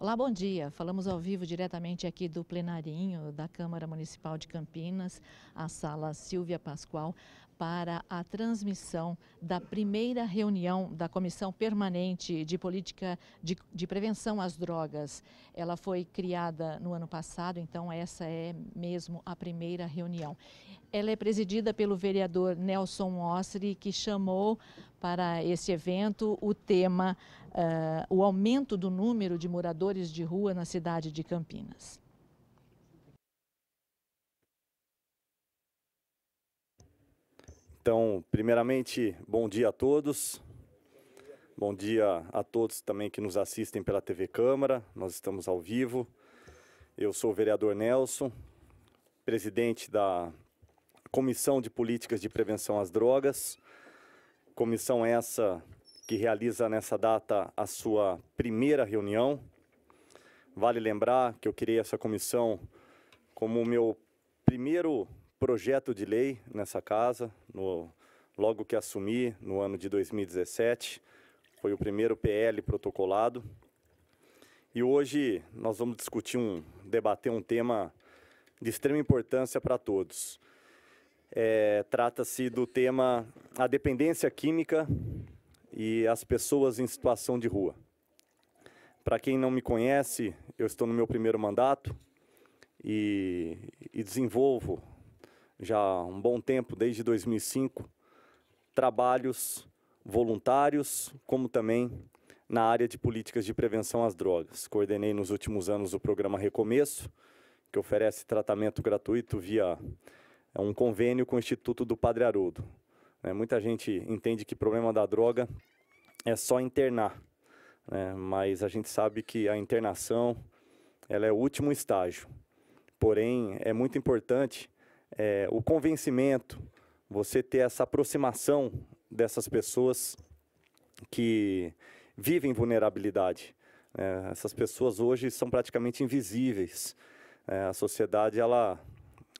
Olá, bom dia. Falamos ao vivo diretamente aqui do plenarinho da Câmara Municipal de Campinas, a sala Silvia Pascoal, para a transmissão da primeira reunião da Comissão Permanente de Política de, de, Prevenção às Drogas. Ela foi criada no ano passado, então essa é mesmo a primeira reunião. Ela é presidida pelo vereador Nelson Osri, que chamou para esse evento o tema uh, o aumento do número de moradores de rua na cidade de Campinas. Então, primeiramente, bom dia a todos. Bom dia a todos também que nos assistem pela TV Câmara. Nós estamos ao vivo. Eu sou o vereador Nelson, presidente da Comissão de Políticas de Prevenção às Drogas. Comissão essa que realiza nessa data a sua primeira reunião. Vale lembrar que eu criei essa comissão como o meu primeiro projeto de lei nessa casa, no, logo que assumi, no ano de 2017. Foi o primeiro PL protocolado. E hoje nós vamos discutir um, debater um tema de extrema importância para todos. É, Trata-se do tema a dependência química e as pessoas em situação de rua. Para quem não me conhece, eu estou no meu primeiro mandato e, e desenvolvo já há um bom tempo, desde 2005, trabalhos voluntários, como também na área de políticas de prevenção às drogas. Coordenei nos últimos anos o programa Recomeço, que oferece tratamento gratuito via é, um convênio com o Instituto do Padre Haroldo. É, muita gente entende que o problema da droga é só internar, né? mas a gente sabe que a internação ela é o último estágio. Porém, é muito importante é, o convencimento, você ter essa aproximação dessas pessoas que vivem vulnerabilidade. É, essas pessoas hoje são praticamente invisíveis. É, a sociedade ela,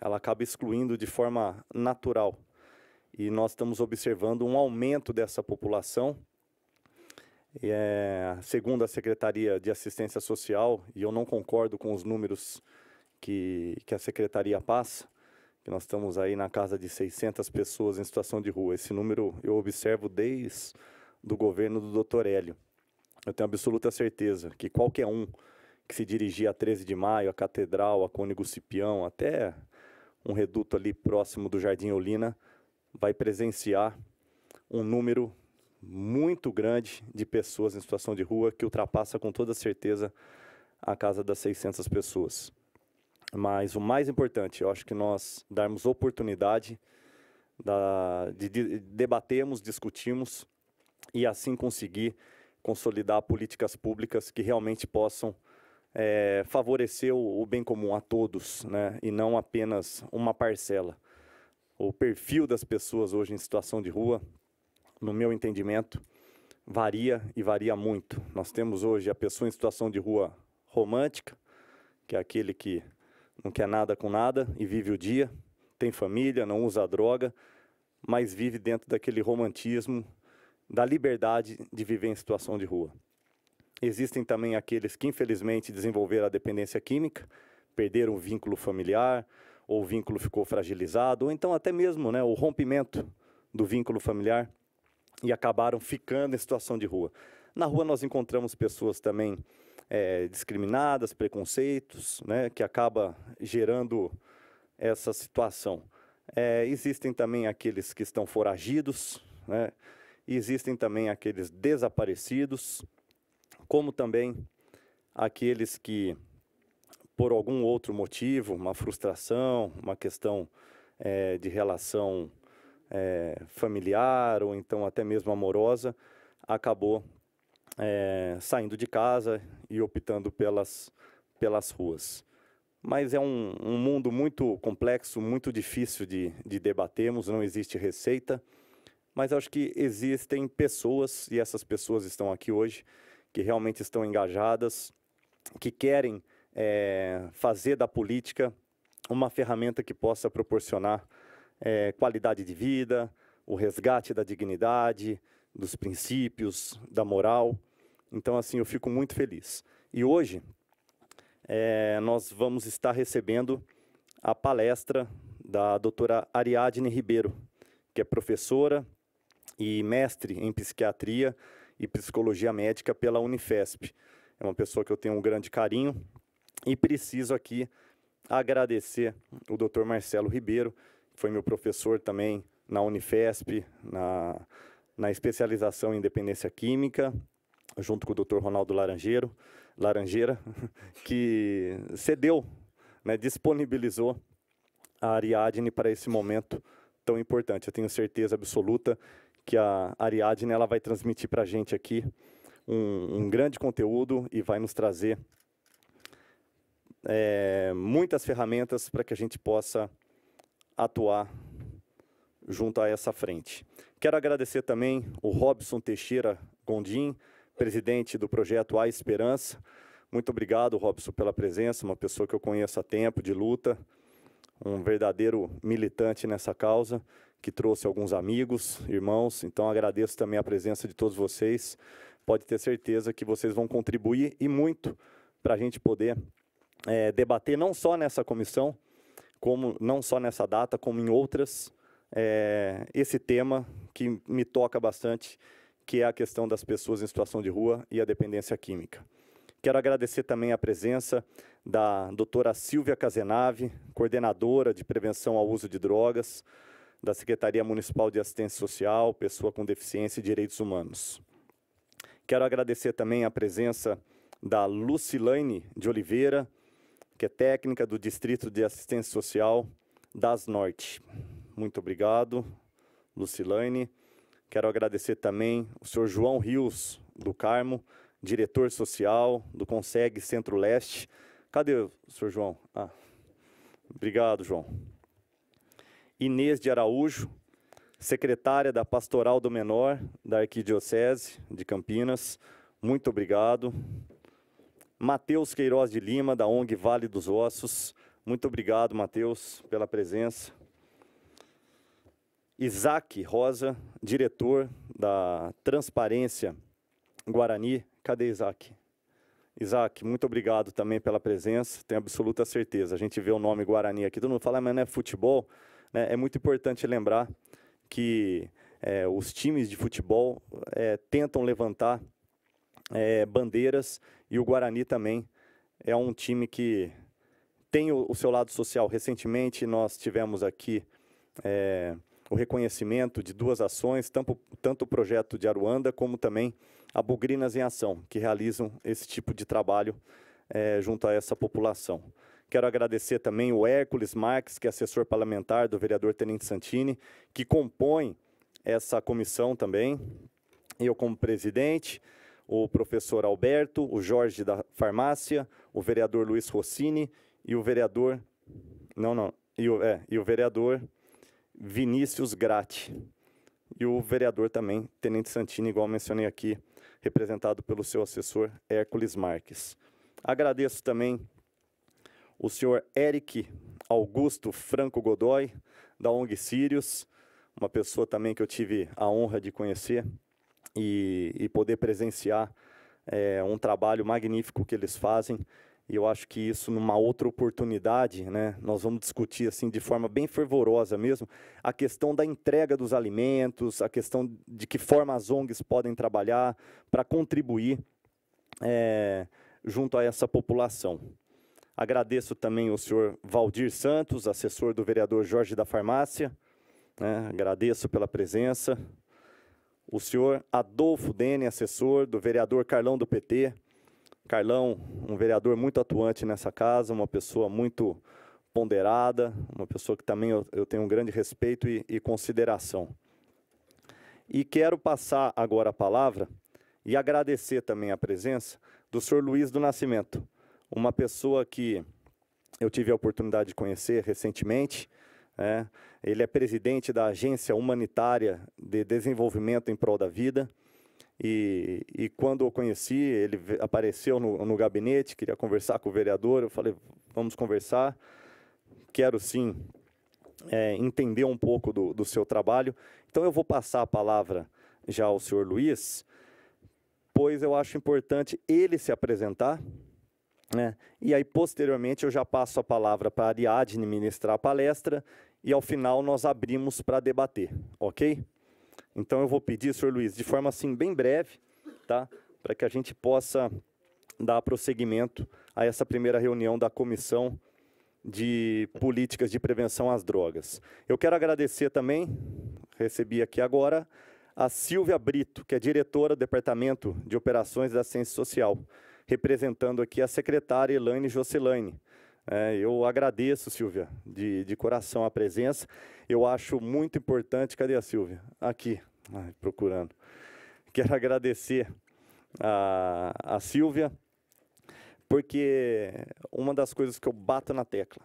ela acaba excluindo de forma natural. E nós estamos observando um aumento dessa população. É, segundo a Secretaria de Assistência Social, e eu não concordo com os números que, que a Secretaria passa, que nós estamos aí na casa de 600 pessoas em situação de rua. Esse número eu observo desde do governo do Dr. Hélio. Eu tenho absoluta certeza que qualquer um que se dirigir a 13 de maio, a Catedral, a Cônigo Cipião, até um reduto ali próximo do Jardim Olina, vai presenciar um número muito grande de pessoas em situação de rua que ultrapassa com toda certeza a casa das 600 pessoas. Mas o mais importante, eu acho que nós darmos oportunidade da, de, de debatermos, discutirmos e assim conseguir consolidar políticas públicas que realmente possam é, favorecer o, o, bem comum a todos, né? e não apenas uma parcela. O perfil das pessoas hoje em situação de rua, no meu entendimento, varia e varia muito. Nós temos hoje a pessoa em situação de rua romântica, que é aquele que não quer nada com nada e vive o dia, tem família, não usa droga, mas vive dentro daquele romantismo da liberdade de viver em situação de rua. Existem também aqueles que, infelizmente, desenvolveram a dependência química, perderam o vínculo familiar, ou o vínculo ficou fragilizado, ou então até mesmo né, o rompimento do vínculo familiar e acabaram ficando em situação de rua. Na rua nós encontramos pessoas também é, discriminadas, preconceitos, né, que acaba gerando essa situação. É, existem também aqueles que estão foragidos, né, existem também aqueles desaparecidos, como também aqueles que, por algum outro motivo, uma frustração, uma questão é, de relação é, familiar ou então até mesmo amorosa, acabou é, saindo de casa e optando pelas, pelas ruas. Mas é um, um mundo muito complexo, muito difícil de, de debatermos, não existe receita. Mas acho que existem pessoas, e essas pessoas estão aqui hoje, que realmente estão engajadas, que querem é, fazer da política uma ferramenta que possa proporcionar é, qualidade de vida, o resgate da dignidade, dos princípios, da moral. Então, assim, eu fico muito feliz. E hoje é, nós vamos estar recebendo a palestra da doutora Ariadne Ribeiro, que é professora e mestre em psiquiatria e psicologia médica pela Unifesp. É uma pessoa que eu tenho um grande carinho e preciso aqui agradecer o Dr. Marcelo Ribeiro, que foi meu professor também na Unifesp, na na especialização em dependência química, junto com o Dr. Ronaldo Laranjeiro, Laranjeira, que cedeu, né, disponibilizou a Ariadne para esse momento tão importante. Eu tenho certeza absoluta que a Ariadne ela vai transmitir para a gente aqui um, um, grande conteúdo e vai nos trazer é, muitas ferramentas para que a gente possa atuar junto a essa frente. Quero agradecer também o Robson Teixeira Gondim, presidente do projeto A Esperança. Muito obrigado, Robson, pela presença, uma pessoa que eu conheço há tempo, de luta, um verdadeiro militante nessa causa, que trouxe alguns amigos, irmãos. Então agradeço também a presença de todos vocês. Pode ter certeza que vocês vão contribuir e muito para a gente poder é, debater não só nessa comissão, como não só nessa data, como em outras, é, esse tema que me toca bastante, que é a questão das pessoas em situação de rua e a dependência química. Quero agradecer também a presença da doutora Silvia Casenave, coordenadora de prevenção ao uso de drogas, da Secretaria Municipal de Assistência Social, Pessoa com Deficiência e Direitos Humanos. Quero agradecer também a presença da Lucilane de Oliveira, que é técnica do Distrito de Assistência Social das Norte muito obrigado, Lucilaine. Quero agradecer também o senhor João Rios do Carmo, diretor social do Consegue Centro-Leste. Cadê o senhor João? Ah, obrigado, João. Inês de Araújo, secretária da Pastoral do Menor da Arquidiocese de Campinas. Muito obrigado. Matheus Queiroz de Lima, da ONG Vale dos Ossos. Muito obrigado, Matheus, pela presença. Isaac Rosa, diretor da Transparência Guarani. Cadê Isaac? Isaac, muito obrigado também pela presença, tenho absoluta certeza. A gente vê o nome Guarani aqui, todo mundo fala, mas não é futebol. Né? É muito importante lembrar que é, os times de futebol é, tentam levantar é, bandeiras e o Guarani também é um time que tem o, o seu lado social. Recentemente nós tivemos aqui é, o reconhecimento de duas ações, tanto, tanto o projeto de Aruanda como também a Bugrinas em Ação, que realizam esse tipo de trabalho é, junto a essa população. Quero agradecer também o Hércules Marques, que é assessor parlamentar do vereador Tenente Santini, que compõe essa comissão também. Eu, como presidente, o professor Alberto, o Jorge da Farmácia, o vereador Luiz Rossini e o vereador. Não, não. E o, é, e o vereador Vinícius Grati. E o vereador também, Tenente Santini, igual mencionei aqui, representado pelo seu assessor Hércules Marques. Agradeço também o senhor Eric Augusto Franco Godoy, da ONG Sirius, uma pessoa também que eu tive a honra de conhecer e, e poder presenciar é, um trabalho magnífico que eles fazem e eu acho que isso, numa outra oportunidade, né, nós vamos discutir assim de forma bem fervorosa mesmo a questão da entrega dos alimentos, a questão de que forma as ONGs podem trabalhar para contribuir é, junto a essa população. Agradeço também o senhor Valdir Santos, assessor do vereador Jorge da Farmácia. Né, agradeço pela presença. O senhor Adolfo Dene, assessor do vereador Carlão do PT Carlão, um vereador muito atuante nessa casa, uma pessoa muito ponderada, uma pessoa que também eu, eu tenho um grande respeito e, e consideração. E quero passar agora a palavra e agradecer também a presença do senhor Luiz do Nascimento, uma pessoa que eu tive a oportunidade de conhecer recentemente. Né? Ele é presidente da Agência Humanitária de Desenvolvimento em Prol da Vida. E, e quando eu conheci, ele apareceu no, no gabinete, queria conversar com o vereador. Eu falei, vamos conversar. Quero sim é, entender um pouco do, do, seu trabalho. Então, eu vou passar a palavra já ao senhor Luiz, pois eu acho importante ele se apresentar. Né? E aí, posteriormente, eu já passo a palavra para a Ariadne ministrar a palestra e, ao final, nós abrimos para debater, ok? Então eu vou pedir, senhor Luiz, de forma assim bem breve, tá? Para que a gente possa dar prosseguimento a essa primeira reunião da comissão de políticas de prevenção às drogas. Eu quero agradecer também, recebi aqui agora a Silvia Brito, que é diretora do Departamento de Operações da Ciência Social, representando aqui a secretária Elaine Jocelaine. É, eu agradeço, Silvia, de, de coração a presença. Eu acho muito importante. Cadê a Silvia? Aqui, Ai, procurando. Quero agradecer a, a Silvia, porque uma das coisas que eu bato na tecla,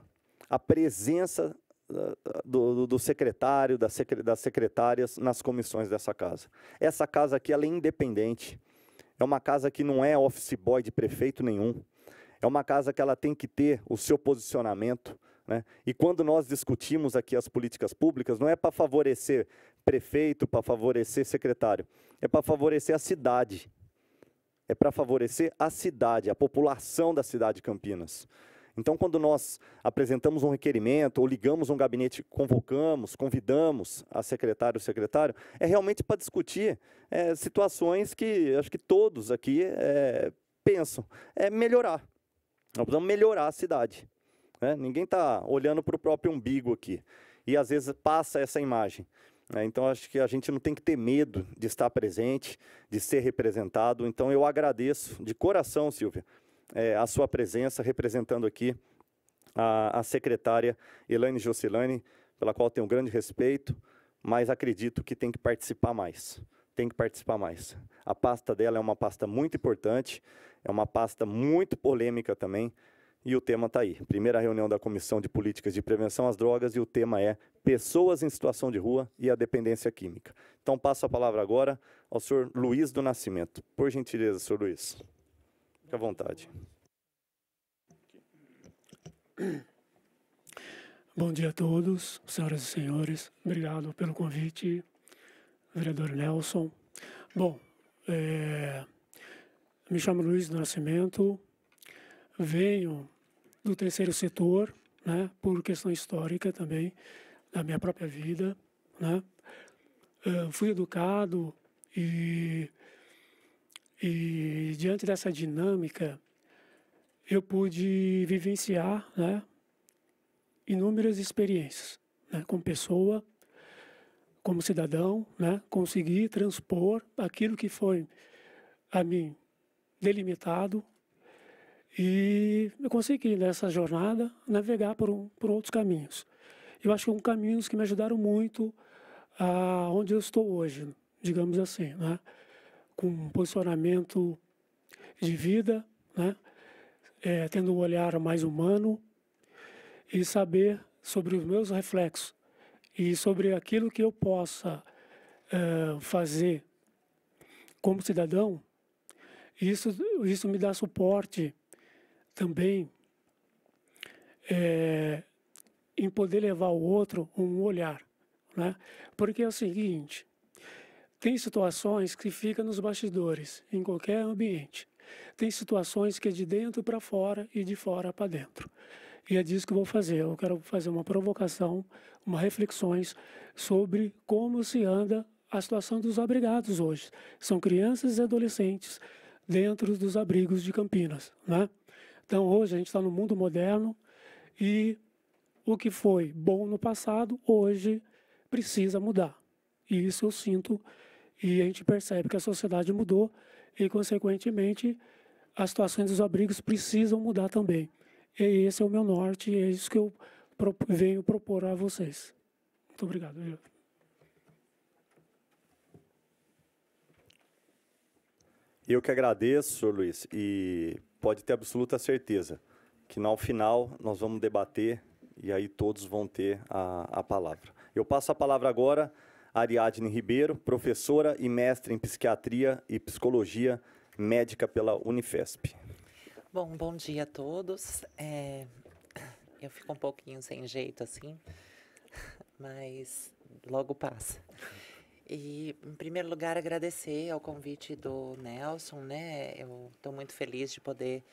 a presença ah, do, do, secretário, das, secretárias nas comissões dessa casa. Essa casa aqui ela é independente. É uma casa que não é office boy de prefeito nenhum. É uma casa que ela tem que ter o seu posicionamento. Né? E quando nós discutimos aqui as políticas públicas, não é para favorecer prefeito, para favorecer secretário, é para favorecer a cidade. É para favorecer a cidade, a população da cidade de Campinas. Então, quando nós apresentamos um requerimento, ou ligamos um gabinete, convocamos, convidamos a secretária ou secretário, é realmente para discutir é, situações que acho que todos aqui é, pensam, é melhorar. Nós precisamos melhorar a cidade. Né? Ninguém está olhando para o próprio umbigo aqui. E às vezes passa essa imagem. Né? Então acho que a gente não tem que ter medo de estar presente, de ser representado. Então eu agradeço de coração, Silvia, é, a sua presença representando aqui a, a secretária Elaine Jocilane, pela qual tenho um grande respeito, mas acredito que tem que participar mais tem que participar mais. A pasta dela é uma pasta muito importante, é uma pasta muito polêmica também, e o tema está aí. Primeira reunião da Comissão de Políticas de Prevenção às Drogas, e o tema é Pessoas em Situação de Rua e a Dependência Química. Então, passo a palavra agora ao senhor Luiz do Nascimento. Por gentileza, senhor Luiz. Fique à vontade. Bom dia a todos, senhoras e senhores. Obrigado pelo convite vereador Nelson. Bom, é, me chamo Luiz do Nascimento, venho do terceiro setor, né, por questão histórica também, da minha própria vida. Né? É, fui educado e, e, diante dessa dinâmica, eu pude vivenciar né, inúmeras experiências né, como pessoa, como cidadão, né, conseguir transpor aquilo que foi a mim delimitado e eu consegui nessa jornada navegar por, um, por outros caminhos. Eu acho que são caminhos que me ajudaram muito a ah, onde eu estou hoje, digamos assim, né? com um posicionamento de vida, né? É, tendo um olhar mais humano e saber sobre os meus reflexos e sobre aquilo que eu possa eh, fazer como cidadão, isso, isso me dá suporte também é, em poder levar o outro um olhar. Né? Porque é o seguinte, tem situações que ficam nos bastidores, em qualquer ambiente. Tem situações que é de dentro para fora e de fora para dentro. E é disso que eu vou fazer. Eu quero fazer uma provocação, uma reflexões sobre como se anda a situação dos abrigados hoje. São crianças e adolescentes dentro dos abrigos de Campinas, né? Então hoje a gente está no mundo moderno e o que foi bom no passado hoje precisa mudar. E isso eu sinto e a gente percebe que a sociedade mudou e consequentemente as situações dos abrigos precisam mudar também. E esse é o meu norte, e é isso que eu venho propor a vocês. Muito obrigado. Eu que agradeço, senhor Luiz, e pode ter absoluta certeza que, no final, nós vamos debater e aí todos vão ter a, a palavra. Eu passo a palavra agora a Ariadne Ribeiro, professora e mestre em psiquiatria e psicologia médica pela Unifesp. Bom, bom dia a todos. É, eu fico um pouquinho sem jeito assim, mas logo passa. E, em primeiro lugar, agradecer ao convite do Nelson, né? Eu estou muito feliz de poder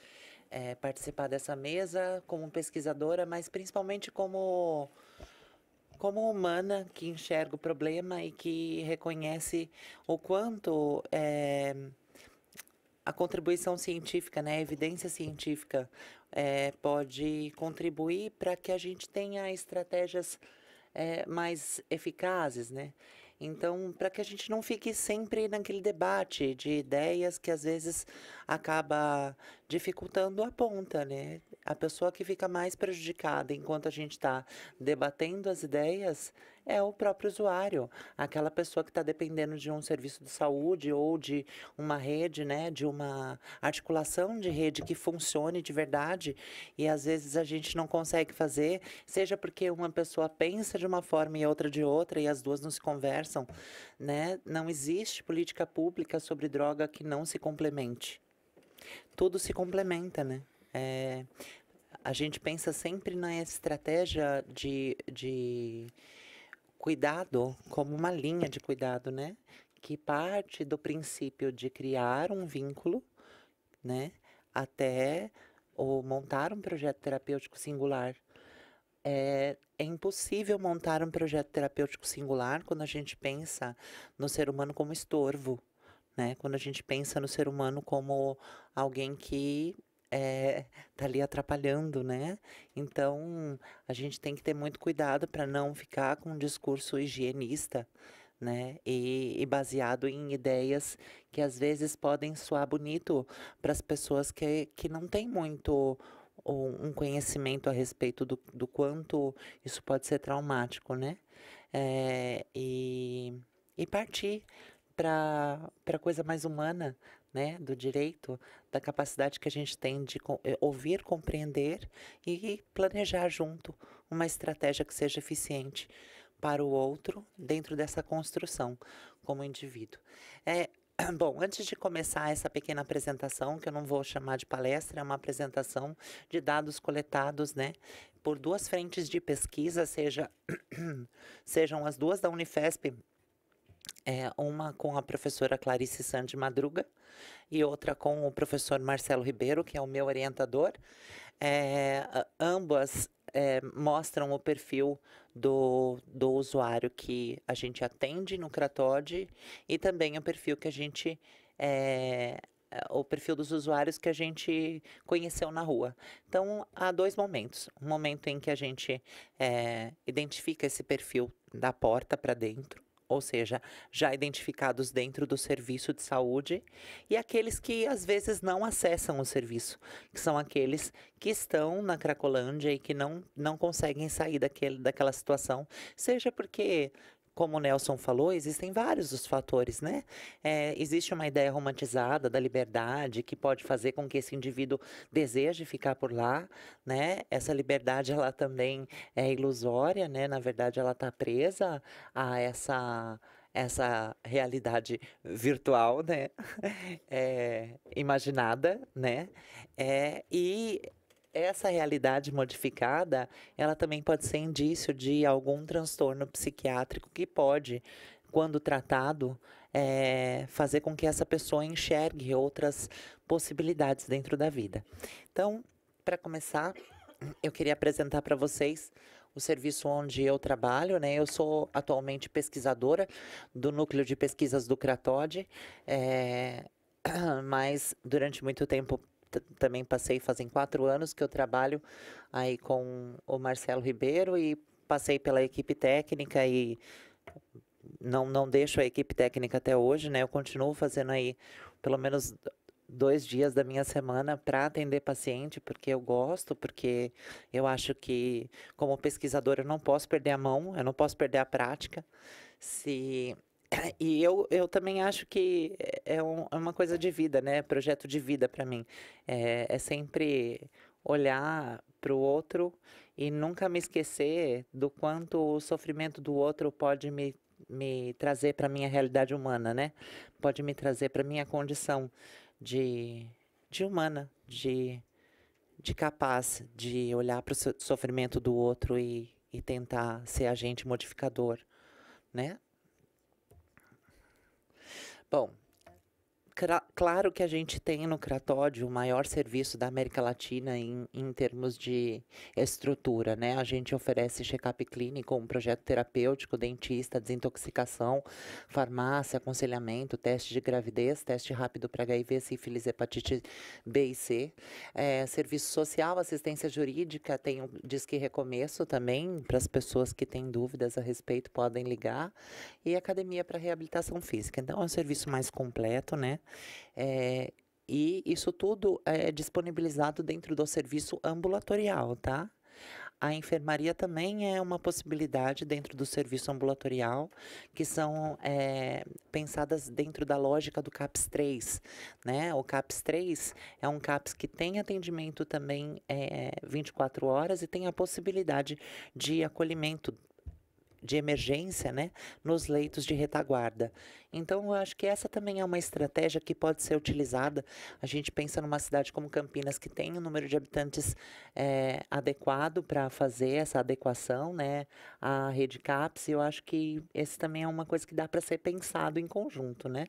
é, participar dessa mesa como pesquisadora, mas principalmente como como humana que enxerga o problema e que reconhece o quanto é, a contribuição científica, né, a evidência científica é, pode contribuir para que a gente tenha estratégias é, mais eficazes, né? Então, para que a gente não fique sempre naquele debate de ideias que às vezes acaba dificultando a ponta, né? A pessoa que fica mais prejudicada enquanto a gente está debatendo as ideias é o próprio usuário, aquela pessoa que está dependendo de um serviço de saúde ou de uma rede, né, de uma articulação de rede que funcione de verdade. E às vezes a gente não consegue fazer, seja porque uma pessoa pensa de uma forma e outra de outra e as duas não se conversam, né? Não existe política pública sobre droga que não se complemente. Tudo se complementa, né? É, a gente pensa sempre na estratégia de, de cuidado como uma linha de cuidado, né? Que parte do princípio de criar um vínculo, né? Até ou montar um projeto terapêutico singular. É, é, impossível montar um projeto terapêutico singular quando a gente pensa no ser humano como estorvo, né? Quando a gente pensa no ser humano como alguém que é, tá ali atrapalhando, né? Então a gente tem que ter muito cuidado para não ficar com um discurso higienista, né? E, e, baseado em ideias que às vezes podem soar bonito para as pessoas que, que não têm muito um conhecimento a respeito do, do quanto isso pode ser traumático, né? É, e, e partir para coisa mais humana, né, do direito, da capacidade que a gente tem de eh, ouvir, compreender e planejar junto uma estratégia que seja eficiente para o outro dentro dessa construção como indivíduo. É, Bom, antes de começar essa pequena apresentação, que eu não vou chamar de palestra, é uma apresentação de dados coletados, né, por duas frentes de pesquisa, seja sejam as duas da Unifesp é, uma com a professora Clarice Sande Madruga e outra com o professor Marcelo Ribeiro, que é o meu orientador. É, ambas é, mostram o perfil do, do usuário que a gente atende no Cratode e também o perfil que a gente é, é, o perfil dos usuários que a gente conheceu na rua. Então, há dois momentos. Um momento em que a gente é, identifica esse perfil da porta para dentro ou seja, já identificados dentro do serviço de saúde, e aqueles que às vezes não acessam o serviço, que são aqueles que estão na Cracolândia e que não, não conseguem sair daquele, daquela situação, seja porque como o Nelson falou, existem vários os fatores, né? É, existe uma ideia romantizada da liberdade que pode fazer com que esse indivíduo deseje ficar por lá, né? Essa liberdade, ela também é ilusória, né? Na verdade, ela está presa a essa essa realidade virtual, né, é, imaginada, né, é, e essa realidade modificada, ela também pode ser indício de algum transtorno psiquiátrico que pode, quando tratado, é, fazer com que essa pessoa enxergue outras possibilidades dentro da vida. Então, para começar, eu queria apresentar para vocês o serviço onde eu trabalho, né? Eu sou atualmente pesquisadora do Núcleo de Pesquisas do Cratod, eh, é, mas durante muito tempo também passei fazem quatro anos que eu trabalho aí com o Marcelo Ribeiro e passei pela equipe técnica e não, não deixo a equipe técnica até hoje, né? Eu continuo fazendo aí pelo menos dois dias da minha semana para atender paciente, porque eu gosto, porque eu acho que, como pesquisador eu não posso perder a mão, eu não posso perder a prática. Se é, e eu, eu também acho que é, é, um, é uma coisa de vida, né? Projeto de vida para mim. É, é sempre olhar para o outro e nunca me esquecer do quanto o sofrimento do outro pode me, me trazer para minha realidade humana, né? Pode me trazer para minha condição de, de humana, de, de capaz de olhar para o sofrimento do outro e, e tentar ser agente modificador, né? Boom. claro que a gente tem no Cratódio o maior serviço da América Latina em, em termos de estrutura, né? A gente oferece check-up clínico, um projeto terapêutico, dentista, desintoxicação, farmácia, aconselhamento, teste de gravidez, teste rápido para HIV, sífilis, hepatite B e C, é, serviço social, assistência jurídica, tem o um Disque Recomeço também, para as pessoas que têm dúvidas a respeito podem ligar, e academia para reabilitação física. Então é um serviço mais completo, né? É, e isso tudo é disponibilizado dentro do serviço ambulatorial, tá? A enfermaria também é uma possibilidade dentro do serviço ambulatorial, que são é, pensadas dentro da lógica do CAPS 3. Né? O CAPS 3 é um CAPS que tem atendimento também é, 24 horas e tem a possibilidade de acolhimento de emergência, né, nos leitos de retaguarda. Então, eu acho que essa também é uma estratégia que pode ser utilizada. A gente pensa numa cidade como Campinas, que tem um número de habitantes é, adequado para fazer essa adequação né, à rede CAPS. Eu acho que esse também é uma coisa que dá para ser pensado em conjunto. Né?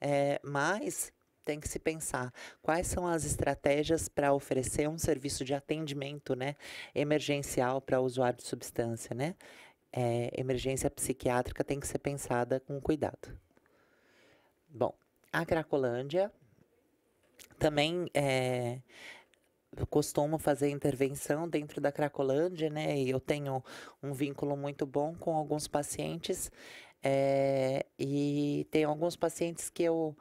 É, mas tem que se pensar quais são as estratégias para oferecer um serviço de atendimento né, emergencial para usuário de substância, né? é, emergência psiquiátrica tem que ser pensada com cuidado. Bom, a Cracolândia também é, eu costumo fazer intervenção dentro da Cracolândia, né? E eu tenho um vínculo muito bom com alguns pacientes. É, e tem alguns pacientes que eu,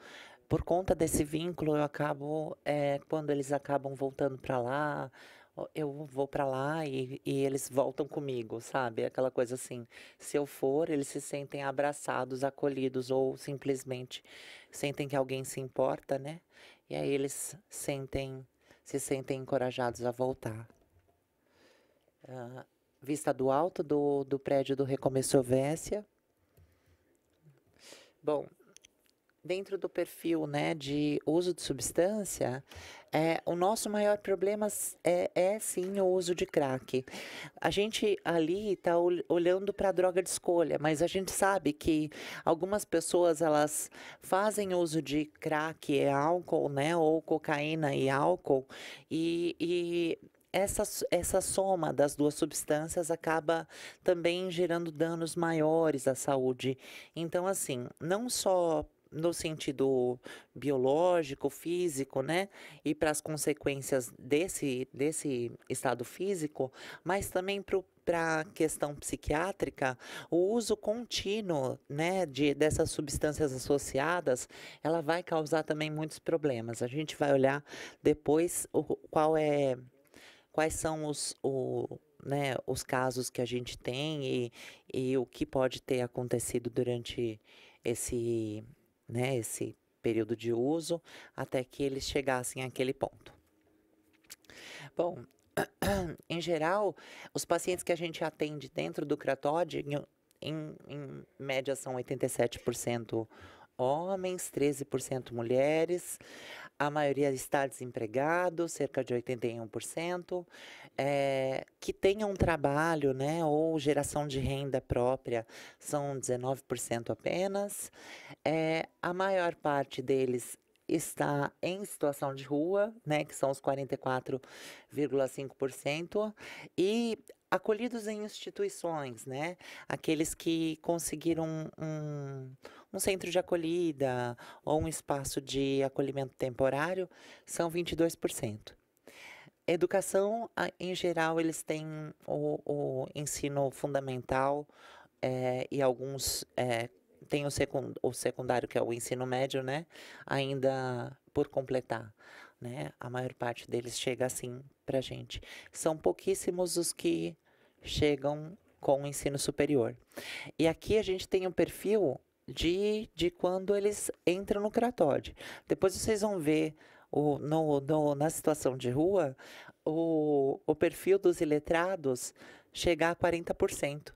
por conta desse vínculo, eu acabo, é, quando eles acabam voltando para lá, eu vou para lá e, e, eles voltam comigo, sabe? Aquela coisa assim, se eu for, eles se sentem abraçados, acolhidos ou simplesmente sentem que alguém se importa, né? E aí eles sentem, se sentem encorajados a voltar. Uh, vista do alto do, do prédio do Recomeço Vésia. Bom, dentro do perfil né, de uso de substância, é, o nosso maior problema é, é sim o uso de crack. A gente ali está olhando para a droga de escolha, mas a gente sabe que algumas pessoas elas fazem uso de crack e álcool, né, ou cocaína e álcool, e, e essa, essa soma das duas substâncias acaba também gerando danos maiores à saúde. Então, assim, não só no sentido biológico, físico, né? E para as consequências desse, desse estado físico, mas também para a questão psiquiátrica, o uso contínuo né, de, dessas substâncias associadas, ela vai causar também muitos problemas. A gente vai olhar depois o, qual é, quais são os, o, né, os casos que a gente tem e, e o que pode ter acontecido durante esse né, esse período de uso até que eles chegassem àquele ponto. Bom, em geral, os pacientes que a gente atende dentro do CRATOD, em, em média são 87% homens, 13% mulheres a maioria está desempregado, cerca de 81%, é, eh, que tenham um trabalho né, ou geração de renda própria são 19% apenas. É, a maior parte deles está em situação de rua, né, que são os 44,5%, e acolhidos em instituições, né, aqueles que conseguiram um, um centro de acolhida ou um espaço de acolhimento temporário, são 22%. Educação, em geral, eles têm o, o ensino fundamental é, e alguns é, tem o, secund o secundário, que é o ensino médio, né? Ainda por completar, né? A maior parte deles chega assim a gente. São pouquíssimos os que chegam com o ensino superior. E aqui a gente tem um perfil de, de quando eles entram no Cratode. Depois vocês vão ver o, no, no, na situação de rua o, o perfil dos iletrados chegar a 40%.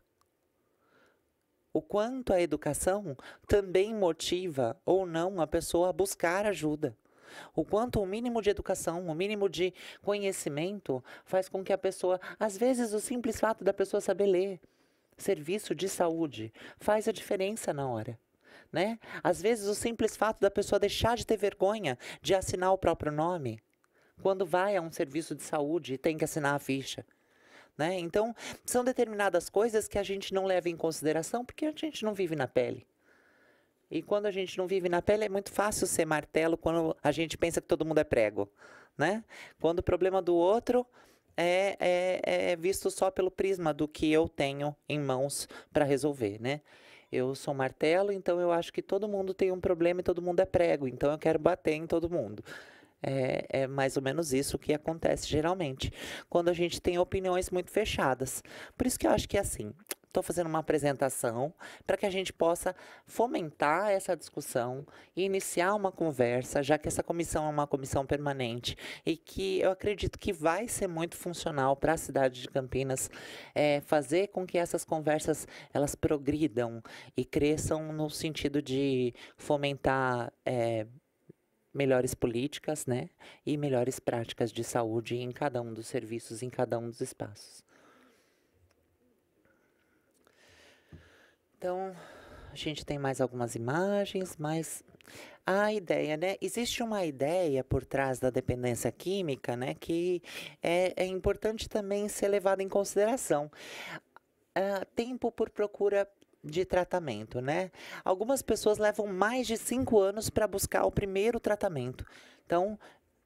O quanto a educação também motiva ou não a pessoa a buscar ajuda. O quanto o mínimo de educação, o mínimo de conhecimento faz com que a pessoa, às vezes o simples fato da pessoa saber ler, serviço de saúde faz a diferença na hora. Né? Às vezes, o simples fato da pessoa deixar de ter vergonha de assinar o próprio nome, quando vai a um serviço de saúde e tem que assinar a ficha. Né? Então, são determinadas coisas que a gente não leva em consideração porque a gente não vive na pele. E quando a gente não vive na pele, é muito fácil ser martelo quando a gente pensa que todo mundo é prego. Né? Quando o problema do outro é, é, é visto só pelo prisma do que eu tenho em mãos para resolver, né? Eu sou martelo, então eu acho que todo mundo tem um problema e todo mundo é prego, então eu quero bater em todo mundo. É, é, mais ou menos isso que acontece geralmente, quando a gente tem opiniões muito fechadas. Por isso que eu acho que é assim, estou fazendo uma apresentação para que a gente possa fomentar essa discussão e iniciar uma conversa, já que essa comissão é uma comissão permanente e que eu acredito que vai ser muito funcional para a cidade de Campinas é, fazer com que essas conversas elas progridam e cresçam no sentido de fomentar é, melhores políticas, né, e melhores práticas de saúde em cada um dos serviços, em cada um dos espaços. Então, a gente tem mais algumas imagens, mas a ideia, né? Existe uma ideia por trás da dependência química, né? Que é, é importante também ser levada em consideração. Uh, tempo por procura de tratamento, né? Algumas pessoas levam mais de cinco anos para buscar o primeiro tratamento. Então,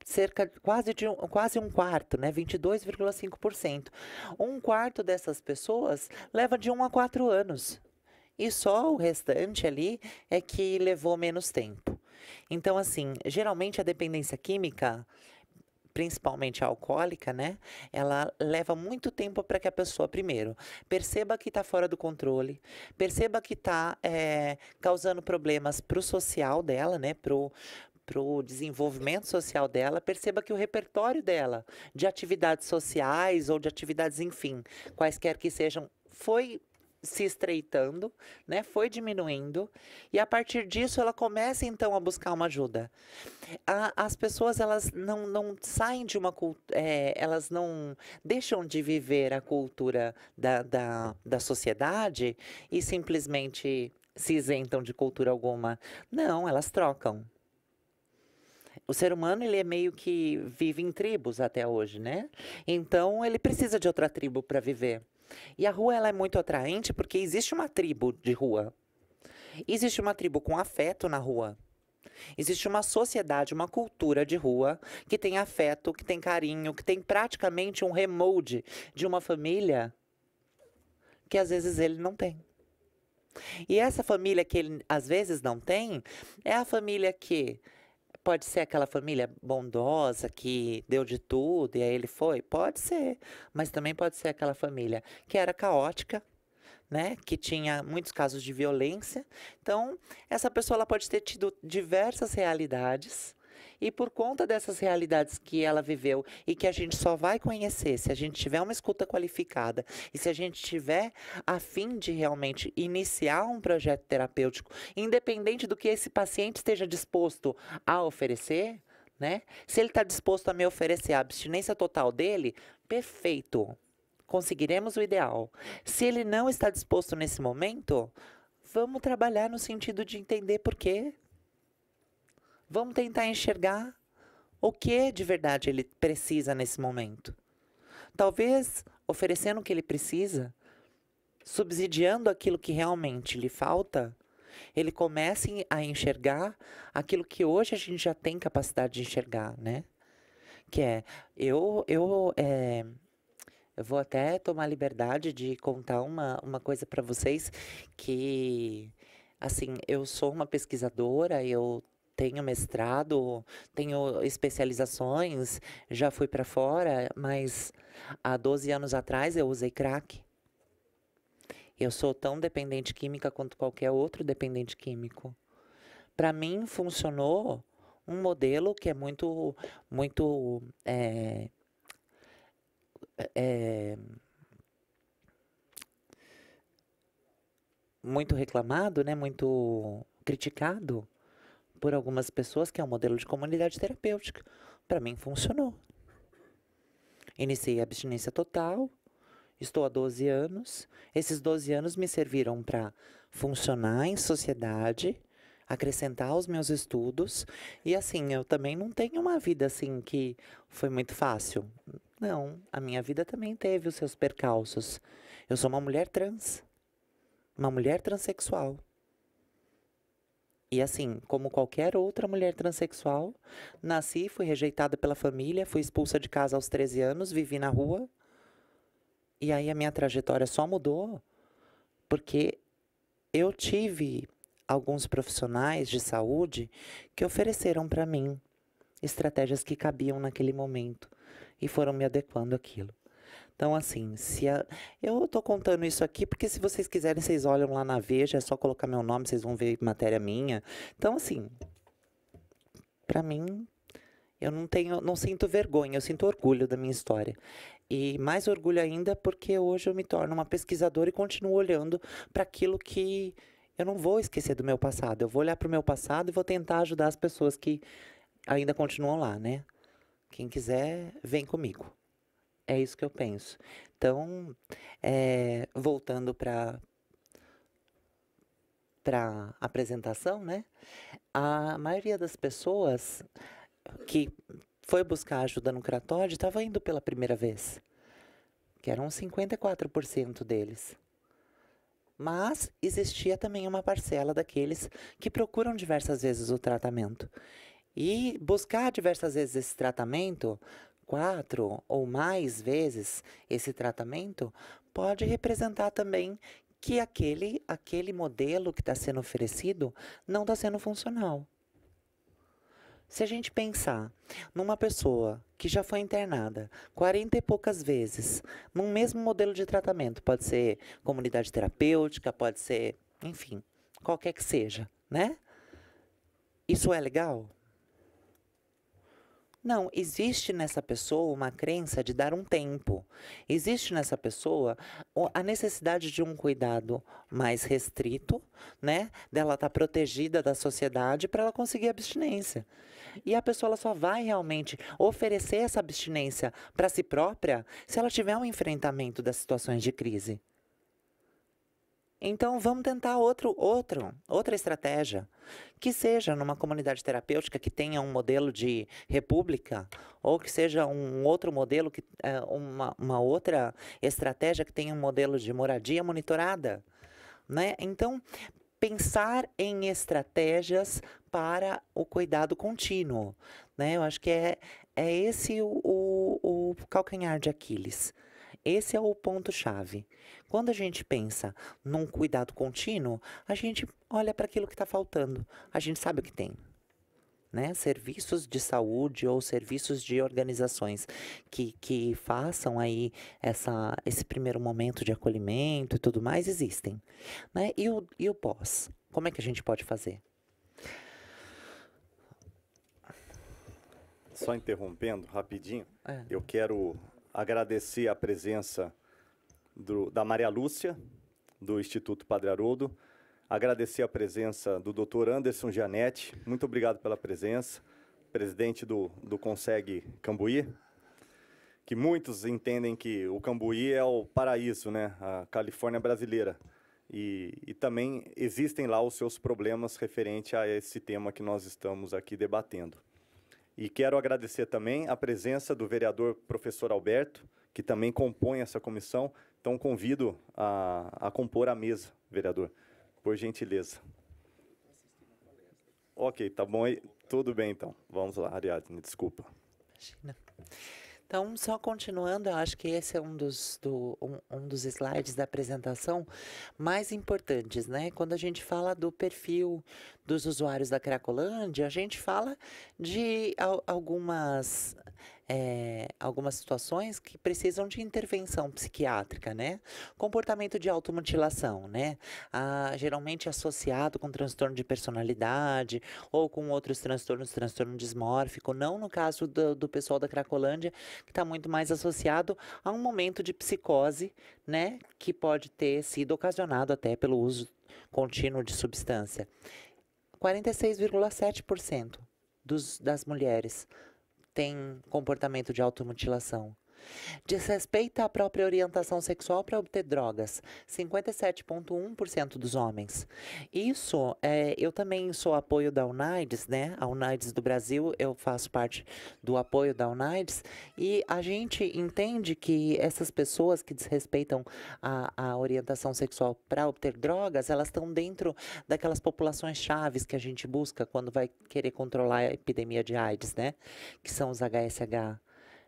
cerca quase de um, quase um quarto, né, 22,5%. Um quarto dessas pessoas leva de um a quatro anos e só o restante ali é que levou menos tempo. Então, assim, geralmente a dependência química, principalmente a alcoólica, né? Ela leva muito tempo para que a pessoa, primeiro, perceba que está fora do controle, perceba que está é, eh, causando problemas para o social dela, né? Pro, pro desenvolvimento social dela, perceba que o repertório dela de atividades sociais ou de atividades, enfim, quaisquer que sejam, foi se estreitando, né? Foi diminuindo e a partir disso ela começa então a buscar uma ajuda. A, as pessoas elas não, não saem de uma cultura, é, elas não deixam de viver a cultura da, da, da sociedade e simplesmente se isentam de cultura alguma. Não, elas trocam. O ser humano ele é meio que vive em tribos até hoje, né? Então ele precisa de outra tribo para viver. E a rua ela é muito atraente porque existe uma tribo de rua. Existe uma tribo com afeto na rua. Existe uma sociedade, uma cultura de rua que tem afeto, que tem carinho, que tem praticamente um remolde de uma família que às vezes ele não tem. E essa família que ele às vezes não tem é a família que Pode ser aquela família bondosa que deu de tudo e aí ele foi? Pode ser. Mas também pode ser aquela família que era caótica, né, que tinha muitos casos de violência. Então, essa pessoa ela pode ter tido diversas realidades e por conta dessas realidades que ela viveu e que a gente só vai conhecer se a gente tiver uma escuta qualificada e se a gente tiver a fim de realmente iniciar um projeto terapêutico, independente do que esse paciente esteja disposto a oferecer, né? Se ele está disposto a me oferecer a abstinência total dele, perfeito. Conseguiremos o ideal. Se ele não está disposto nesse momento, vamos trabalhar no sentido de entender por quê. Vamos tentar enxergar o que de verdade ele precisa nesse momento. Talvez oferecendo o que ele precisa, subsidiando aquilo que realmente lhe falta, ele comece a enxergar aquilo que hoje a gente já tem capacidade de enxergar, né? Que é, eu, eu, é, eu vou até tomar liberdade de contar uma, uma coisa para vocês que, assim, eu sou uma pesquisadora, eu tenho mestrado, tenho especializações, já fui para fora, mas há 12 anos atrás eu usei crack. Eu sou tão dependente química quanto qualquer outro dependente químico. Para mim funcionou um modelo que é muito, muito é, é, muito reclamado, né? Muito criticado, por algumas pessoas que é um modelo de comunidade terapêutica. Para mim funcionou. Iniciei a abstinência total, estou há 12 anos. Esses 12 anos me serviram para funcionar em sociedade, acrescentar aos meus estudos. E assim, eu também não tenho uma vida assim que foi muito fácil. Não, a minha vida também teve os seus percalços. Eu sou uma mulher trans, uma mulher transexual. E assim, como qualquer outra mulher transexual, nasci, fui rejeitada pela família, fui expulsa de casa aos 13 anos, vivi na rua. E aí a minha trajetória só mudou porque eu tive alguns profissionais de saúde que ofereceram para mim estratégias que cabiam naquele momento e foram me adequando àquilo. Então, assim, se a... eu tô contando isso aqui porque se vocês quiserem, vocês olham lá na Veja, é só colocar meu nome, vocês vão ver matéria minha. Então, assim, para mim, eu não tenho, não sinto vergonha, eu sinto orgulho da minha história. E mais orgulho ainda porque hoje eu me torno uma pesquisadora e continuo olhando para aquilo que eu não vou esquecer do meu passado. Eu vou olhar para o meu passado e vou tentar ajudar as pessoas que ainda continuam lá, né? Quem quiser, vem comigo. É isso que eu penso. Então, é, voltando para para apresentação, né? A maioria das pessoas que foi buscar ajuda no Cratóide estava indo pela primeira vez, que eram 54% deles. Mas existia também uma parcela daqueles que procuram diversas vezes o tratamento. E buscar diversas vezes esse tratamento quatro ou mais vezes esse tratamento, pode representar também que aquele, aquele modelo que está sendo oferecido não está sendo funcional. Se a gente pensar numa pessoa que já foi internada 40 e poucas vezes, num mesmo modelo de tratamento, pode ser comunidade terapêutica, pode ser, enfim, qualquer que seja, né? Isso é legal? Não, existe nessa pessoa uma crença de dar um tempo. Existe nessa pessoa a necessidade de um cuidado mais restrito, né? Dela estar tá protegida da sociedade para ela conseguir abstinência. E a pessoa ela só vai realmente oferecer essa abstinência para si própria se ela tiver um enfrentamento das situações de crise. Então vamos tentar outro, outro, outra estratégia, que seja numa comunidade terapêutica que tenha um modelo de república, ou que seja um outro modelo, que, é, uma, uma outra estratégia que tenha um modelo de moradia monitorada. Né? Então, pensar em estratégias para o cuidado contínuo. Né? Eu acho que é, é esse o, o, o calcanhar de Aquiles. Esse é o ponto-chave. Quando a gente pensa num cuidado contínuo, a gente olha para aquilo que está faltando, a gente sabe o que tem. Né? Serviços de saúde ou serviços de organizações que, que façam aí essa, esse primeiro momento de acolhimento e tudo mais existem. Né? E, o, e o pós? Como é que a gente pode fazer? Só interrompendo rapidinho, é. eu quero agradecer a presença do, da Maria Lúcia, do Instituto Padre Haroldo, agradecer a presença do Dr. Anderson Gianetti, muito obrigado pela presença, presidente do, do Consegue Cambuí, que muitos entendem que o Cambuí é o paraíso, né? a Califórnia brasileira. E, e, também existem lá os seus problemas referente a esse tema que nós estamos aqui debatendo. E quero agradecer também a presença do vereador professor Alberto, que também compõe essa comissão. Então, convido a, a compor a mesa, vereador, por gentileza. Ok, tá bom aí. Tudo bem, então. Vamos lá, Ariadne, desculpa. Imagina. Então, só continuando, eu acho que esse é um dos, do, um, um dos slides da apresentação mais importantes, né? Quando a gente fala do perfil dos usuários da Cracolândia, a gente fala de al algumas é, algumas situações que precisam de intervenção psiquiátrica, né? Comportamento de automutilação, né? Ah, geralmente associado com transtorno de personalidade ou com outros transtornos, transtorno dismórfico, não no caso do, do pessoal da Cracolândia, que está muito mais associado a um momento de psicose, né? Que pode ter sido ocasionado até pelo uso contínuo de substância. 46,7% das mulheres tem comportamento de automutilação. Desrespeita a própria orientação sexual para obter drogas, 57,1% dos homens. Isso, é, eu também sou apoio da Unides, né? A Unides do Brasil, eu faço parte do apoio da Unides. e a gente entende que essas pessoas que desrespeitam a, a orientação sexual para obter drogas, elas estão dentro daquelas populações chaves que a gente busca quando vai querer controlar a epidemia de AIDS, né? Que são os HSH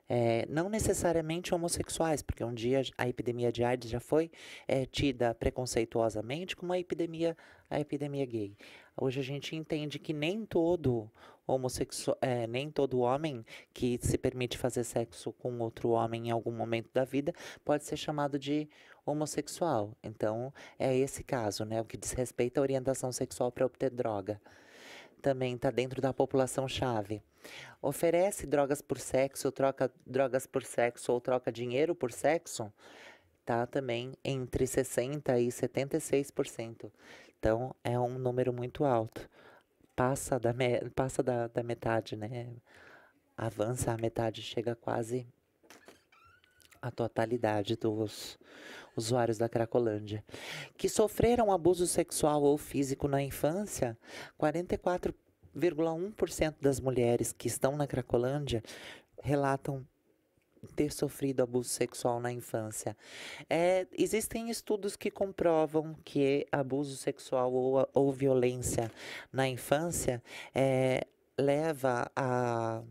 é, não necessariamente homossexuais, porque um dia a epidemia de AIDS já foi é, tida preconceituosamente como a epidemia, a epidemia gay. Hoje a gente entende que nem todo homossexual, é, nem todo homem que se permite fazer sexo com outro homem em algum momento da vida pode ser chamado de homossexual. Então é esse caso, né, o que diz respeito à orientação sexual para obter droga também está dentro da população-chave. Oferece drogas por sexo, troca drogas por sexo ou troca dinheiro por sexo, está também entre 60% e 76%. Então, é um número muito alto. Passa da, passa da, da metade, né? Avança a metade, chega quase a totalidade dos usuários da Cracolândia, que sofreram abuso sexual ou físico na infância, 44,1% das mulheres que estão na Cracolândia relatam ter sofrido abuso sexual na infância. É, existem estudos que comprovam que abuso sexual ou, ou violência na infância é, leva a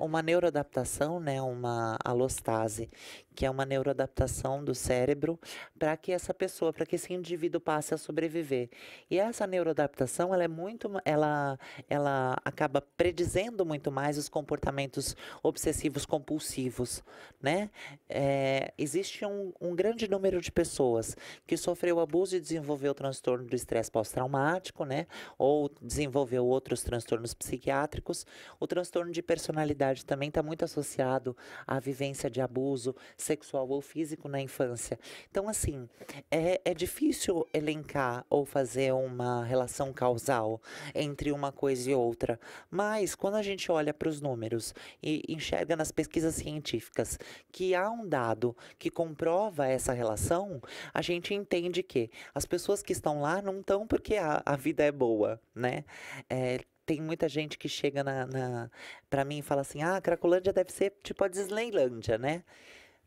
uma neuroadaptação, né, uma alostase, que é uma neuroadaptação do cérebro, para que essa pessoa, para que esse indivíduo passe a sobreviver. E essa neuroadaptação, ela é muito, ela, ela acaba predizendo muito mais os comportamentos obsessivos compulsivos, né? É, existe um, um grande número de pessoas que sofreu abuso e desenvolveu transtorno do estresse pós-traumático, né? Ou desenvolveu outros transtornos psiquiátricos. O transtorno de personalidade também está muito associado à vivência de abuso, sexual ou físico na infância. Então, assim, é, é difícil elencar ou fazer uma relação causal entre uma coisa e outra. Mas, quando a gente olha para os números e enxerga nas pesquisas científicas que há um dado que comprova essa relação, a gente entende que as pessoas que estão lá não estão porque a, a vida é boa, né? É, tem muita gente que chega na, na para mim e fala assim: ah, Cracolândia deve ser tipo a Disneylândia, né?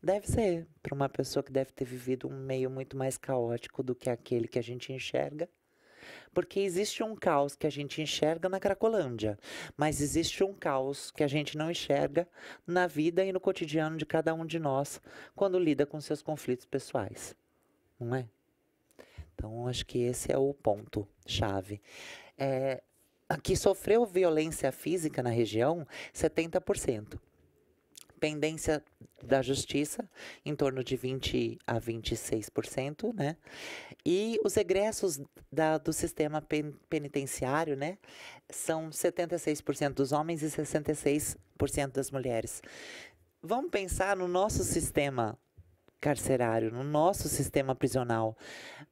Deve ser para uma pessoa que deve ter vivido um meio muito mais caótico do que aquele que a gente enxerga. Porque existe um caos que a gente enxerga na Cracolândia, mas existe um caos que a gente não enxerga na vida e no cotidiano de cada um de nós quando lida com seus conflitos pessoais, não é? Então, acho que esse é o ponto-chave. É, a que sofreu violência física na região, 70% pendência da justiça, em torno de 20 a 26%, né? E os egressos da, do sistema pen, penitenciário, né? São 76% dos homens e 66% das mulheres. Vamos pensar no nosso sistema carcerário, no nosso sistema prisional.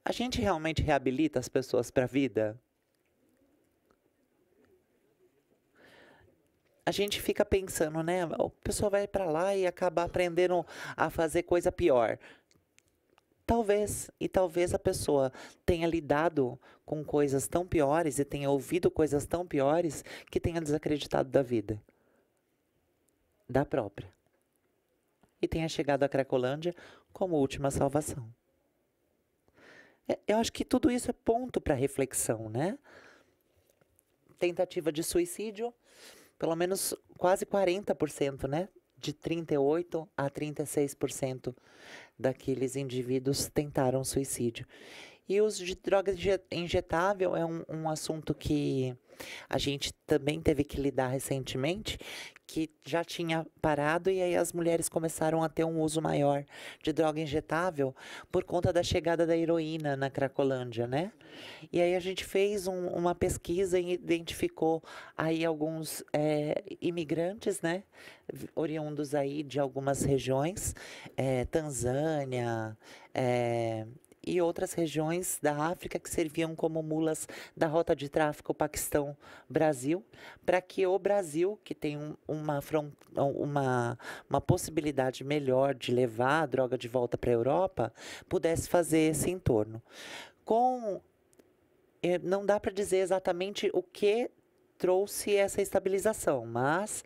A gente realmente reabilita as pessoas para a vida? a gente fica pensando, né? O pessoal vai para lá e acaba aprendendo a fazer coisa pior. Talvez, e talvez a pessoa tenha lidado com coisas tão piores e tenha ouvido coisas tão piores que tenha desacreditado da vida, da própria, e tenha chegado à Cracolândia como última salvação. É, eu acho que tudo isso é ponto para reflexão, né? Tentativa de suicídio pelo menos quase 40%, né? De 38 a 36% daqueles indivíduos tentaram suicídio. E os de drogas injetável é um, um assunto que a gente também teve que lidar recentemente, que já tinha parado e aí as mulheres começaram a ter um uso maior de droga injetável por conta da chegada da heroína na Cracolândia, né? E aí a gente fez um, uma pesquisa e identificou aí alguns é, imigrantes, né? Oriundos aí de algumas regiões, é, Tanzânia, é, e outras regiões da África que serviam como mulas da rota de tráfico Paquistão-Brasil, para que o Brasil, que tem um, uma, front, uma, uma possibilidade melhor de levar a droga de volta para a Europa, pudesse fazer esse entorno. Com eh, não dá para dizer exatamente o que trouxe essa estabilização, mas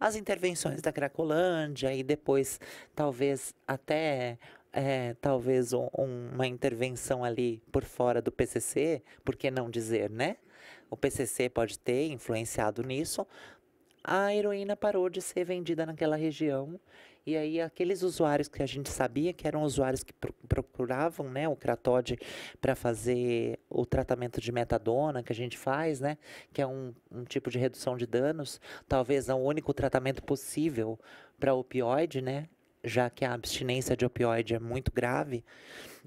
as intervenções da Cracolândia e depois talvez até é, talvez um, uma intervenção ali por fora do PCC, por que não dizer, né? O PCC pode ter influenciado nisso. A heroína parou de ser vendida naquela região e aí aqueles usuários que a gente sabia que eram usuários que procuravam, né, o Cratode para fazer o tratamento de metadona que a gente faz, né, que é um, um tipo de redução de danos, talvez não o único tratamento possível para opioide, né, já que a abstinência de opioide é muito grave,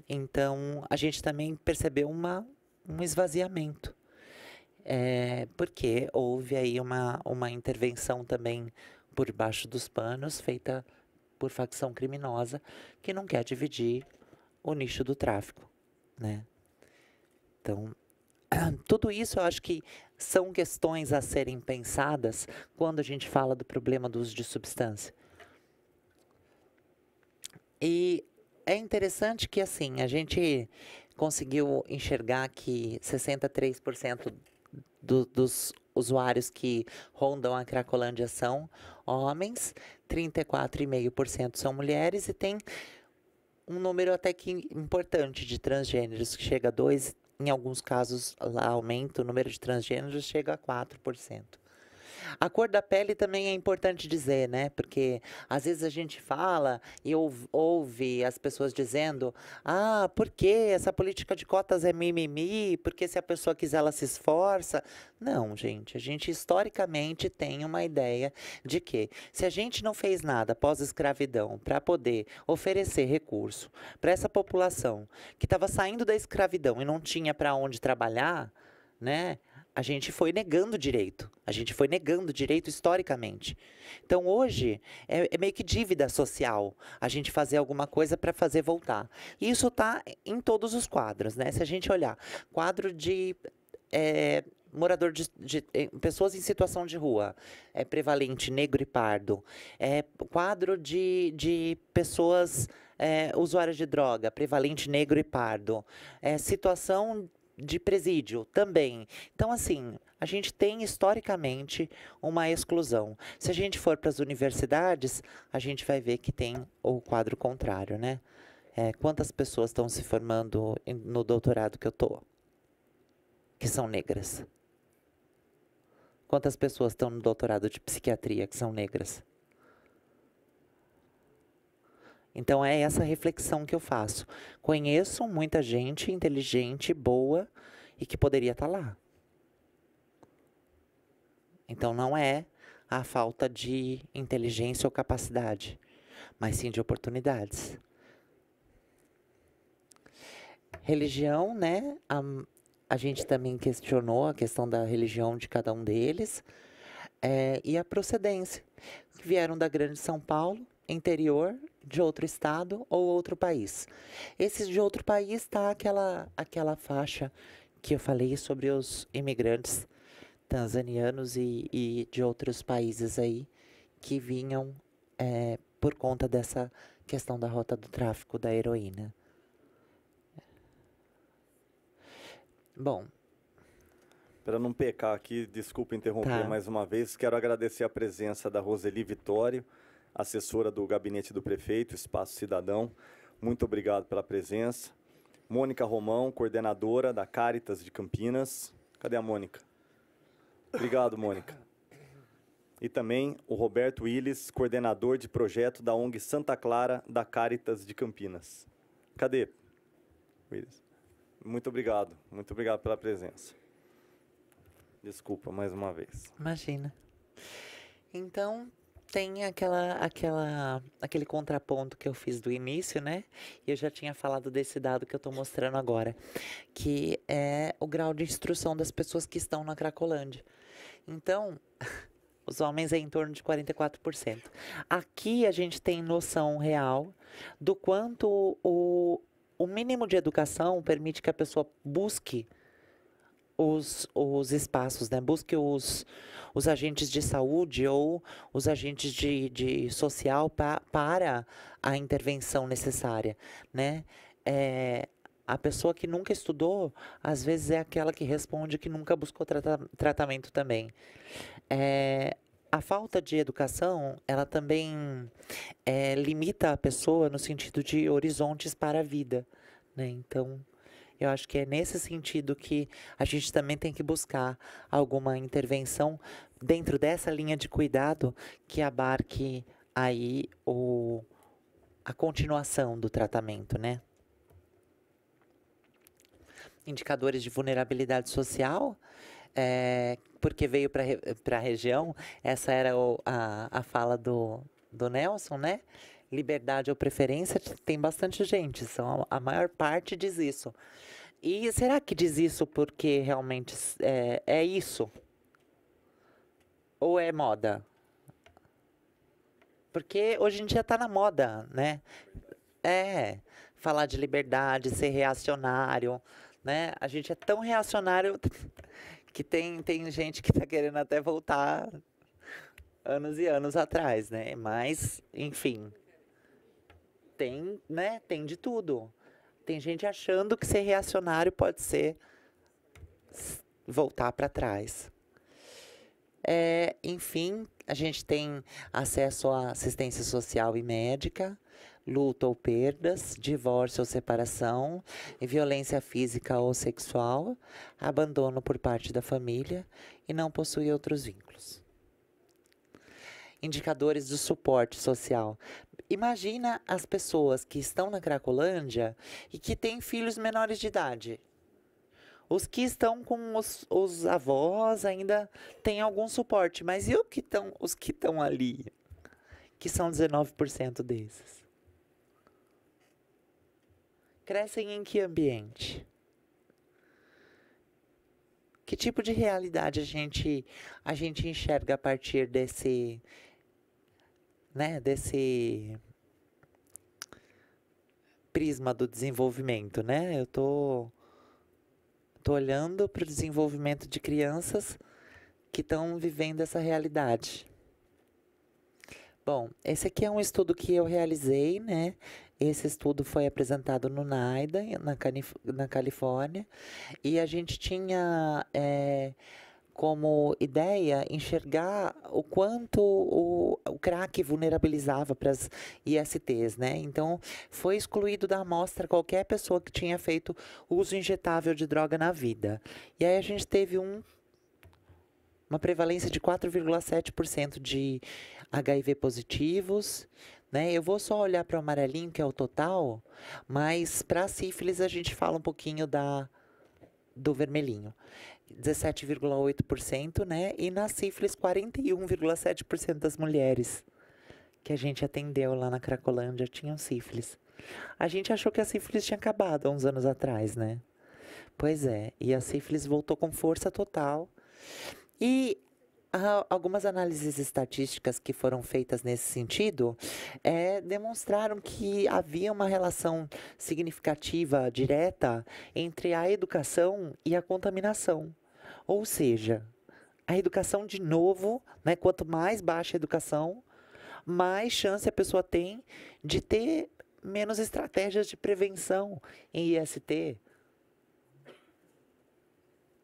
então a gente também percebeu uma, um esvaziamento. É, porque houve aí uma, uma intervenção também por baixo dos panos, feita por facção criminosa, que não quer dividir o nicho do tráfico, né? Então, tudo isso eu acho que são questões a serem pensadas quando a gente fala do problema do uso de substância. E é interessante que, assim, a gente conseguiu enxergar que 63% do, dos usuários que rondam a Cracolândia são homens, 34,5% são mulheres e tem um número até que importante de transgêneros, que chega a 2, em alguns casos lá aumenta, o número de transgêneros chega a 4%. A cor da pele também é importante dizer, né? Porque às vezes a gente fala e ouve as pessoas dizendo: ah, por que essa política de cotas é mimimi? Porque se a pessoa quiser, ela se esforça. Não, gente. A gente historicamente tem uma ideia de que se a gente não fez nada pós-escravidão para poder oferecer recurso para essa população que estava saindo da escravidão e não tinha para onde trabalhar, né? a gente foi negando direito. A gente foi negando direito historicamente. Então hoje é, é meio que dívida social a gente fazer alguma coisa para fazer voltar. E isso está em todos os quadros, né? Se a gente olhar quadro de é, morador de, de, de, é, pessoas em situação de rua é prevalente negro e pardo é quadro de, de pessoas é, usuárias de droga prevalente negro e pardo é situação de presídio também. Então, assim, a gente tem historicamente uma exclusão. Se a gente for para as universidades, a gente vai ver que tem o quadro contrário, né? É, quantas pessoas estão se formando no doutorado que eu tô, que são negras? Quantas pessoas estão no doutorado de psiquiatria que são negras? Então é essa reflexão que eu faço. Conheço muita gente inteligente, boa e que poderia estar tá lá. Então não é a falta de inteligência ou capacidade, mas sim de oportunidades. Religião, né? A, a gente também questionou a questão da religião de cada um deles é, e a procedência. vieram da Grande São Paulo, interior de outro estado ou outro país. Esse de outro país está aquela, aquela faixa que eu falei sobre os imigrantes tanzanianos e, e de outros países aí que vinham é, por conta dessa questão da rota do tráfico da heroína. Bom, para não pecar aqui, desculpa interromper tá. mais uma vez, quero agradecer a presença da Roseli Vitório, assessora do gabinete do prefeito, Espaço Cidadão. Muito obrigado pela presença. Mônica Romão, coordenadora da Caritas de Campinas. Cadê a Mônica? Obrigado, Mônica. E também o Roberto Willis, coordenador de projeto da ONG Santa Clara da Caritas de Campinas. Cadê? Willis. Muito obrigado, muito obrigado pela presença. Desculpa mais uma vez. Imagina. Então, tem aquela, aquela, aquele contraponto que eu fiz do início, né? E eu já tinha falado desse dado que eu estou mostrando agora, que é o grau de instrução das pessoas que estão na Cracolândia. Então, os homens é em torno de 44%. Aqui a gente tem noção real do quanto o, o mínimo de educação permite que a pessoa busque os, os espaços, né? busque os, os agentes de saúde ou os agentes de, de social pra, para a intervenção necessária. Né? É, a pessoa que nunca estudou, às vezes é aquela que responde que nunca buscou tratamento também. É, a falta de educação, ela também é, limita a pessoa no sentido de horizontes para a vida. Né? Então, eu acho que é nesse sentido que a gente também tem que buscar alguma intervenção dentro dessa linha de cuidado que abarque aí o, a continuação do tratamento, né? Indicadores de vulnerabilidade social, é, porque veio para a região, essa era o, a, a fala do, do Nelson, né? liberdade ou preferência, tem bastante gente, são, a maior parte diz isso. E será que diz isso porque realmente é, é isso? Ou é moda? Porque hoje em dia está na moda, né? É, falar de liberdade, ser reacionário, né? A gente é tão reacionário que tem, tem gente que está querendo até voltar anos e anos atrás, né? Mas, enfim tem, né? Tem de tudo. Tem gente achando que ser reacionário pode ser voltar para trás. É, enfim, a gente tem acesso à assistência social e médica, luta ou perdas, divórcio ou separação, violência física ou sexual, abandono por parte da família e não possui outros vínculos indicadores de suporte social. Imagina as pessoas que estão na Cracolândia e que têm filhos menores de idade. Os que estão com os, os avós ainda têm algum suporte, mas e o que tão, os que estão ali? Que são 19% desses. Crescem em que ambiente? Que tipo de realidade a gente, a gente enxerga a partir desse, né, desse prisma do desenvolvimento, né? Eu tô, tô olhando para o desenvolvimento de crianças que estão vivendo essa realidade. Bom, esse aqui é um estudo que eu realizei, né? Esse estudo foi apresentado no NAIDA, na, na Califórnia, e a gente tinha é, como ideia enxergar o quanto o, o crack vulnerabilizava para as ISTs, né? Então, foi excluído da amostra qualquer pessoa que tinha feito uso injetável de droga na vida. E aí a gente teve um uma prevalência de 4,7% de HIV positivos, né? Eu vou só olhar para o amarelinho, que é o total, mas para sífilis a gente fala um pouquinho da do vermelhinho. 17,8%, né? E na sífilis 41,7% das mulheres que a gente atendeu lá na Cracolândia tinham sífilis. A gente achou que a sífilis tinha acabado há uns anos atrás, né? Pois é, e a sífilis voltou com força total. E algumas análises estatísticas que foram feitas nesse sentido é, demonstraram que havia uma relação significativa, direta, entre a educação e a contaminação. Ou seja, a educação, de novo, né, quanto mais baixa a educação, mais chance a pessoa tem de ter menos estratégias de prevenção em IST.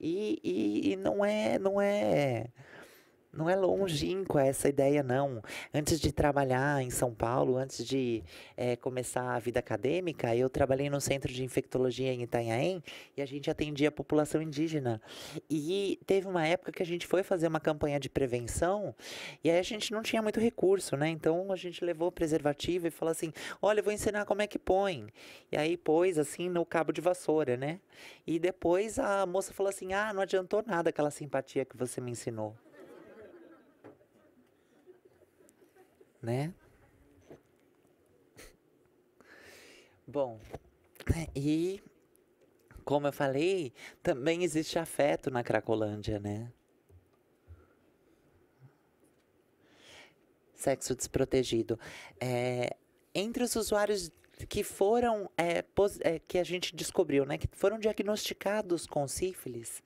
E, e, e não é, não é não é longínqua essa ideia, não. Antes de trabalhar em São Paulo, antes de é, começar a vida acadêmica, eu trabalhei no centro de infectologia em Itanhaém e a gente atendia a população indígena. E teve uma época que a gente foi fazer uma campanha de prevenção e aí a gente não tinha muito recurso, né? Então a gente levou preservativo e falou assim: olha, eu vou ensinar como é que põe. E aí pôs assim no cabo de vassoura, né? E depois a moça falou assim: ah, não adiantou nada aquela simpatia que você me ensinou. né? Bom, e como eu falei, também existe afeto na Cracolândia, né? Sexo desprotegido. É, entre os usuários que foram é, é, que a gente descobriu, né, que foram diagnosticados com sífilis.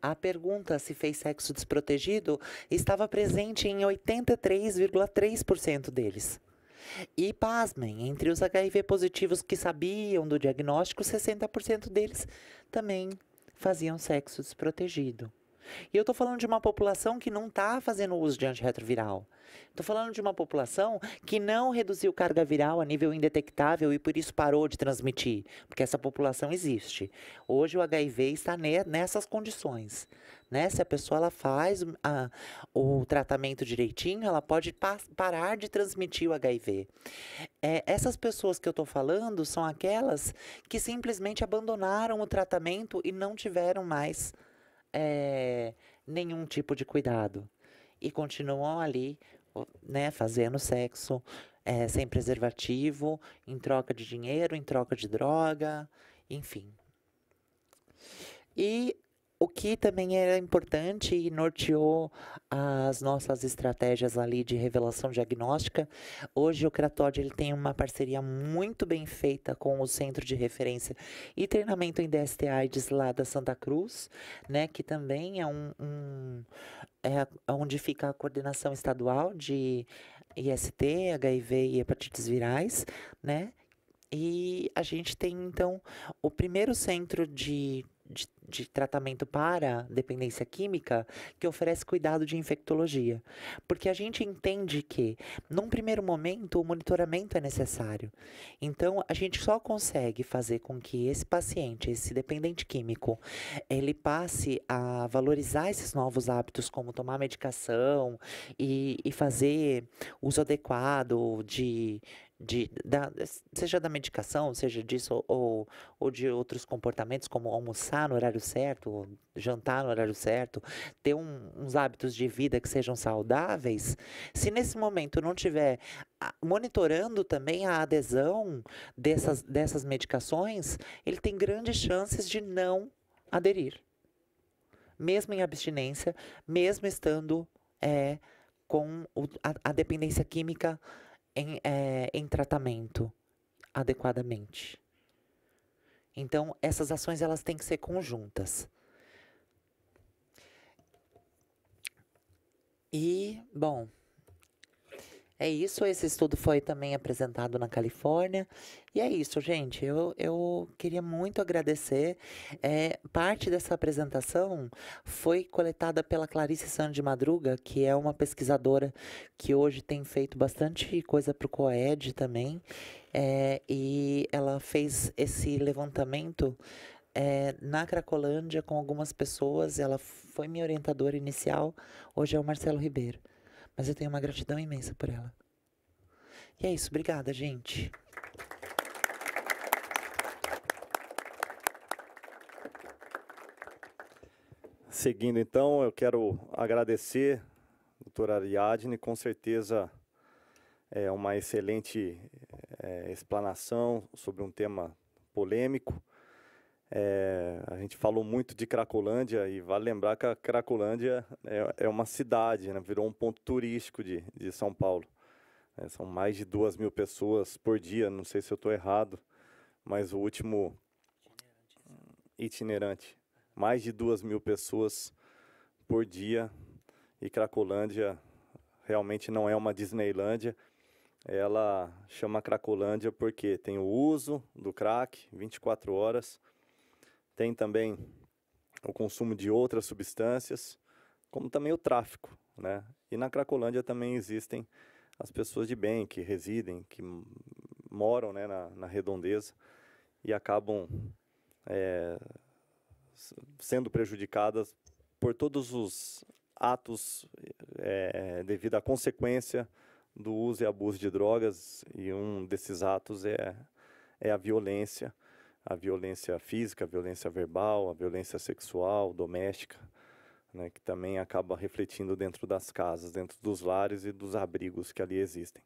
A pergunta se fez sexo desprotegido estava presente em 83,3% deles. E pasmem, entre os HIV positivos que sabiam do diagnóstico, 60% deles também faziam sexo desprotegido. E eu estou falando de uma população que não está fazendo uso de antirretroviral. Estou falando de uma população que não reduziu carga viral a nível indetectável e por isso parou de transmitir, porque essa população existe. Hoje o HIV está nessas condições. Né? Se a pessoa ela faz a, o tratamento direitinho, ela pode pa parar de transmitir o HIV. É, essas pessoas que eu estou falando são aquelas que simplesmente abandonaram o tratamento e não tiveram mais é, nenhum tipo de cuidado e continuam ali, né, fazendo sexo é, sem preservativo, em troca de dinheiro, em troca de droga, enfim. E o que também era importante e norteou as nossas estratégias ali de revelação diagnóstica. Hoje o Cratod ele tem uma parceria muito bem feita com o Centro de Referência e Treinamento em DST AIDS lá da Santa Cruz, né, que também é um, um é, é onde fica a coordenação estadual de IST, HIV e hepatites virais, né? E a gente tem então o primeiro centro de de tratamento para dependência química que oferece cuidado de infectologia. Porque a gente entende que, num primeiro momento, o monitoramento é necessário. Então, a gente só consegue fazer com que esse paciente, esse dependente químico, ele passe a valorizar esses novos hábitos, como tomar medicação e, e fazer uso adequado de de, da, seja da medicação, seja disso, ou, ou de outros comportamentos, como almoçar no horário certo, jantar no horário certo, ter um, uns hábitos de vida que sejam saudáveis, se nesse momento não tiver ah, monitorando também a adesão dessas, dessas medicações, ele tem grandes chances de não aderir. Mesmo em abstinência, mesmo estando é, com o, a, a dependência química em, é, em tratamento adequadamente. Então, essas ações elas têm que ser conjuntas. E, bom, é isso, esse estudo foi também apresentado na Califórnia. E é isso, gente. Eu, eu queria muito agradecer. É, parte dessa apresentação foi coletada pela Clarice Sand de Madruga, que é uma pesquisadora que hoje tem feito bastante coisa para o COED também. É, e ela fez esse levantamento é, na Cracolândia com algumas pessoas. Ela foi minha orientadora inicial, hoje é o Marcelo Ribeiro mas eu tenho uma gratidão imensa por ela. E é isso, obrigada, gente. Seguindo então, eu quero agradecer doutora Ariadne, com certeza é uma excelente é, explanação sobre um tema polêmico. É, a gente falou muito de Cracolândia e vale lembrar que a Cracolândia é, é uma cidade, né? virou um ponto turístico de, de São Paulo. É, são mais de duas mil pessoas por dia, não sei se eu estou errado, mas o último itinerante. itinerante. Mais de duas mil pessoas por dia e Cracolândia realmente não é uma Disneylândia. Ela chama Cracolândia porque tem o uso do crack 24 horas tem também o consumo de outras substâncias, como também o tráfico, né? E na Cracolândia também existem as pessoas de bem que residem, que moram né, na, na redondeza e acabam é, sendo prejudicadas por todos os atos é, devido à consequência do uso e abuso de drogas, e um desses atos é, é a violência a violência física, a violência verbal, a violência sexual, doméstica, né, que também acaba refletindo dentro das casas, dentro dos lares e dos abrigos que ali existem.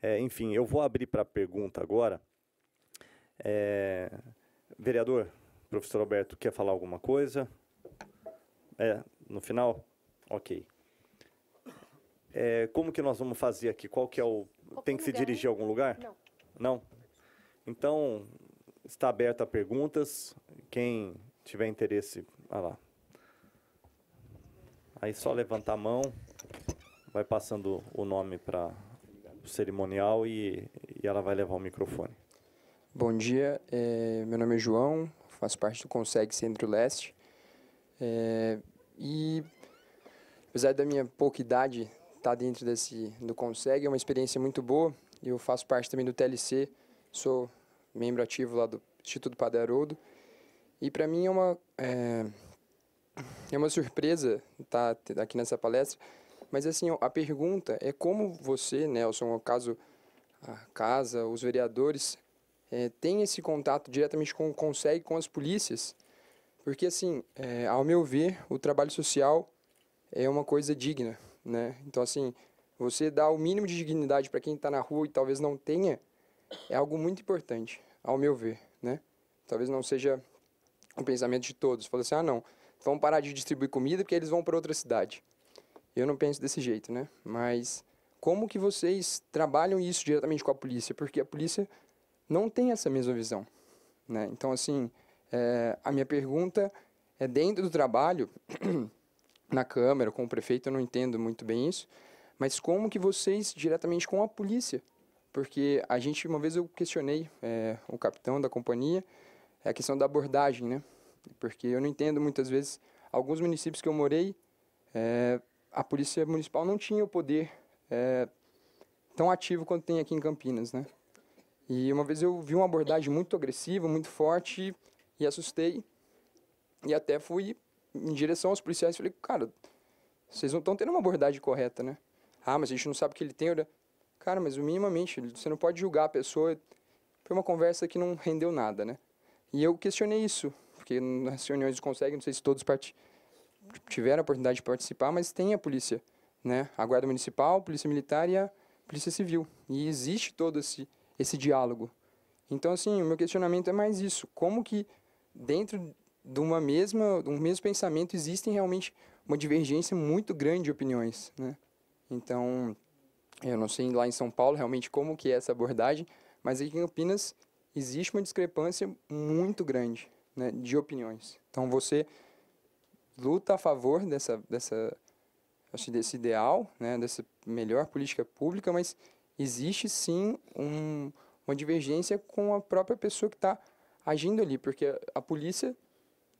É, enfim, eu vou abrir para a pergunta agora. É, vereador, professor Alberto, quer falar alguma coisa? É, no final? Ok. É, como que nós vamos fazer aqui? Qual que é o... Qualquer tem que se né? dirigir a algum lugar? Não. Não? Então, Está aberta a perguntas. Quem tiver interesse, ah lá. Aí só levantar a mão, vai passando o nome para o cerimonial e, e, ela vai levar o microfone. Bom dia, é, meu nome é João, faço parte do Consegue Centro-Leste. É, e apesar da minha pouca idade estar tá dentro desse do Consegue, é uma experiência muito boa. Eu faço parte também do TLC, sou membro ativo lá do Instituto Padre Haroldo. E para mim é uma, é, é uma surpresa tá, estar aqui nessa palestra, mas assim, a pergunta é como você, Nelson, o caso a casa, os vereadores, é, tem esse contato diretamente com, consegue com as polícias, porque assim, é, ao meu ver, o trabalho social é uma coisa digna, né? Então assim, você dá o mínimo de dignidade para quem está na rua e talvez não tenha, é algo muito importante, ao meu ver, né? Talvez não seja o pensamento de todos. Falar assim, ah, não, vamos parar de distribuir comida porque eles vão para outra cidade. Eu não penso desse jeito, né? Mas como que vocês trabalham isso diretamente com a polícia? Porque a polícia não tem essa mesma visão, né? Então, assim, é, a minha pergunta é dentro do trabalho, na Câmara, com o prefeito, eu não entendo muito bem isso, mas como que vocês, diretamente com a polícia, porque a gente, uma vez eu questionei é, o capitão da companhia, é a questão da abordagem, né? Porque eu não entendo muitas vezes, alguns municípios que eu morei, é, a polícia municipal não tinha o poder é, tão ativo quanto tem aqui em Campinas, né? E uma vez eu vi uma abordagem muito agressiva, muito forte, e assustei, e até fui em direção aos policiais e falei, cara, vocês não estão tendo uma abordagem correta, né? Ah, mas a gente não sabe o que ele tem. Cara, mas minimamente, você não pode julgar a pessoa. Foi uma conversa que não rendeu nada, né? E eu questionei isso, porque nas reuniões do Consegue, não sei se todos tiveram a oportunidade de participar, mas tem a polícia, né? A Guarda Municipal, a Polícia Militar e a Polícia Civil. E existe todo esse, esse diálogo. Então, assim, o meu questionamento é mais isso. Como que dentro de uma mesma, de um mesmo pensamento existem realmente uma divergência muito grande de opiniões, né? Então, eu não sei lá em São Paulo realmente como que é essa abordagem, mas aqui em Campinas existe uma discrepância muito grande né, de opiniões. Então você luta a favor dessa, dessa, assim, desse ideal, né, dessa melhor política pública, mas existe sim um, uma divergência com a própria pessoa que está agindo ali, porque a polícia,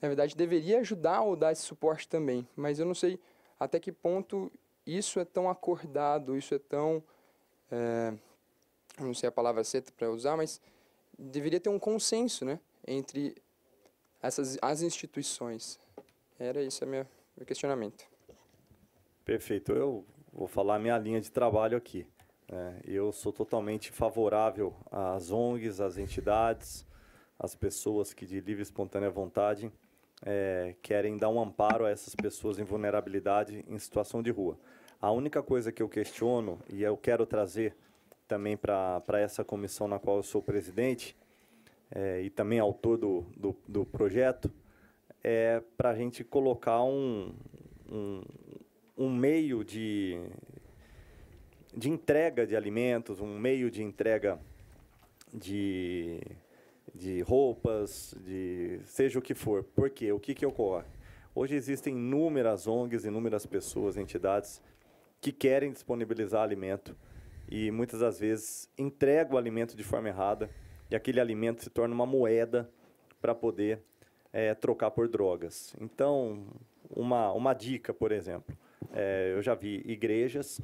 na verdade, deveria ajudar ou dar esse suporte também, mas eu não sei até que ponto isso é tão acordado, isso é tão. É, não sei a palavra certa para usar, mas deveria ter um consenso né, entre essas, as instituições. Era isso o meu questionamento. Perfeito. Eu vou falar a minha linha de trabalho aqui. É, eu sou totalmente favorável às ONGs, às entidades, às pessoas que de livre e espontânea vontade é, querem dar um amparo a essas pessoas em vulnerabilidade em situação de rua. A única coisa que eu questiono, e eu quero trazer também para essa comissão na qual eu sou presidente, é, e também autor do, do, do projeto, é para a gente colocar um, um, um meio de, de entrega de alimentos, um meio de entrega de, de roupas, de seja o que for. Por quê? O que, que ocorre? Hoje existem inúmeras ONGs, inúmeras pessoas, entidades que querem disponibilizar alimento e muitas das vezes entrega o alimento de forma errada e aquele alimento se torna uma moeda para poder é, trocar por drogas. Então, uma, uma dica, por exemplo, é, eu já vi igrejas,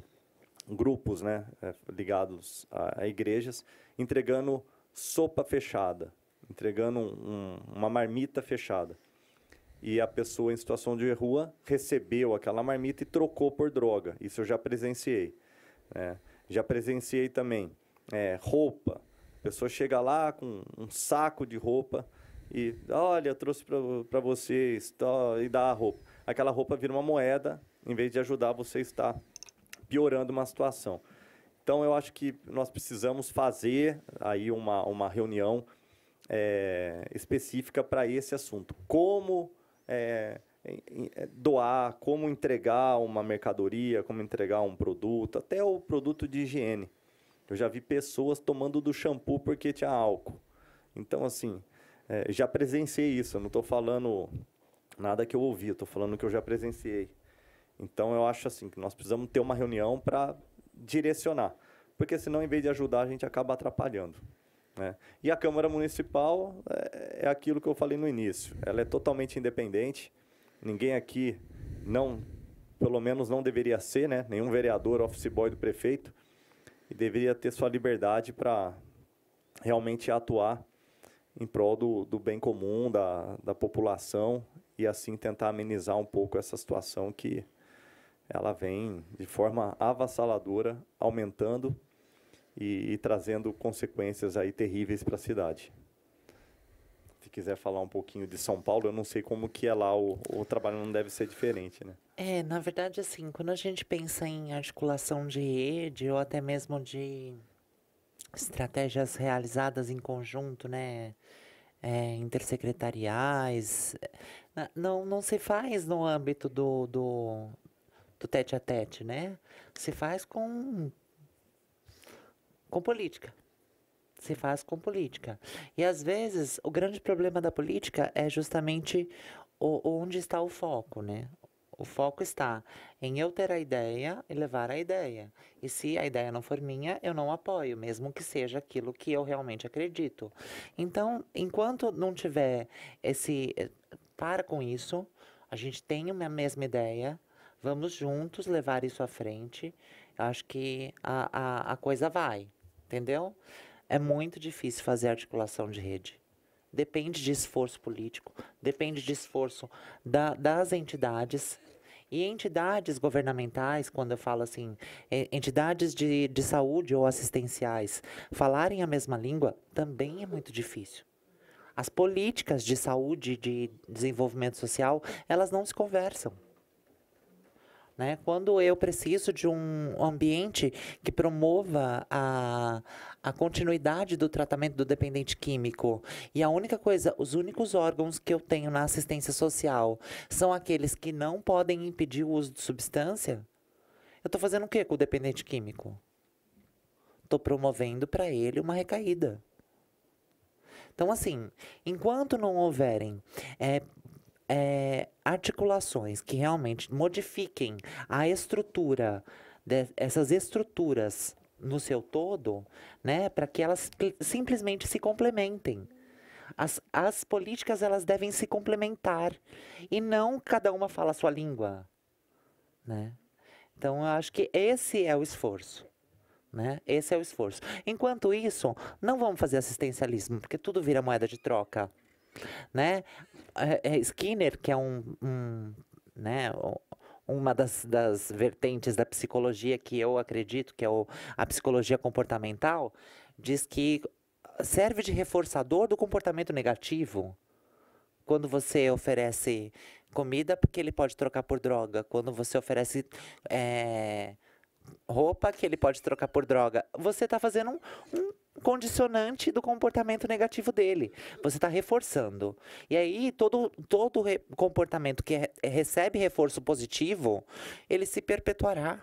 grupos né, é, ligados a, a igrejas, entregando sopa fechada, entregando um, uma marmita fechada e a pessoa em situação de rua recebeu aquela marmita e trocou por droga. Isso eu já presenciei. Né? Já presenciei também é, roupa. A pessoa chega lá com um saco de roupa e, olha, trouxe para vocês tó, tá, e dá a roupa. Aquela roupa vira uma moeda, em vez de ajudar, você está piorando uma situação. Então, eu acho que nós precisamos fazer aí uma, uma reunião é, específica para esse assunto. Como é, é, doar, como entregar uma mercadoria, como entregar um produto, até o produto de higiene. Eu já vi pessoas tomando do shampoo porque tinha álcool. Então, assim, é, já presenciei isso. Eu não estou falando nada que eu ouvi, estou falando que eu já presenciei. Então, eu acho assim que nós precisamos ter uma reunião para direcionar, porque senão, em vez de ajudar, a gente acaba atrapalhando. Né? E a Câmara Municipal é, é aquilo que eu falei no início, ela é totalmente independente, ninguém aqui não, pelo menos não deveria ser, né? nenhum vereador, office boy do prefeito, e deveria ter sua liberdade para realmente atuar em prol do, do bem comum da, da população e assim tentar amenizar um pouco essa situação que ela vem de forma avassaladora aumentando e, e trazendo consequências aí terríveis para a cidade. Se quiser falar um pouquinho de São Paulo, eu não sei como que é lá, o, o trabalho não deve ser diferente, né? É, na verdade, assim, quando a gente pensa em articulação de rede ou até mesmo de estratégias realizadas em conjunto, né? É, intersecretariais. Não, não se faz no âmbito do, do, do tete a tete, né? Se faz com com política. Se faz com política. E às vezes o grande problema da política é justamente o, onde está o foco, né? O foco está em eu ter a ideia e levar a ideia. E se a ideia não for minha, eu não apoio, mesmo que seja aquilo que eu realmente acredito. Então, enquanto não tiver esse. Eh, para com isso, a gente tem a mesma ideia, vamos juntos levar isso à frente. Eu acho que a, a, a coisa vai entendeu? É muito difícil fazer articulação de rede. Depende de esforço político, depende de esforço da, das entidades. E entidades governamentais, quando eu falo assim, é, entidades de, de saúde ou assistenciais, falarem a mesma língua também é muito difícil. As políticas de saúde, de desenvolvimento social, elas não se conversam. Né? Quando eu preciso de um ambiente que promova a, a continuidade do tratamento do dependente químico, e a única coisa, os únicos órgãos que eu tenho na assistência social são aqueles que não podem impedir o uso de substância, eu estou fazendo o que com o dependente químico? Estou promovendo para ele uma recaída. Então, assim, enquanto não houverem é, é, articulações que realmente modifiquem a estrutura, de, estruturas no seu todo, né, para que elas simplesmente se complementem. As, as políticas elas devem se complementar e não cada uma fala a sua língua, né? Então eu acho que esse é o esforço. Né? Esse é o esforço. Enquanto isso, não vamos fazer assistencialismo, porque tudo vira moeda de troca né? É, é, Skinner, que é um, um né, uma das, das vertentes da psicologia que eu acredito, que é o, a psicologia comportamental, diz que serve de reforçador do comportamento negativo. Quando você oferece comida, porque ele pode trocar por droga. Quando você oferece é, roupa que ele pode trocar por droga. Você está fazendo um, um condicionante do comportamento negativo dele. Você está reforçando. E aí, todo, todo re comportamento que re recebe reforço positivo, ele se perpetuará.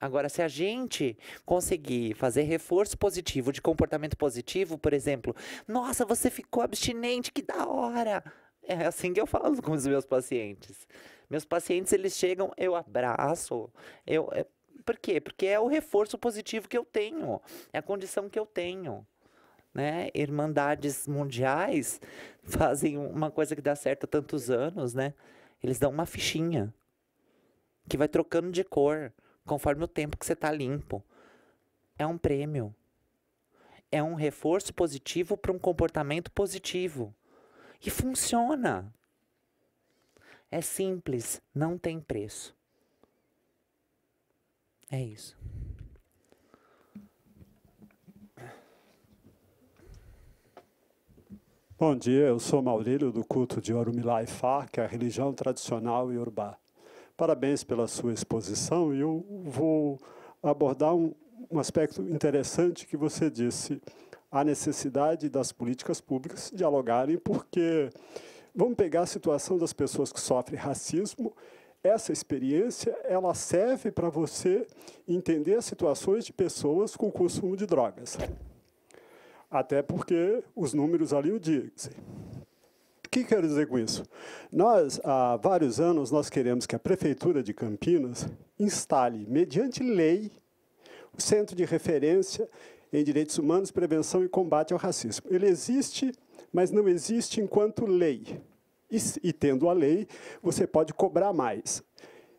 Agora, se a gente conseguir fazer reforço positivo de comportamento positivo, por exemplo, nossa, você ficou abstinente, que da hora! É assim que eu falo com os meus pacientes. Meus pacientes, eles chegam, eu abraço, eu... É, por quê? Porque é o reforço positivo que eu tenho, é a condição que eu tenho. Né? Irmandades mundiais fazem uma coisa que dá certo há tantos anos, né? Eles dão uma fichinha que vai trocando de cor conforme o tempo que você está limpo. É um prêmio. É um reforço positivo para um comportamento positivo. E funciona. É simples, não tem preço. É isso. Bom dia, eu sou Maurílio do culto de Orumilá e Fá, que é a religião tradicional iorubá. Parabéns pela sua exposição e eu vou abordar um, um aspecto interessante que você disse a necessidade das políticas públicas dialogarem, porque vamos pegar a situação das pessoas que sofrem racismo. Essa experiência ela serve para você entender as situações de pessoas com consumo de drogas. Até porque os números ali o dizem. O que quero dizer com isso? Nós, há vários anos, nós queremos que a Prefeitura de Campinas instale, mediante lei, o centro de referência em Direitos Humanos, Prevenção e Combate ao Racismo. Ele existe, mas não existe enquanto lei. E, e tendo a lei, você pode cobrar mais.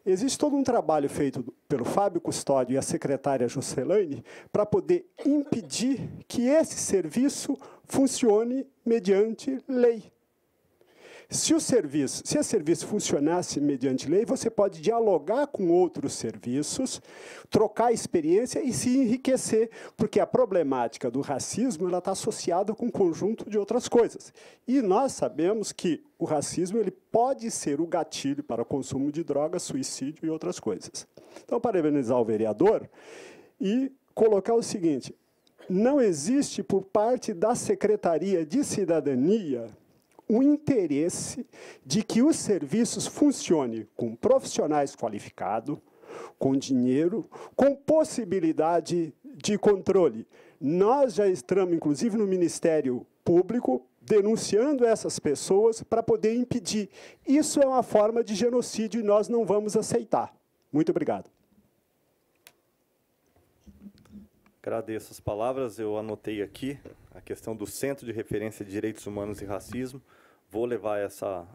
Existe todo um trabalho feito pelo Fábio Custódio e a secretária Juscelane para poder impedir que esse serviço funcione mediante lei. Se o serviço, se esse serviço funcionasse mediante lei, você pode dialogar com outros serviços, trocar experiência e se enriquecer, porque a problemática do racismo ela está associada com um conjunto de outras coisas. E nós sabemos que o racismo ele pode ser o gatilho para o consumo de drogas, suicídio e outras coisas. Então, parabenizar o vereador e colocar o seguinte: não existe por parte da Secretaria de Cidadania o interesse de que os serviços funcionem com profissionais qualificados, com dinheiro, com possibilidade de controle. Nós já estamos, inclusive, no Ministério Público, denunciando essas pessoas para poder impedir. Isso é uma forma de genocídio e nós não vamos aceitar. Muito obrigado. Agradeço as palavras, eu anotei aqui a questão do Centro de Referência de Direitos Humanos e Racismo. Vou levar essa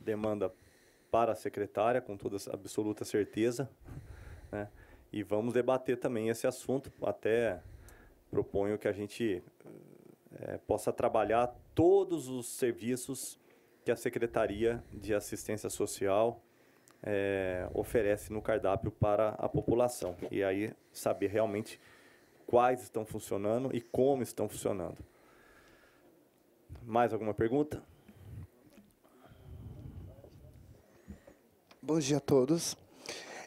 demanda para a secretária, com toda absoluta certeza, né? e vamos debater também esse assunto. Até proponho que a gente é, possa trabalhar todos os serviços que a Secretaria de Assistência Social é, oferece no cardápio para a população. E aí saber realmente quais estão funcionando e como estão funcionando. Mais alguma pergunta? Bom dia a todos.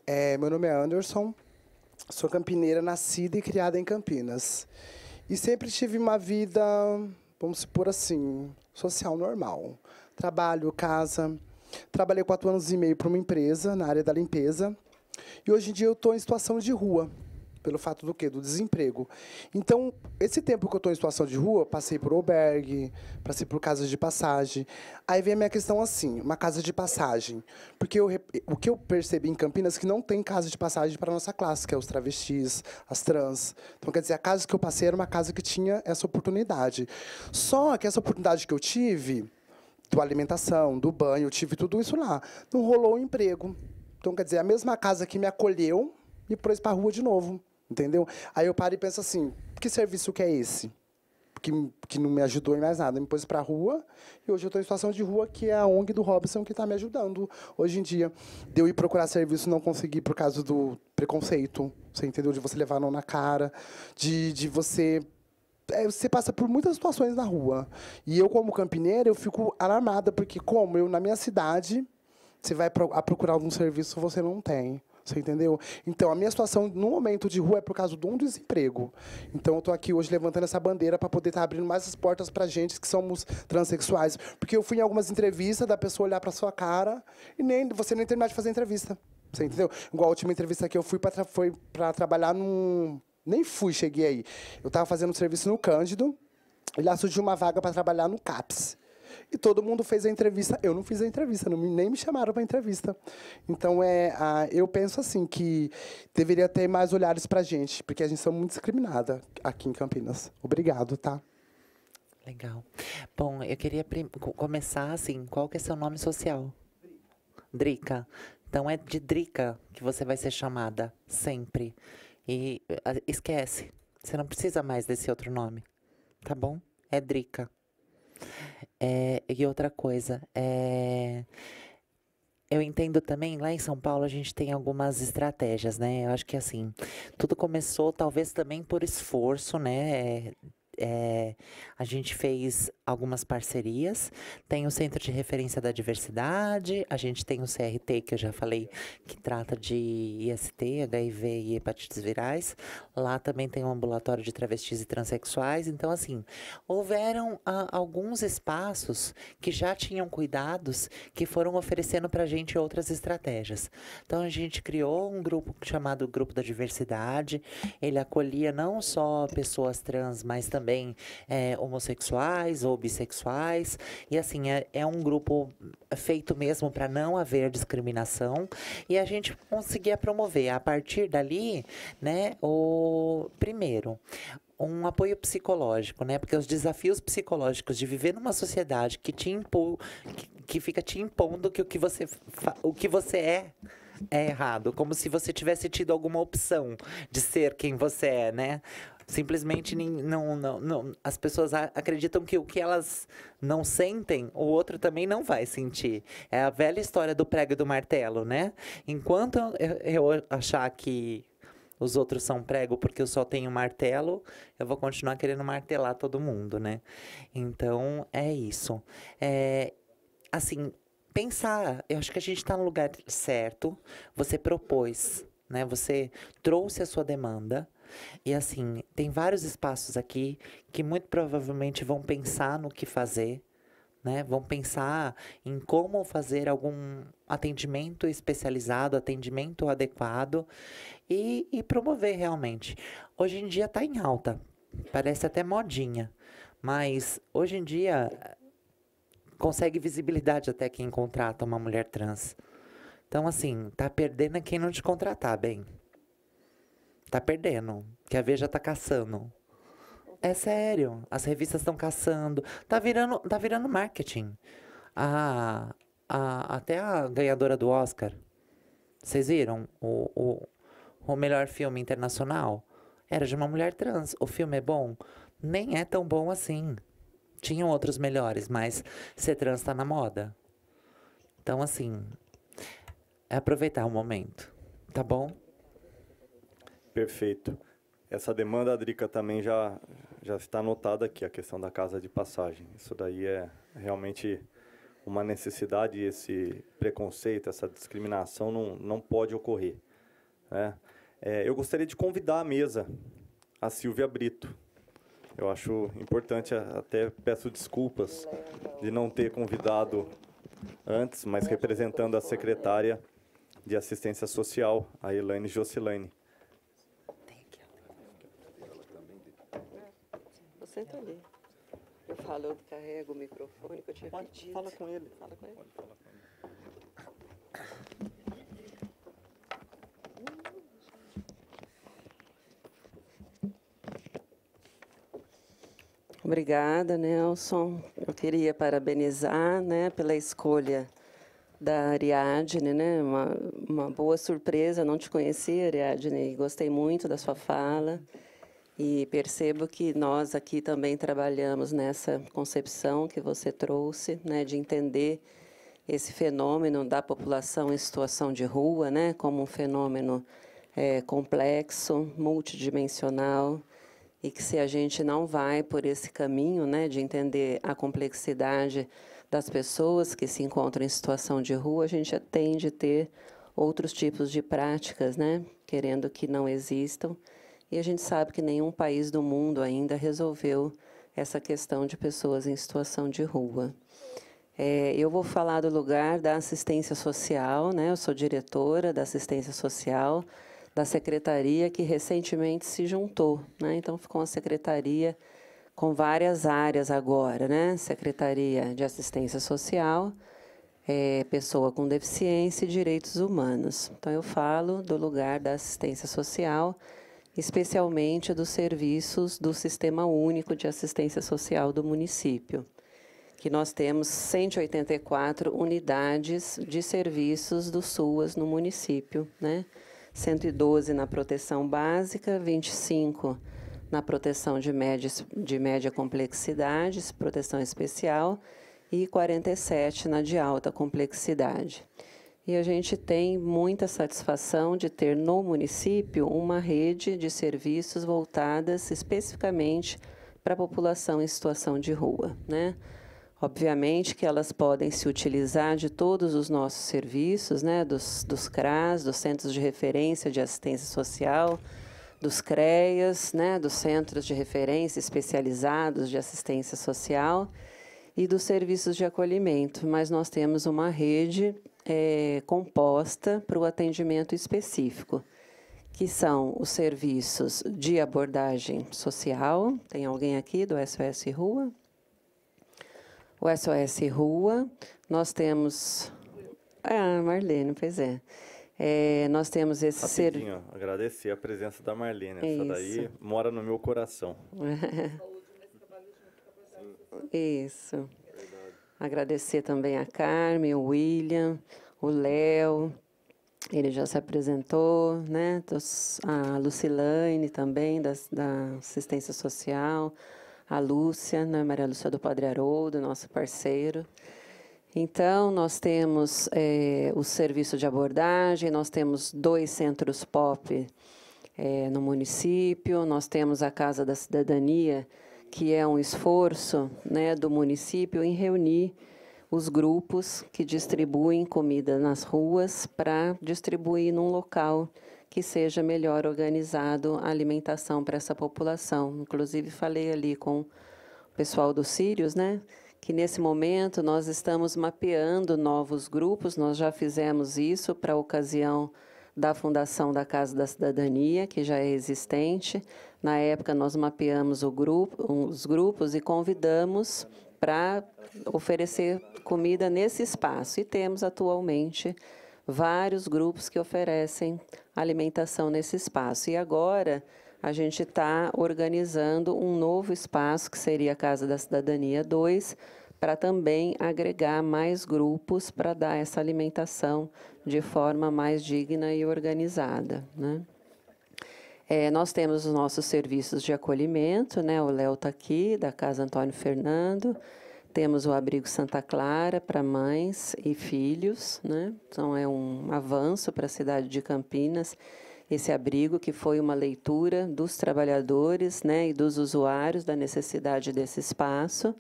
É, meu nome é Anderson, sou campineira, nascida e criada em Campinas. E sempre tive uma vida, vamos supor assim, social normal. Trabalho, casa. Trabalhei quatro anos e meio para uma empresa na área da limpeza. E hoje em dia eu estou em situação de rua pelo fato do quê? Do desemprego. Então, esse tempo que eu estou em situação de rua, passei por albergue, passei por casas de passagem. Aí vem a minha questão assim, uma casa de passagem. Porque eu, o que eu percebi em Campinas é que não tem casa de passagem para a nossa classe, que é os travestis, as trans. Então, quer dizer, a casa que eu passei era uma casa que tinha essa oportunidade. Só que essa oportunidade que eu tive, do alimentação, do banho, eu tive tudo isso lá. Não rolou o um emprego. Então, quer dizer, é a mesma casa que me acolheu, me pôs para a rua de novo. Entendeu? Aí eu paro e penso assim, que serviço que é esse? Que, que não me ajudou em mais nada. Me pôs para rua e hoje eu estou em situação de rua, que é a ONG do Robson que está me ajudando hoje em dia. De eu ir procurar serviço não consegui por causa do preconceito, você entendeu? De você levar a mão na cara, de, de você é, você passa por muitas situações na rua. E eu, como campineira, eu fico alarmada, porque como eu, na minha cidade, você vai a procurar algum serviço, você não tem. Você entendeu? Então, a minha situação no momento de rua é por causa de um desemprego. Então, eu estou aqui hoje levantando essa bandeira para poder estar tá abrindo mais as portas para gente que somos transexuais. Porque eu fui em algumas entrevistas da pessoa olhar para sua cara e nem você nem terminar de fazer a entrevista. Você entendeu? Igual a última entrevista que eu fui para foi para trabalhar num nem fui, cheguei aí. Eu estava fazendo um serviço no Cândido e lá surgiu uma vaga para trabalhar no CAPS. E todo mundo fez a entrevista. Eu não fiz a entrevista, não, nem me chamaram para entrevista. Então, é, a, eu penso assim que deveria ter mais olhares para a gente, porque a gente é muito discriminada aqui em Campinas. Obrigado, tá? Legal. Bom, eu queria começar assim, qual que é seu nome social? Drica. Então é de Drica que você vai ser chamada sempre. E esquece, você não precisa mais desse outro nome, tá bom? É Drica. É, e outra coisa, é, eu entendo também, lá em São Paulo a gente tem algumas estratégias, né? Eu acho que assim, tudo começou talvez também por esforço, né? é, a gente fez algumas parcerias. Tem o Centro de Referência da Diversidade, a gente tem o CRT, que eu já falei, que trata de IST, HIV e hepatites virais. Lá também tem um ambulatório de travestis e transexuais. Então, assim, houveram a, ah, alguns espaços que já tinham cuidados que foram oferecendo para a gente outras estratégias. Então, a gente criou um grupo chamado Grupo da Diversidade. Ele acolhia não só pessoas trans, mas também também é, homossexuais ou bissexuais. E assim, é, é um grupo feito mesmo para não haver discriminação e a gente conseguia promover a partir dali, né, o primeiro, um apoio psicológico, né? Porque os desafios psicológicos de viver numa sociedade que te impu, que, que fica te impondo que o que você fa... o que você é é errado, como se você tivesse tido alguma opção de ser quem você é, né? Simplesmente não, não, não, as pessoas acreditam que o que elas não sentem, o outro também não vai sentir. É a velha história do prego e do martelo, né? Enquanto eu, eu achar que os outros são prego porque eu só tenho martelo, eu vou continuar querendo martelar todo mundo, né? Então é isso. É, assim, pensar, eu acho que a gente está no lugar certo. Você propôs, né? Você trouxe a sua demanda. E assim, tem vários espaços aqui que muito provavelmente vão pensar no que fazer, né? Vão pensar em como fazer algum atendimento especializado, atendimento adequado e, e promover realmente. Hoje em dia está em alta, parece até modinha, mas hoje em dia eh, consegue visibilidade até quem contrata uma mulher trans. Então, assim, tá perdendo quem não te contratar, bem. Tá perdendo, que a Veja tá caçando. É sério, as revistas estão caçando. Tá virando, tá virando marketing. A, a, até a ganhadora do Oscar, vocês viram o, o, o melhor filme internacional? Era de uma mulher trans. O filme é bom? Nem é tão bom assim. Tinham outros melhores, mas ser trans tá na moda. Então, assim, é aproveitar o momento, tá bom? Perfeito. Essa demanda, Drica, também já, já está anotada aqui, a questão da casa de passagem. Isso daí é realmente uma necessidade, esse preconceito, essa discriminação não, não pode ocorrer. Né? É, eu gostaria de convidar à mesa a Silvia Brito. Eu acho importante, até peço desculpas de não ter convidado antes, mas representando a secretária de Assistência Social, a Elaine Jocilane. senta ali. Eu falando, carrego o microfone que eu tinha Pode, pedido. Fala com ele. Fala com ele. Pode falar com ele. Obrigada, Nelson. Eu queria parabenizar né, pela escolha da Ariadne, né? Uma, uma boa surpresa, não te conhecia, Ariadne, e gostei muito da sua fala. E percebo que nós aqui também trabalhamos nessa concepção que você trouxe, né, de entender esse fenômeno da população em situação de rua, né, como um fenômeno é, complexo, multidimensional, e que se a gente não vai por esse caminho, né, de entender a complexidade das pessoas que se encontram em situação de rua, a gente tende a ter outros tipos de práticas, né, querendo que não existam. E a gente sabe que nenhum país do mundo ainda resolveu essa questão de pessoas em situação de rua. É, eu vou falar do lugar da assistência social, né? Eu sou diretora da assistência social da secretaria que recentemente se juntou, né? Então ficou uma secretaria com várias áreas agora, né? Secretaria de Assistência Social, é, Pessoa com Deficiência e Direitos Humanos. Então eu falo do lugar da assistência social especialmente dos serviços do Sistema Único de Assistência Social do município, que nós temos 184 unidades de serviços do SUAS no município, né? 112 na proteção básica, 25 na proteção de média, de média complexidade, proteção especial, e 47 na de alta complexidade. E a gente tem muita satisfação de ter no município uma rede de serviços voltadas especificamente para a população em situação de rua. Né? Obviamente que elas podem se utilizar de todos os nossos serviços, né? dos, dos CRAS, dos Centros de Referência de Assistência Social, dos CREAS, né? dos Centros de Referência Especializados de Assistência Social e dos serviços de acolhimento, mas nós temos uma rede é, composta para o atendimento específico, que são os serviços de abordagem social. Tem alguém aqui do SOS Rua? O SOS Rua, nós temos. Ah, Marlene, pois é. É, nós temos esse Rapidinho, ser. Agradecer a presença da Marlene. Essa isso. daí mora no meu coração. isso. Agradecer também a Carmen, o William, o Léo, ele já se apresentou, né? A Lucilane também, da, da assistência social, a Lúcia, né? Maria Lúcia do Padre Haroldo, nosso parceiro. Então, nós temos é, o serviço de abordagem, nós temos dois centros POP é, no município, nós temos a Casa da Cidadania, que é um esforço né, do município em reunir os grupos que distribuem comida nas ruas para distribuir num local que seja melhor organizado a alimentação para essa população. Inclusive falei ali com o pessoal do Círios, né, que nesse momento nós estamos mapeando novos grupos, nós já fizemos isso para a ocasião da fundação da Casa da Cidadania, que já é existente. Na época, nós mapeamos grupo, os grupos e convidamos para oferecer comida nesse espaço. E temos atualmente vários grupos que oferecem alimentação nesse espaço. E agora a gente está organizando um novo espaço, que seria a Casa da Cidadania 2, para também agregar mais grupos para dar essa alimentação de forma mais digna e organizada. Né? É, nós temos os nossos serviços de acolhimento, né? o Léo está aqui, da Casa Antônio Fernando. Temos o abrigo Santa Clara para mães e filhos, né? então é um avanço para a cidade de Campinas esse abrigo, que foi uma leitura dos trabalhadores né? e dos usuários da necessidade desse espaço.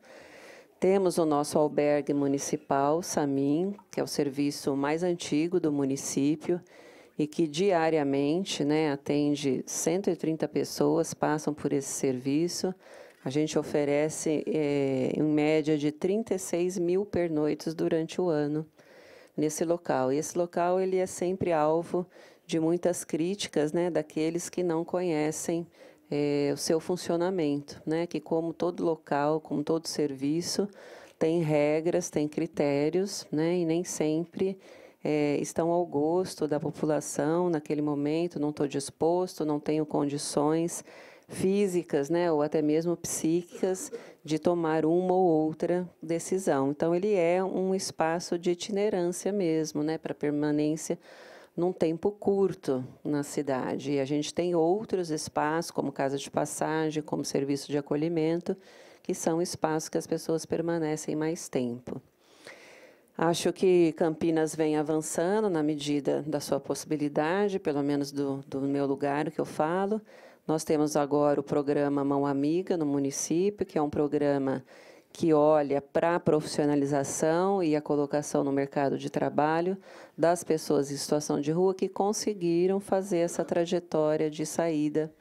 Temos o nosso albergue municipal, SAMIM, que é o serviço mais antigo do município e que diariamente né, atende 130 pessoas, passam por esse serviço. A gente oferece, é, em média, de 36 mil pernoites durante o ano nesse local. E esse local ele é sempre alvo de muitas críticas né, daqueles que não conhecem é, o seu funcionamento, né? Que como todo local, como todo serviço, tem regras, tem critérios, né? E nem sempre é, estão ao gosto da população naquele momento. Não estou disposto, não tenho condições físicas, né? Ou até mesmo psíquicas de tomar uma ou outra decisão. Então ele é um espaço de itinerância mesmo, né? Para permanência num tempo curto na cidade. E a gente tem outros espaços, como casa de passagem, como serviço de acolhimento, que são espaços que as pessoas permanecem mais tempo. Acho que Campinas vem avançando na medida da sua possibilidade, pelo menos do, do meu lugar que eu falo. Nós temos agora o programa Mão Amiga no município, que é um programa que olha para a profissionalização e a colocação no mercado de trabalho das pessoas em situação de rua que conseguiram fazer essa trajetória de saída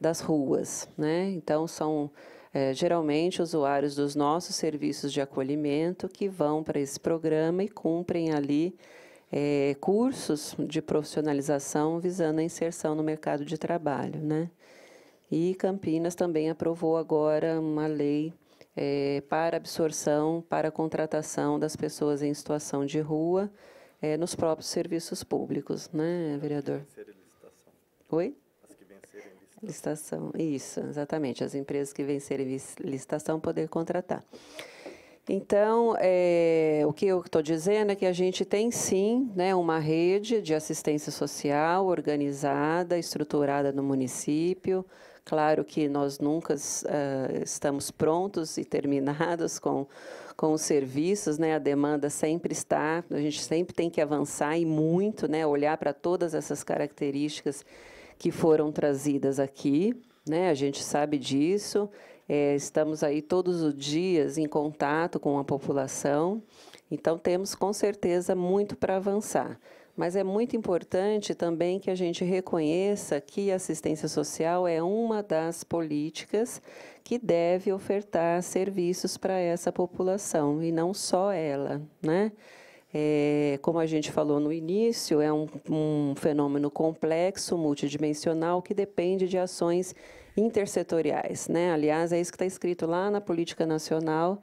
das ruas. Né? Então, são é, geralmente usuários dos nossos serviços de acolhimento que vão para esse programa e cumprem ali é, cursos de profissionalização visando a inserção no mercado de trabalho. Né? E Campinas também aprovou agora uma lei é, para absorção, para contratação das pessoas em situação de rua é, nos próprios serviços públicos, né, vereador? Oi? Licitação, isso, exatamente. As empresas que vencerem licitação poder contratar. Então, é, o que eu estou dizendo é que a gente tem sim né, uma rede de assistência social organizada, estruturada no município, Claro que nós nunca uh, estamos prontos e terminados com, com os serviços, né? A demanda sempre está, a gente sempre tem que avançar e muito, né? Olhar para todas essas características que foram trazidas aqui, né? A gente sabe disso. É, estamos aí todos os dias em contato com a população, então temos com certeza muito para avançar. Mas é muito importante também que a gente reconheça que a assistência social é uma das políticas que deve ofertar serviços para essa população, e não só ela, né? É, como a gente falou no início, é um, um, fenômeno complexo, multidimensional, que depende de ações intersetoriais. Né? Aliás, é isso que está escrito lá na Política Nacional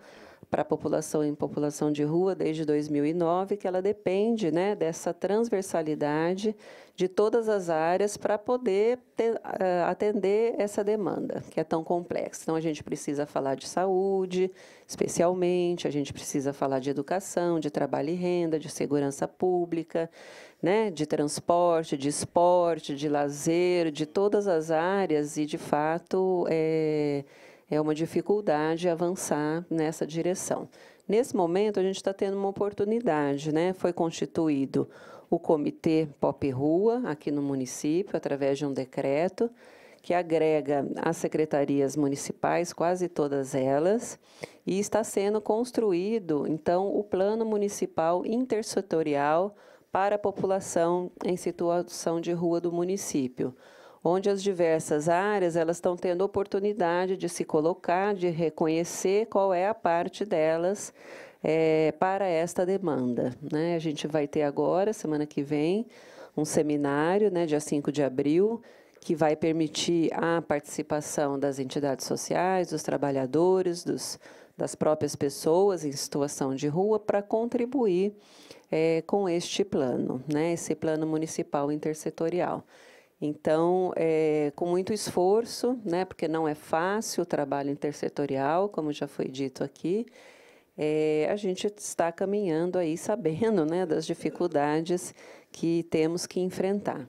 para a população em população de rua desde 2009, que ela depende né, dessa transversalidade de todas as áreas para poder ter, ah, atender essa demanda, que é tão complexa. Então, a gente precisa falar de saúde, especialmente, a gente precisa falar de educação, de trabalho e renda, de segurança pública, né, de transporte, de esporte, de lazer, de todas as áreas e, de fato, é, é uma dificuldade avançar nessa direção. Nesse momento, a gente está tendo uma oportunidade, né? Foi constituído o Comitê Pop Rua, aqui no município, através de um decreto, que agrega as secretarias municipais, quase todas elas, e está sendo construído, então, o Plano Municipal Intersetorial para a População em Situação de Rua do Município onde as diversas áreas elas estão tendo oportunidade de se colocar, de reconhecer qual é a parte delas é, para esta demanda. Né? A gente vai ter agora, semana que vem, um seminário, né, dia 5 de abril, que vai permitir a participação das entidades sociais, dos trabalhadores, dos, das próprias pessoas em situação de rua para contribuir é, com este plano, né, esse plano municipal intersetorial. Então, é, com muito esforço, né, porque não é fácil o trabalho intersetorial, como já foi dito aqui, é, a gente está caminhando aí sabendo né, das dificuldades que temos que enfrentar.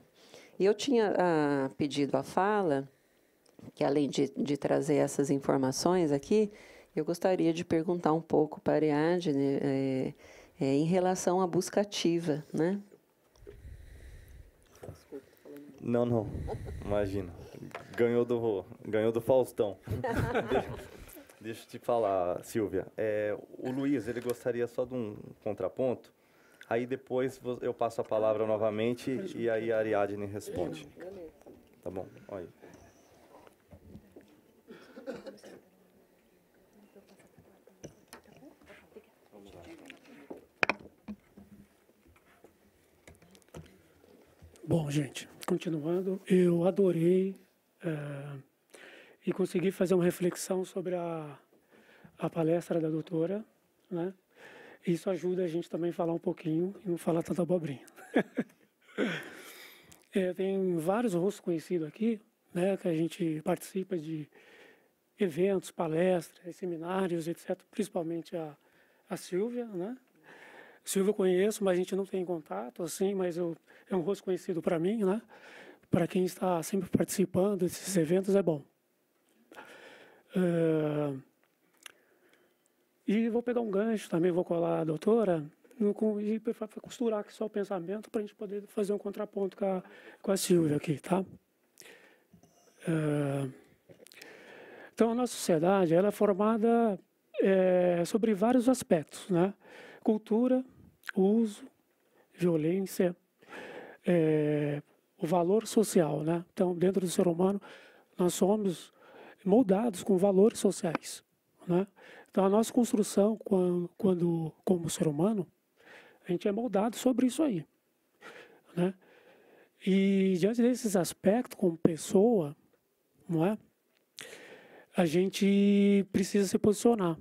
E eu tinha ah, pedido a fala, que além de, de trazer essas informações aqui, eu gostaria de perguntar um pouco para a Ariadne é, é, em relação à busca ativa, né? Não, não. Imagina. Ganhou do, ganhou do Faustão. deixa, deixa, eu te falar, Silvia. É, o Luiz, ele gostaria só de um contraponto. Aí depois eu passo a palavra novamente e aí a Ariadne responde. Tá bom, olha. Bom, gente, Continuando, eu adorei é, e consegui fazer uma reflexão sobre a, a palestra da doutora, né? Isso ajuda a gente também a falar um pouquinho e não falar tanta abobrinha. é, tem vários rostos conhecidos aqui, né, que a gente participa de eventos, palestras, seminários, etc. Principalmente a, a Silvia, né? Silvia eu conheço, mas a gente não tem contato, assim, mas eu é um rosto conhecido para mim, né? Para quem está sempre participando desses eventos é bom. Uh, e vou pegar um gancho também, vou colar a doutora no, e costurar aqui só o pensamento para a gente poder fazer um contraponto com a, com a Silvia aqui, tá? Uh, então, a nossa sociedade ela é formada é, sobre vários aspectos, né? Cultura, uso, violência, é, o valor social, né? Então, dentro do ser humano, nós somos moldados com valores sociais, né? Então, a nossa construção quando, quando como ser humano, a gente é moldado sobre isso aí, né? E diante desses aspectos, como pessoa, não é? A gente precisa se posicionar.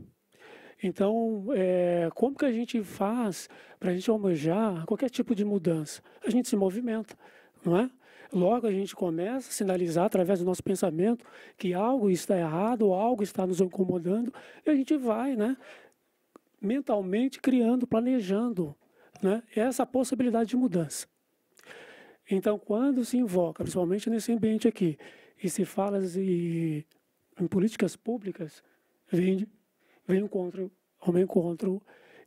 Então, é, como que a gente faz para a gente almejar qualquer tipo de mudança? A gente se movimenta, não é? Logo a gente começa a sinalizar através do nosso pensamento que algo está errado, algo está nos incomodando, e a gente vai, né? Mentalmente criando, planejando né, essa possibilidade de mudança. Então, quando se invoca, principalmente nesse ambiente aqui, e se fala em políticas públicas, vende vem ao encontro, ao meu encontro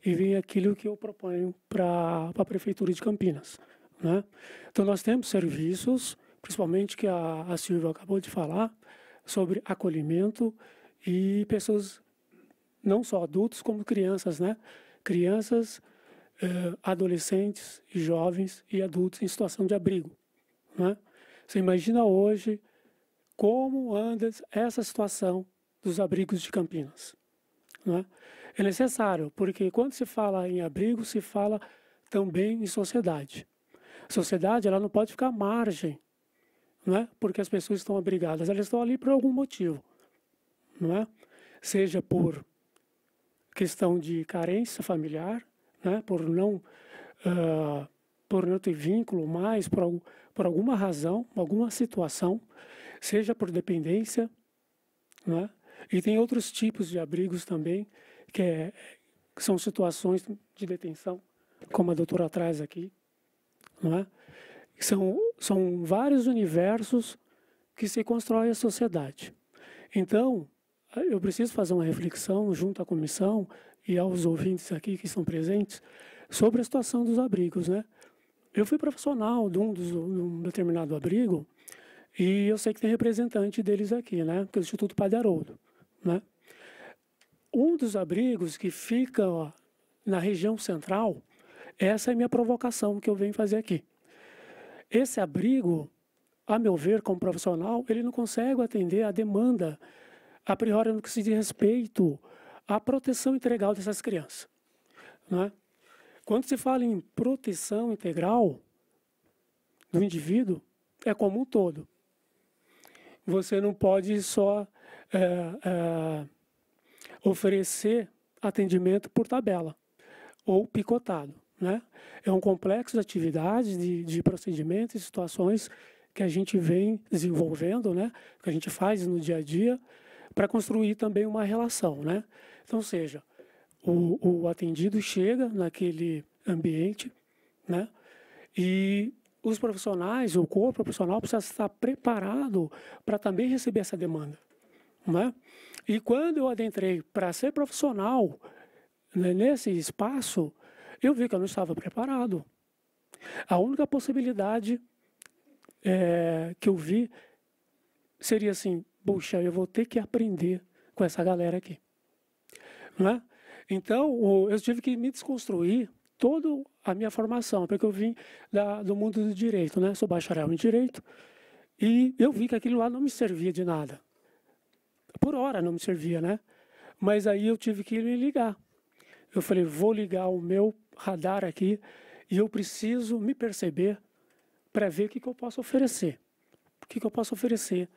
e vem aquilo que eu proponho para a Prefeitura de Campinas. Né? Então, nós temos serviços, principalmente que a, a Silvia acabou de falar, sobre acolhimento e pessoas, não só adultos, como crianças, né? Crianças, eh, adolescentes, jovens e adultos em situação de abrigo, né? Você imagina hoje como anda essa situação dos abrigos de Campinas. Né? É necessário, porque quando se fala em abrigo, se fala também em sociedade. A sociedade ela não pode ficar à margem, né? porque as pessoas estão abrigadas, elas estão ali por algum motivo. Não é? Seja por questão de carência familiar, né? por, não, uh, por não ter vínculo mais, por, por alguma razão, alguma situação, seja por dependência, é? E tem outros tipos de abrigos também, que, é, que são situações de detenção, como a doutora traz aqui. Não é? são, são vários universos que se constrói a sociedade. Então, eu preciso fazer uma reflexão junto à comissão e aos ouvintes aqui que estão presentes sobre a situação dos abrigos, né? Eu fui profissional de um, de um determinado abrigo e eu sei que tem representante deles aqui, né? Que é o Instituto Padre Haroldo. Né? Um dos abrigos que fica ó, na região central, essa é a minha provocação que eu venho fazer aqui. Esse abrigo, a meu ver, como profissional, ele não consegue atender a demanda, a priori no que se diz respeito à proteção integral dessas crianças. Né? Quando se fala em proteção integral do indivíduo, é como um todo. Você não pode só é, é, oferecer atendimento por tabela ou picotado. Né? É um complexo de atividades, de, de procedimentos e situações que a gente vem desenvolvendo, né? que a gente faz no dia a dia, para construir também uma relação. Né? Então, seja, o, o atendido chega naquele ambiente né? e os profissionais, o corpo profissional precisa estar preparado para também receber essa demanda. Né? E quando eu adentrei para ser profissional né, nesse espaço, eu vi que eu não estava preparado. A única possibilidade é, que eu vi seria assim: puxa, eu vou ter que aprender com essa galera aqui. Né? Então, eu tive que me desconstruir toda a minha formação, porque eu vim da, do mundo do direito, né? sou bacharel em direito, e eu vi que aquilo lá não me servia de nada por hora não me servia, né? Mas aí eu tive que ligar. Eu falei, vou ligar o meu radar aqui e eu preciso me perceber para ver o que, que eu posso oferecer. O que, que eu posso oferecer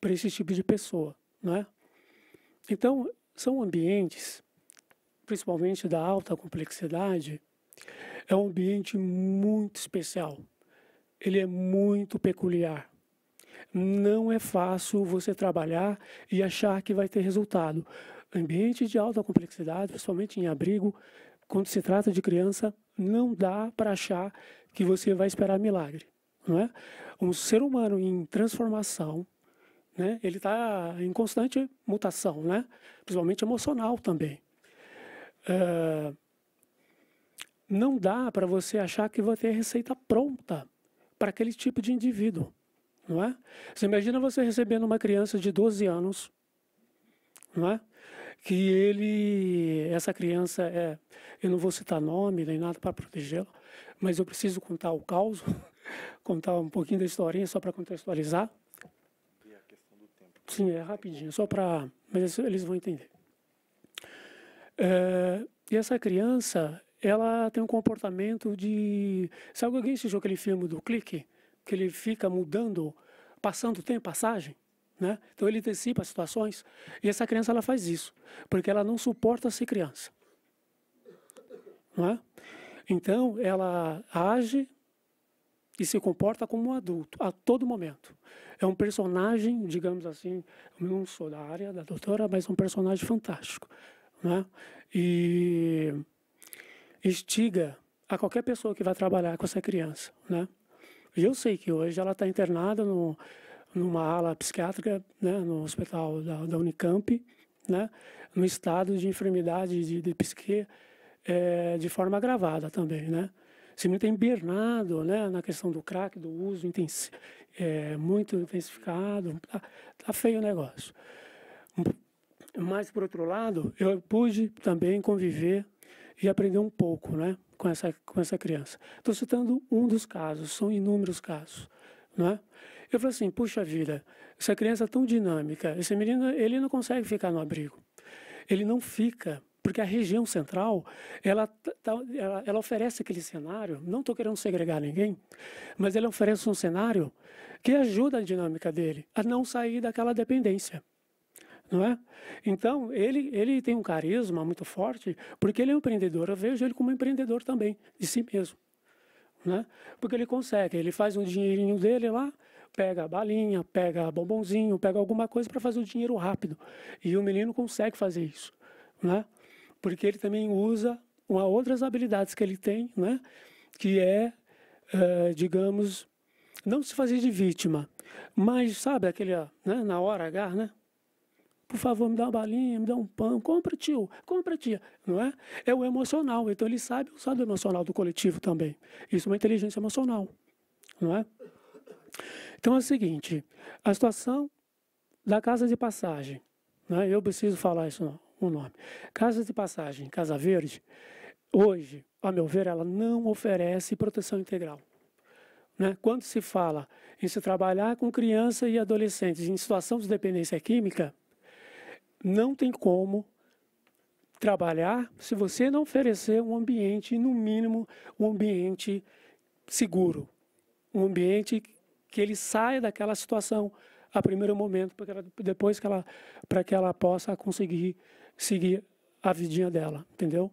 para esse tipo de pessoa, né? Então, são ambientes, principalmente da alta complexidade, é um ambiente muito especial. Ele é muito peculiar não é fácil você trabalhar e achar que vai ter resultado. Ambiente de alta complexidade, principalmente em abrigo, quando se trata de criança, não dá para achar que você vai esperar milagre, não é? Um ser humano em transformação, né? Ele está em constante mutação, né? Principalmente emocional também. Uh, não dá para você achar que vai ter receita pronta para aquele tipo de indivíduo não é? Você imagina você recebendo uma criança de 12 anos, não é? Que ele, essa criança é, eu não vou citar nome nem nada para protegê-la, mas eu preciso contar o caos, contar um pouquinho da historinha só para contextualizar. E a questão do tempo. Sim, é rapidinho, só para, mas eles vão entender. É, e essa criança, ela tem um comportamento de, sabe alguém assistiu aquele filme do Clique? que ele fica mudando, passando tempo, passagem. Né? Então ele antecipa as situações e essa criança ela faz isso, porque ela não suporta ser criança. Não é? Então ela age e se comporta como um adulto a todo momento. É um personagem, digamos assim, não sou da área da doutora, mas é um personagem fantástico. Né? E instiga a qualquer pessoa que vai trabalhar com essa criança. Né? Eu sei que hoje ela está internada no, numa ala psiquiátrica, né, no hospital da, da Unicamp, né, no estado de enfermidade de, de psique, é, de forma agravada também, né. Se me é Bernardo, né, na questão do crack, do uso intensi é, muito intensificado, tá, tá feio o negócio. Mas, por outro lado, eu pude também conviver e aprender um pouco, né? com essa, com essa criança. Estou citando um dos casos, são inúmeros casos. Não é? Eu falei assim, puxa vida, essa criança é tão dinâmica, esse menino ele não consegue ficar no abrigo. Ele não fica, porque a região central, ela, tá, tá, ela, ela oferece aquele cenário, não estou querendo segregar ninguém, mas ela oferece um cenário que ajuda a dinâmica dele a não sair daquela dependência não é? Então, ele, ele tem um carisma muito forte, porque ele é um empreendedor. Eu vejo ele como empreendedor também, de si mesmo. Né? Porque ele consegue, ele faz um dinheirinho dele lá, pega a balinha, pega bombonzinho, pega alguma coisa para fazer o dinheiro rápido. E o menino consegue fazer isso, né? Porque ele também usa uma, outras habilidades que ele tem, né? Que é, é digamos, não se fazer de vítima, mas sabe aquele, né? Na hora H, né? por favor, me dá uma balinha, me dá um pão, compra, tio, compra, tia, não é? É o emocional, então ele sabe usar do emocional do coletivo também. Isso é uma inteligência emocional, não é? Então é o seguinte, a situação da casa de passagem, né? eu preciso falar isso, o um nome. Casa de passagem, Casa Verde, hoje, a meu ver, ela não oferece proteção integral. Né? Quando se fala em se trabalhar com crianças e adolescentes em situação de dependência química, não tem como trabalhar se você não oferecer um ambiente, no mínimo, um ambiente seguro. Um ambiente que ele saia daquela situação a primeiro momento, porque ela, depois que ela, para que ela possa conseguir seguir a vidinha dela, entendeu?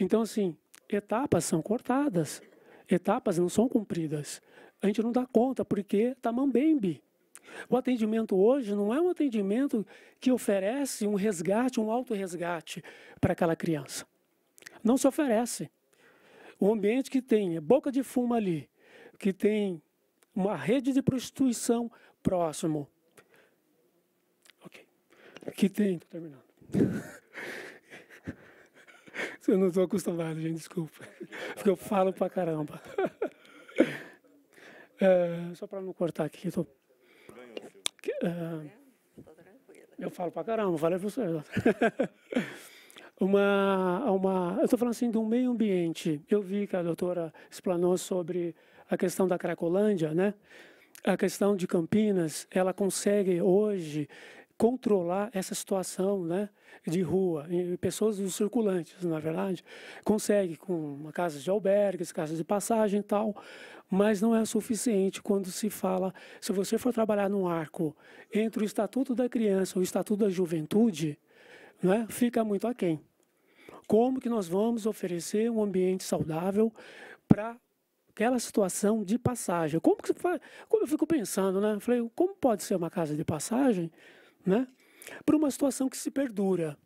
Então, assim, etapas são cortadas, etapas não são cumpridas. A gente não dá conta porque está mambembe, o atendimento hoje não é um atendimento que oferece um resgate, um autorresgate para aquela criança. Não se oferece. Um ambiente que tem é boca de fumo ali, que tem uma rede de prostituição próximo. Ok. Que tem. Estou terminando. eu não estou acostumado, gente, desculpa. Porque eu falo pra caramba. É, só para não cortar aqui, estou... tô... Uh, eu falo pra caramba, falei pra você. uma, uma, eu estou falando assim do meio ambiente. Eu vi que a doutora explanou sobre a questão da Cracolândia, né? A questão de Campinas, ela consegue hoje controlar essa situação né, de rua, pessoas circulantes, na verdade, consegue com casas de albergues, casas de passagem e tal, mas não é suficiente quando se fala, se você for trabalhar num arco entre o Estatuto da Criança e o Estatuto da Juventude, né, fica muito aquém. Como que nós vamos oferecer um ambiente saudável para aquela situação de passagem? Como que você faz? Como eu fico pensando, né? Falei, como pode ser uma casa de passagem né? uma situação que se perdura.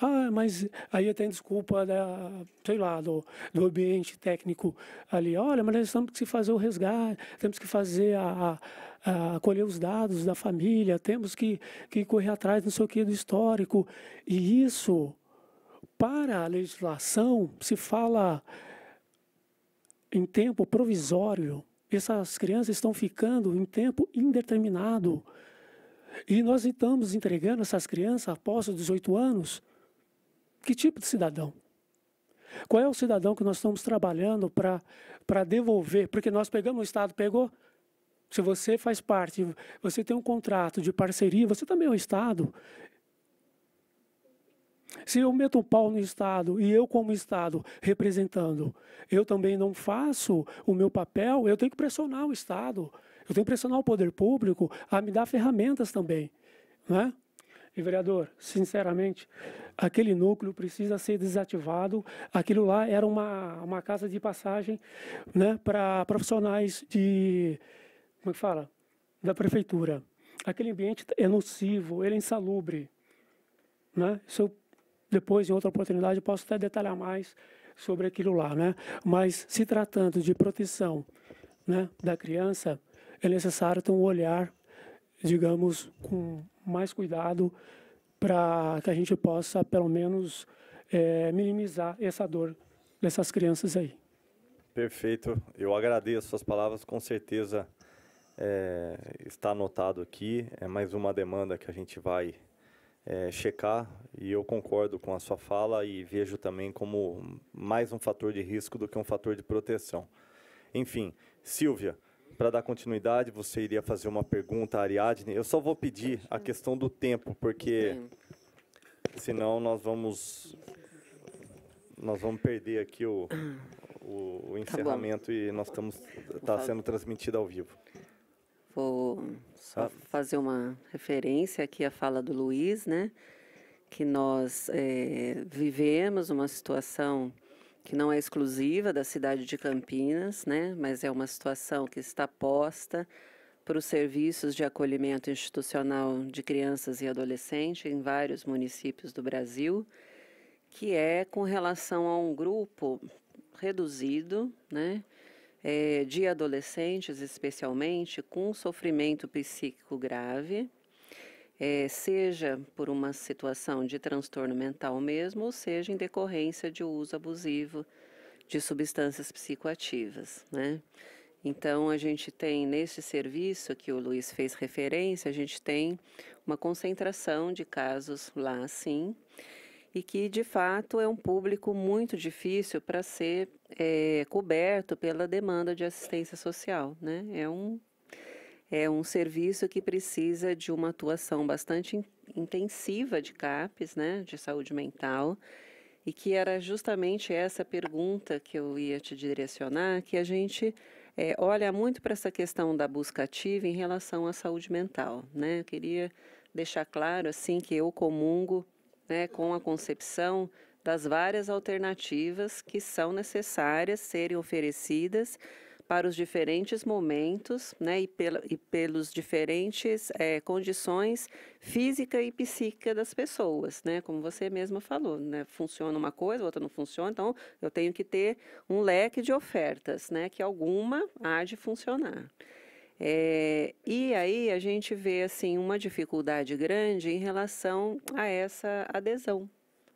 Ah, mas aí tem desculpa da, né, sei lá, do, do ambiente técnico ali. Olha, mas nós temos que fazer o resgate, temos que fazer a, a, a colher os dados da família, temos que, que correr atrás, não sei o que, do histórico. E isso, para a legislação, se fala em tempo provisório. Essas crianças estão ficando em tempo indeterminado e nós estamos entregando essas crianças após os 18 anos. Que tipo de cidadão? Qual é o cidadão que nós estamos trabalhando para devolver? Porque nós pegamos o Estado, pegou. Se você faz parte, você tem um contrato de parceria, você também é o Estado. Se eu meto um pau no Estado e eu, como Estado, representando, eu também não faço o meu papel, eu tenho que pressionar o Estado. Eu tenho que pressionar o poder público a me dar ferramentas também. Né? E, vereador, sinceramente, aquele núcleo precisa ser desativado. Aquilo lá era uma, uma casa de passagem né, para profissionais de. Como é que fala? Da prefeitura. Aquele ambiente é nocivo, ele é insalubre. Né? Se eu, depois, em outra oportunidade, eu posso até detalhar mais sobre aquilo lá. Né? Mas, se tratando de proteção né, da criança, é necessário ter um olhar, digamos, com mais cuidado para que a gente possa, pelo menos, é, minimizar essa dor dessas crianças aí. Perfeito. Eu agradeço suas palavras, com certeza é, está anotado aqui. É mais uma demanda que a gente vai é, checar e eu concordo com a sua fala e vejo também como mais um fator de risco do que um fator de proteção. Enfim, Silvia, para dar continuidade, você iria fazer uma pergunta à Ariadne. Eu só vou pedir a questão do tempo, porque senão nós vamos nós vamos perder aqui o, o, o tá encerramento tá e nós estamos está sendo transmitido ao vivo. Vou só ah. fazer uma referência aqui à fala do Luiz, né? Que nós é, vivemos uma situação que não é exclusiva da cidade de Campinas, né, mas é uma situação que está posta para os serviços de acolhimento institucional de crianças e adolescentes em vários municípios do Brasil, que é com relação a um grupo reduzido, né, é, de adolescentes especialmente, com sofrimento psíquico grave, é, seja por uma situação de transtorno mental mesmo, ou seja em decorrência de uso abusivo de substâncias psicoativas, né? Então, a gente tem neste serviço que o Luiz fez referência, a gente tem uma concentração de casos lá, sim, e que de fato é um público muito difícil para ser é, coberto pela demanda de assistência social, né? É um é um serviço que precisa de uma atuação bastante in intensiva de CAPES, né, de saúde mental, e que era justamente essa pergunta que eu ia te direcionar, que a gente é, olha muito para essa questão da busca ativa em relação à saúde mental, né? Eu queria deixar claro assim que eu comungo, né, com a concepção das várias alternativas que são necessárias serem oferecidas para os diferentes momentos né, e, pela, e pelos diferentes é, condições física e psíquica das pessoas, né? Como você mesma falou, né? Funciona uma coisa, outra não funciona, então eu tenho que ter um leque de ofertas, né? Que alguma há de funcionar. É, e aí a gente vê assim uma dificuldade grande em relação a essa adesão,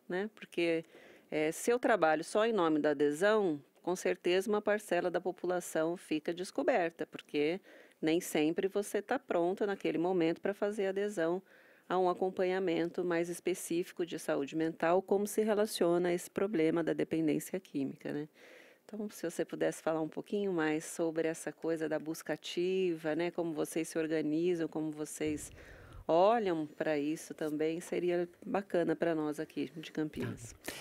né? Porque é, se eu trabalho só em nome da adesão, com certeza uma parcela da população fica descoberta, porque nem sempre você está pronta naquele momento para fazer adesão a um acompanhamento mais específico de saúde mental, como se relaciona esse problema da dependência química, né? Então, se você pudesse falar um pouquinho mais sobre essa coisa da busca ativa, né, como vocês se organizam, como vocês olham para isso também, seria bacana para nós aqui de Campinas. Tá.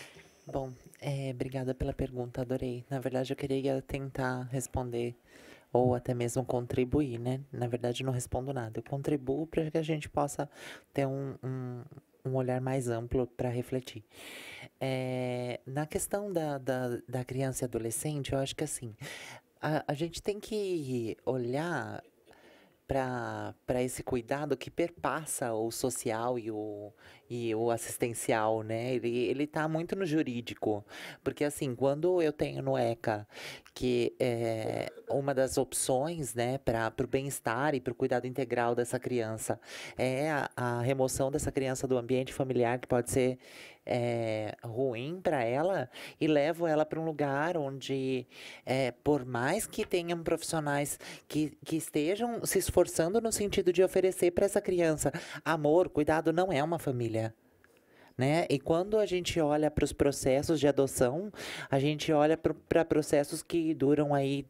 Bom, é, obrigada pela pergunta, adorei. Na verdade, eu queria tentar responder ou até mesmo contribuir, né? Na verdade, não respondo nada. Eu contribuo para que a gente possa ter um, um, um olhar mais amplo para refletir. É, na questão da, da, da criança e adolescente, eu acho que assim, a, a gente tem que olhar para esse cuidado que perpassa o social e o, e o assistencial, né? Ele, ele tá muito no jurídico. Porque, assim, quando eu tenho no ECA que é uma das opções, né, para o bem-estar e para o cuidado integral dessa criança é a, a remoção dessa criança do ambiente familiar, que pode ser é, ruim para ela e levo ela para um lugar onde, é, por mais que tenham profissionais que, que estejam se esforçando no sentido de oferecer para essa criança amor, cuidado, não é uma família. Né? E quando a gente olha para os processos de adoção, a gente olha para processos que duram aí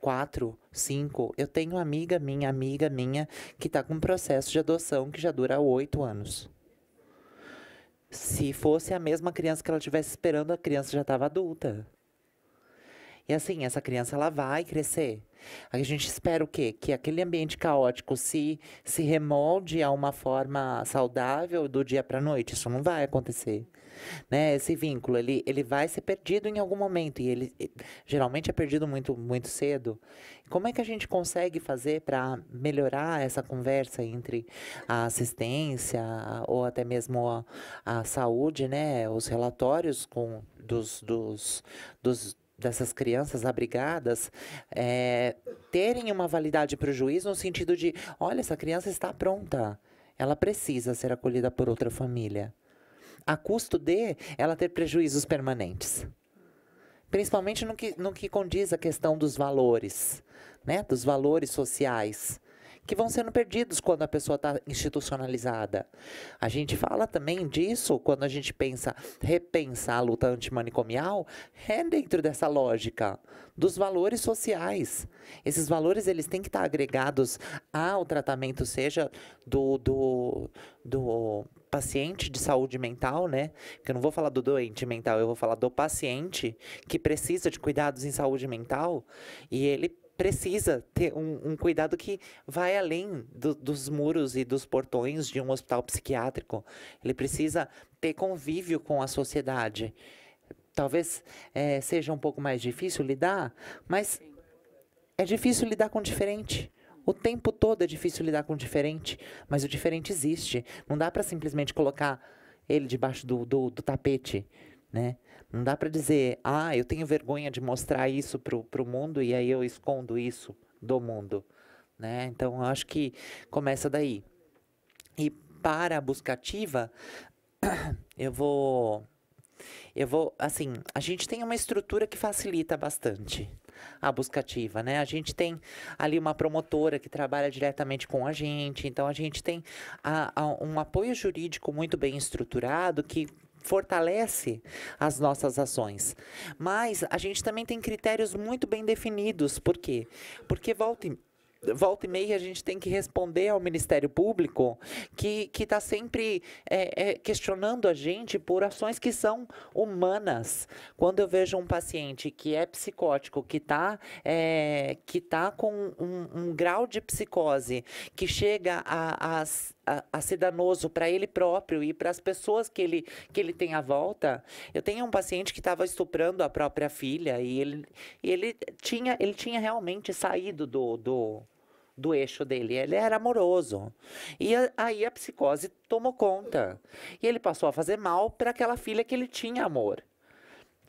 quatro, cinco. Eu tenho amiga minha, amiga minha, que está com um processo de adoção que já dura oito anos. Se fosse a mesma criança que ela estivesse esperando, a criança já estava adulta. E assim, essa criança ela vai crescer. A gente espera o quê? Que aquele ambiente caótico se se remolde a uma forma saudável do dia para noite. Isso não vai acontecer né? Esse vínculo, ele, ele vai ser perdido em algum momento e ele geralmente é perdido muito muito cedo. Como é que a gente consegue fazer para melhorar essa conversa entre a assistência ou até mesmo a, a saúde, né? Os relatórios com dos, dos, dos dessas crianças abrigadas é, terem uma validade para o juiz no sentido de, olha, essa criança está pronta, ela precisa ser acolhida por outra família a custo de ela ter prejuízos permanentes. Principalmente no que, no que condiz a questão dos valores, né? dos valores sociais, que vão sendo perdidos quando a pessoa está institucionalizada. A gente fala também disso quando a gente pensa, repensar a luta antimanicomial, é dentro dessa lógica dos valores sociais. Esses valores eles têm que estar tá agregados ao tratamento, seja do, do, do paciente de saúde mental, né? Que eu não vou falar do doente mental, eu vou falar do paciente que precisa de cuidados em saúde mental e ele precisa ter um, um, cuidado que vai além do, dos muros e dos portões de um hospital psiquiátrico. Ele precisa ter convívio com a sociedade. Talvez é, seja um pouco mais difícil lidar, mas é difícil lidar com o diferente. O tempo todo é difícil lidar com o diferente, mas o diferente existe. Não dá para simplesmente colocar ele debaixo do, do, do tapete, né? Não dá para dizer, ah, eu tenho vergonha de mostrar isso pro, pro mundo e aí eu escondo isso do mundo, né? Então, eu acho que começa daí. E para a buscativa, eu vou eu vou, assim, a gente tem uma estrutura que facilita bastante a busca ativa, né? A gente tem ali uma promotora que trabalha diretamente com a gente, então a gente tem a, a, um apoio jurídico muito bem estruturado que fortalece as nossas ações. Mas a gente também tem critérios muito bem definidos. Por quê? Porque volta volta e meia a gente tem que responder ao Ministério Público que está sempre é, é, questionando a gente por ações que são humanas. Quando eu vejo um paciente que é psicótico, que está é, que tá com um, um, grau de psicose, que chega a, a, a, ser danoso para ele próprio e para as pessoas que ele, que ele tem à volta. Eu tenho um paciente que estava estuprando a própria filha e ele, ele, tinha, ele tinha realmente saído do, do do eixo dele. Ele era amoroso. E a, aí a psicose tomou conta. E ele passou a fazer mal para aquela filha que ele tinha amor.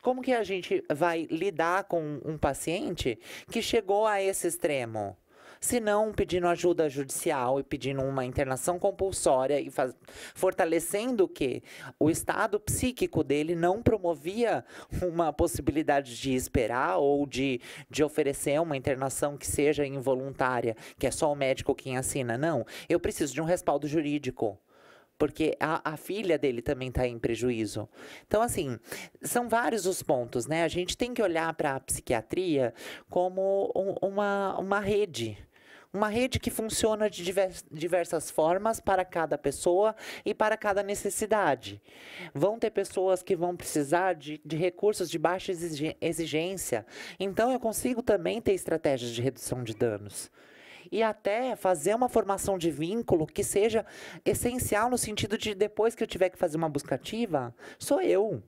Como que a gente vai lidar com um paciente que chegou a esse extremo? se não pedindo ajuda judicial e pedindo uma internação compulsória e faz, fortalecendo que o estado psíquico dele não promovia uma possibilidade de esperar ou de, de oferecer uma internação que seja involuntária, que é só o médico quem assina. Não, eu preciso de um respaldo jurídico porque a, a, filha dele também está em prejuízo. Então, assim, são vários os pontos, né? A gente tem que olhar para a psiquiatria como um, uma, uma rede uma rede que funciona de diversas formas para cada pessoa e para cada necessidade. Vão ter pessoas que vão precisar de, de recursos de baixa exigência, então eu consigo também ter estratégias de redução de danos e até fazer uma formação de vínculo que seja essencial no sentido de depois que eu tiver que fazer uma busca ativa, sou eu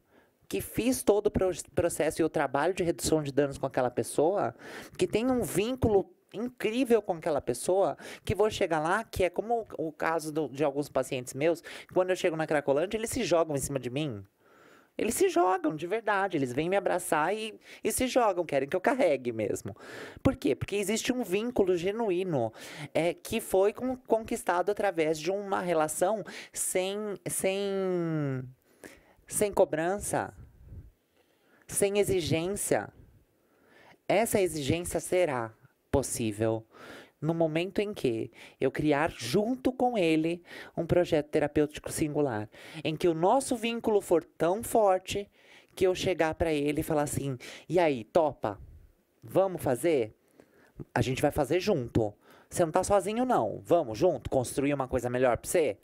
que fiz todo o processo e o trabalho de redução de danos com aquela pessoa, que tem um vínculo incrível com aquela pessoa que vou chegar lá, que é como o, caso do, de alguns pacientes meus, quando eu chego na Cracolândia, eles se jogam em cima de mim. Eles se jogam de verdade, eles vêm me abraçar e, e se jogam, querem que eu carregue mesmo. Por quê? Porque existe um vínculo genuíno é, que foi com, conquistado através de uma relação sem, sem, sem cobrança, sem exigência. Essa exigência será possível no momento em que eu criar junto com ele um projeto terapêutico singular, em que o nosso vínculo for tão forte que eu chegar para ele e falar assim: "E aí, topa? Vamos fazer? A gente vai fazer junto. Você não tá sozinho não. Vamos junto construir uma coisa melhor para você?"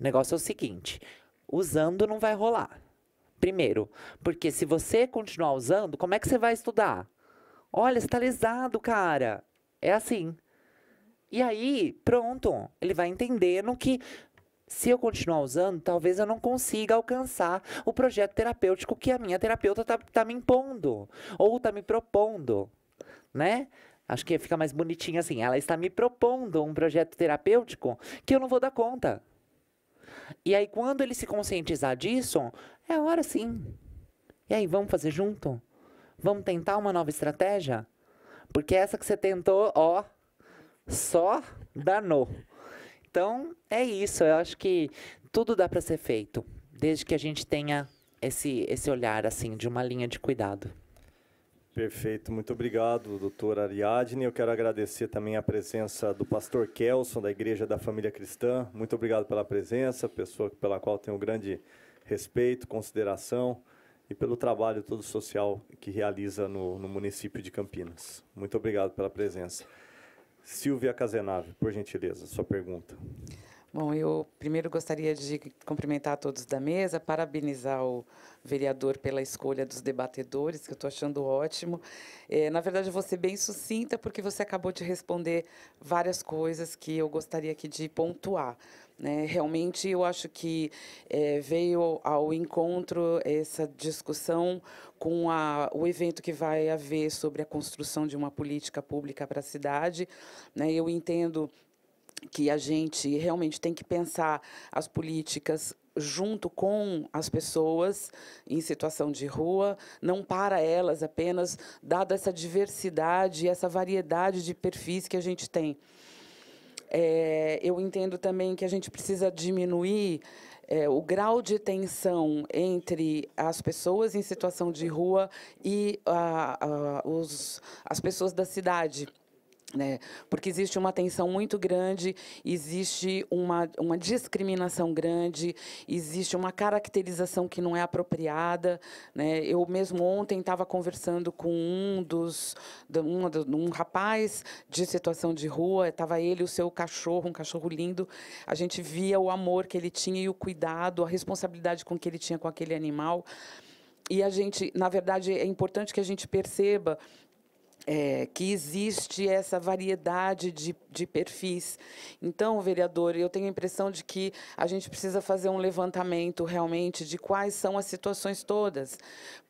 O negócio é o seguinte, usando não vai rolar. Primeiro, porque se você continuar usando, como é que você vai estudar? Olha, você tá lesado, cara. É assim. E aí, pronto, ele vai entendendo que se eu continuar usando, talvez eu não consiga alcançar o projeto terapêutico que a minha terapeuta tá, tá me impondo ou tá me propondo, né? Acho que fica mais bonitinho assim. Ela está me propondo um projeto terapêutico que eu não vou dar conta. E aí, quando ele se conscientizar disso, é hora sim. E aí, vamos fazer junto? Vamos tentar uma nova estratégia? Porque essa que você tentou, ó, só danou. Então, é isso. Eu acho que tudo dá para ser feito, desde que a gente tenha esse, esse olhar assim de uma linha de cuidado. Perfeito, muito obrigado, doutor Ariadne. Eu quero agradecer também a presença do pastor Kelson, da Igreja da Família Cristã. Muito obrigado pela presença, pessoa pela qual tenho grande respeito, consideração e pelo trabalho todo social que realiza no, no município de Campinas. Muito obrigado pela presença. Silvia Casenave, por gentileza, sua pergunta. Bom, eu primeiro gostaria de cumprimentar todos da mesa, parabenizar o vereador pela escolha dos debatedores, que eu estou achando ótimo. É, na verdade, eu vou ser bem sucinta, porque você acabou de responder várias coisas que eu gostaria aqui de pontuar. Né? Realmente, eu acho que é, veio ao encontro essa discussão com a, o evento que vai haver sobre a construção de uma política pública para a cidade. Né? Eu entendo que a gente realmente tem que pensar as políticas junto com as pessoas em situação de rua, não para elas apenas, dada essa diversidade, e essa variedade de perfis que a gente tem. É, eu entendo também que a gente precisa diminuir é, o grau de tensão entre as pessoas em situação de rua e a, a, os, as pessoas da cidade. Né? porque existe uma tensão muito grande, existe uma, uma discriminação grande, existe uma caracterização que não é apropriada. Né? Eu mesmo ontem estava conversando com um dos um, um rapaz de situação de rua, estava ele, o seu cachorro, um cachorro lindo. A gente via o amor que ele tinha e o cuidado, a responsabilidade com que ele tinha com aquele animal. E a gente, na verdade, é importante que a gente perceba é, que existe essa variedade de, de perfis. Então, vereador, eu tenho a impressão de que a gente precisa fazer um levantamento realmente de quais são as situações todas.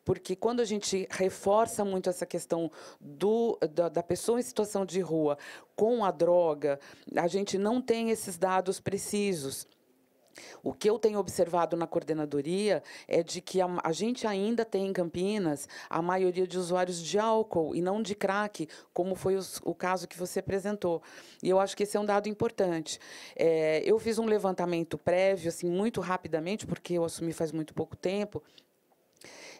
Porque quando a gente reforça muito essa questão do, da, da pessoa em situação de rua com a droga, a gente não tem esses dados precisos. O que eu tenho observado na coordenadoria é de que a, a, gente ainda tem em Campinas a maioria de usuários de álcool e não de crack, como foi os, o caso que você apresentou. E eu acho que esse é um dado importante. É, eu fiz um levantamento prévio, assim, muito rapidamente, porque eu assumi faz muito pouco tempo,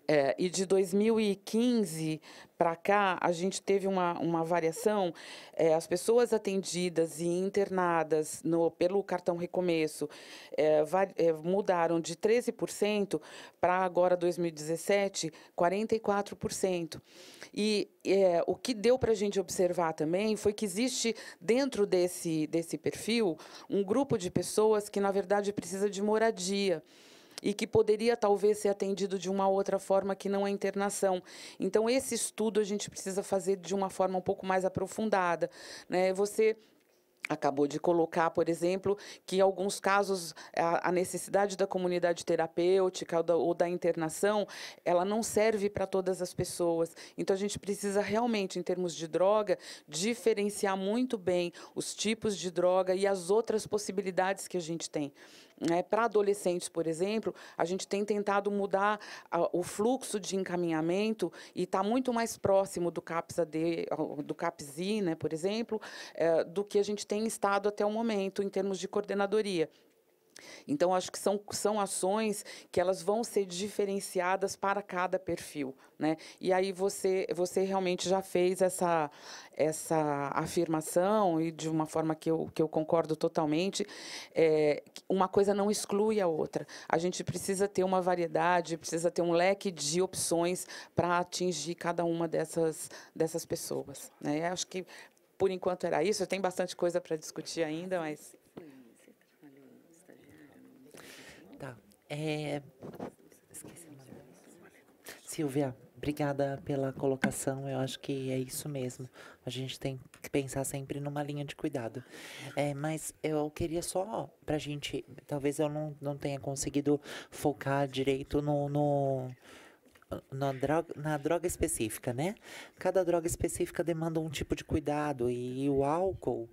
é, e de 2015 para cá, a gente teve uma, uma variação. É, as pessoas atendidas e internadas no, pelo cartão Recomeço é, é mudaram de 13% para agora 2017, 44%. E é, o que deu para a gente observar também foi que existe dentro desse, desse perfil um grupo de pessoas que, na verdade, precisa de moradia e que poderia talvez ser atendido de uma outra forma que não a internação. Então esse estudo a gente precisa fazer de uma forma um pouco mais aprofundada, né? Você acabou de colocar, por exemplo, que em alguns casos a, necessidade da comunidade terapêutica ou da, ou da internação, ela não serve para todas as pessoas. Então a gente precisa realmente, em termos de droga, diferenciar muito bem os tipos de droga e as outras possibilidades que a gente tem. Né, para adolescentes, por exemplo, a gente tem tentado mudar a, o fluxo de encaminhamento e está muito mais próximo do CAPS-AD, do CAPSI, né, por exemplo, é, do que a gente tem estado até o momento em termos de coordenadoria. Então, acho que são, são ações que elas vão ser diferenciadas para cada perfil. Né? E aí você, você realmente já fez essa, essa afirmação, e de uma forma que eu, que eu concordo totalmente, é, uma coisa não exclui a outra. A gente precisa ter uma variedade, precisa ter um leque de opções para atingir cada uma dessas, dessas pessoas. Né? Acho que, por enquanto, era isso. Tem bastante coisa para discutir ainda, mas... É... Silvia, obrigada pela colocação. Eu acho que é isso mesmo. A gente tem que pensar sempre numa linha de cuidado. É, mas eu queria só para a gente, talvez eu não, não tenha conseguido focar direito no, no na droga, na droga específica, né? Cada droga específica demanda um tipo de cuidado e o álcool,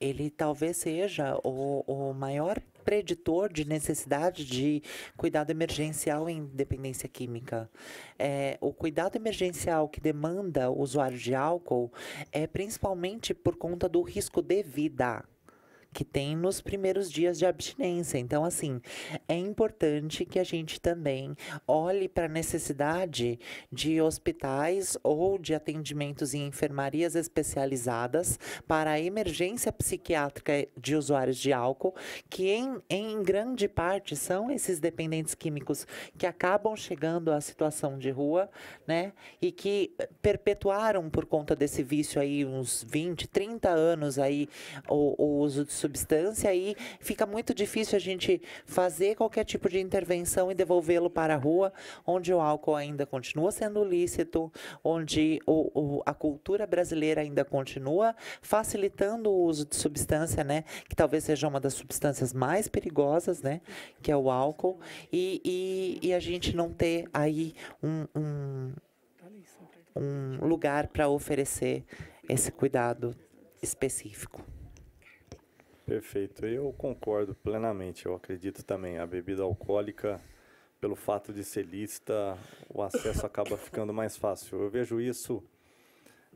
ele talvez seja o, o maior preditor de necessidade de cuidado emergencial em dependência química. É, o cuidado emergencial que demanda o usuário de álcool é principalmente por conta do risco de vida que tem nos primeiros dias de abstinência. Então, assim, é importante que a gente também olhe para a necessidade de hospitais ou de atendimentos em enfermarias especializadas para a emergência psiquiátrica de usuários de álcool, que em, em grande parte são esses dependentes químicos que acabam chegando à situação de rua, né? E que perpetuaram por conta desse vício aí uns 20, 30 anos aí o, o uso de substância e fica muito difícil a gente fazer qualquer tipo de intervenção e devolvê-lo para a rua, onde o álcool ainda continua sendo lícito, onde o, o, a cultura brasileira ainda continua facilitando o uso de substância, né? Que talvez seja uma das substâncias mais perigosas, né? Que é o álcool. E, e, e a gente não ter aí um, um, um lugar para oferecer esse cuidado específico. Perfeito, eu concordo plenamente. Eu acredito também a bebida alcoólica, pelo fato de ser lista, o acesso acaba ficando mais fácil. Eu vejo isso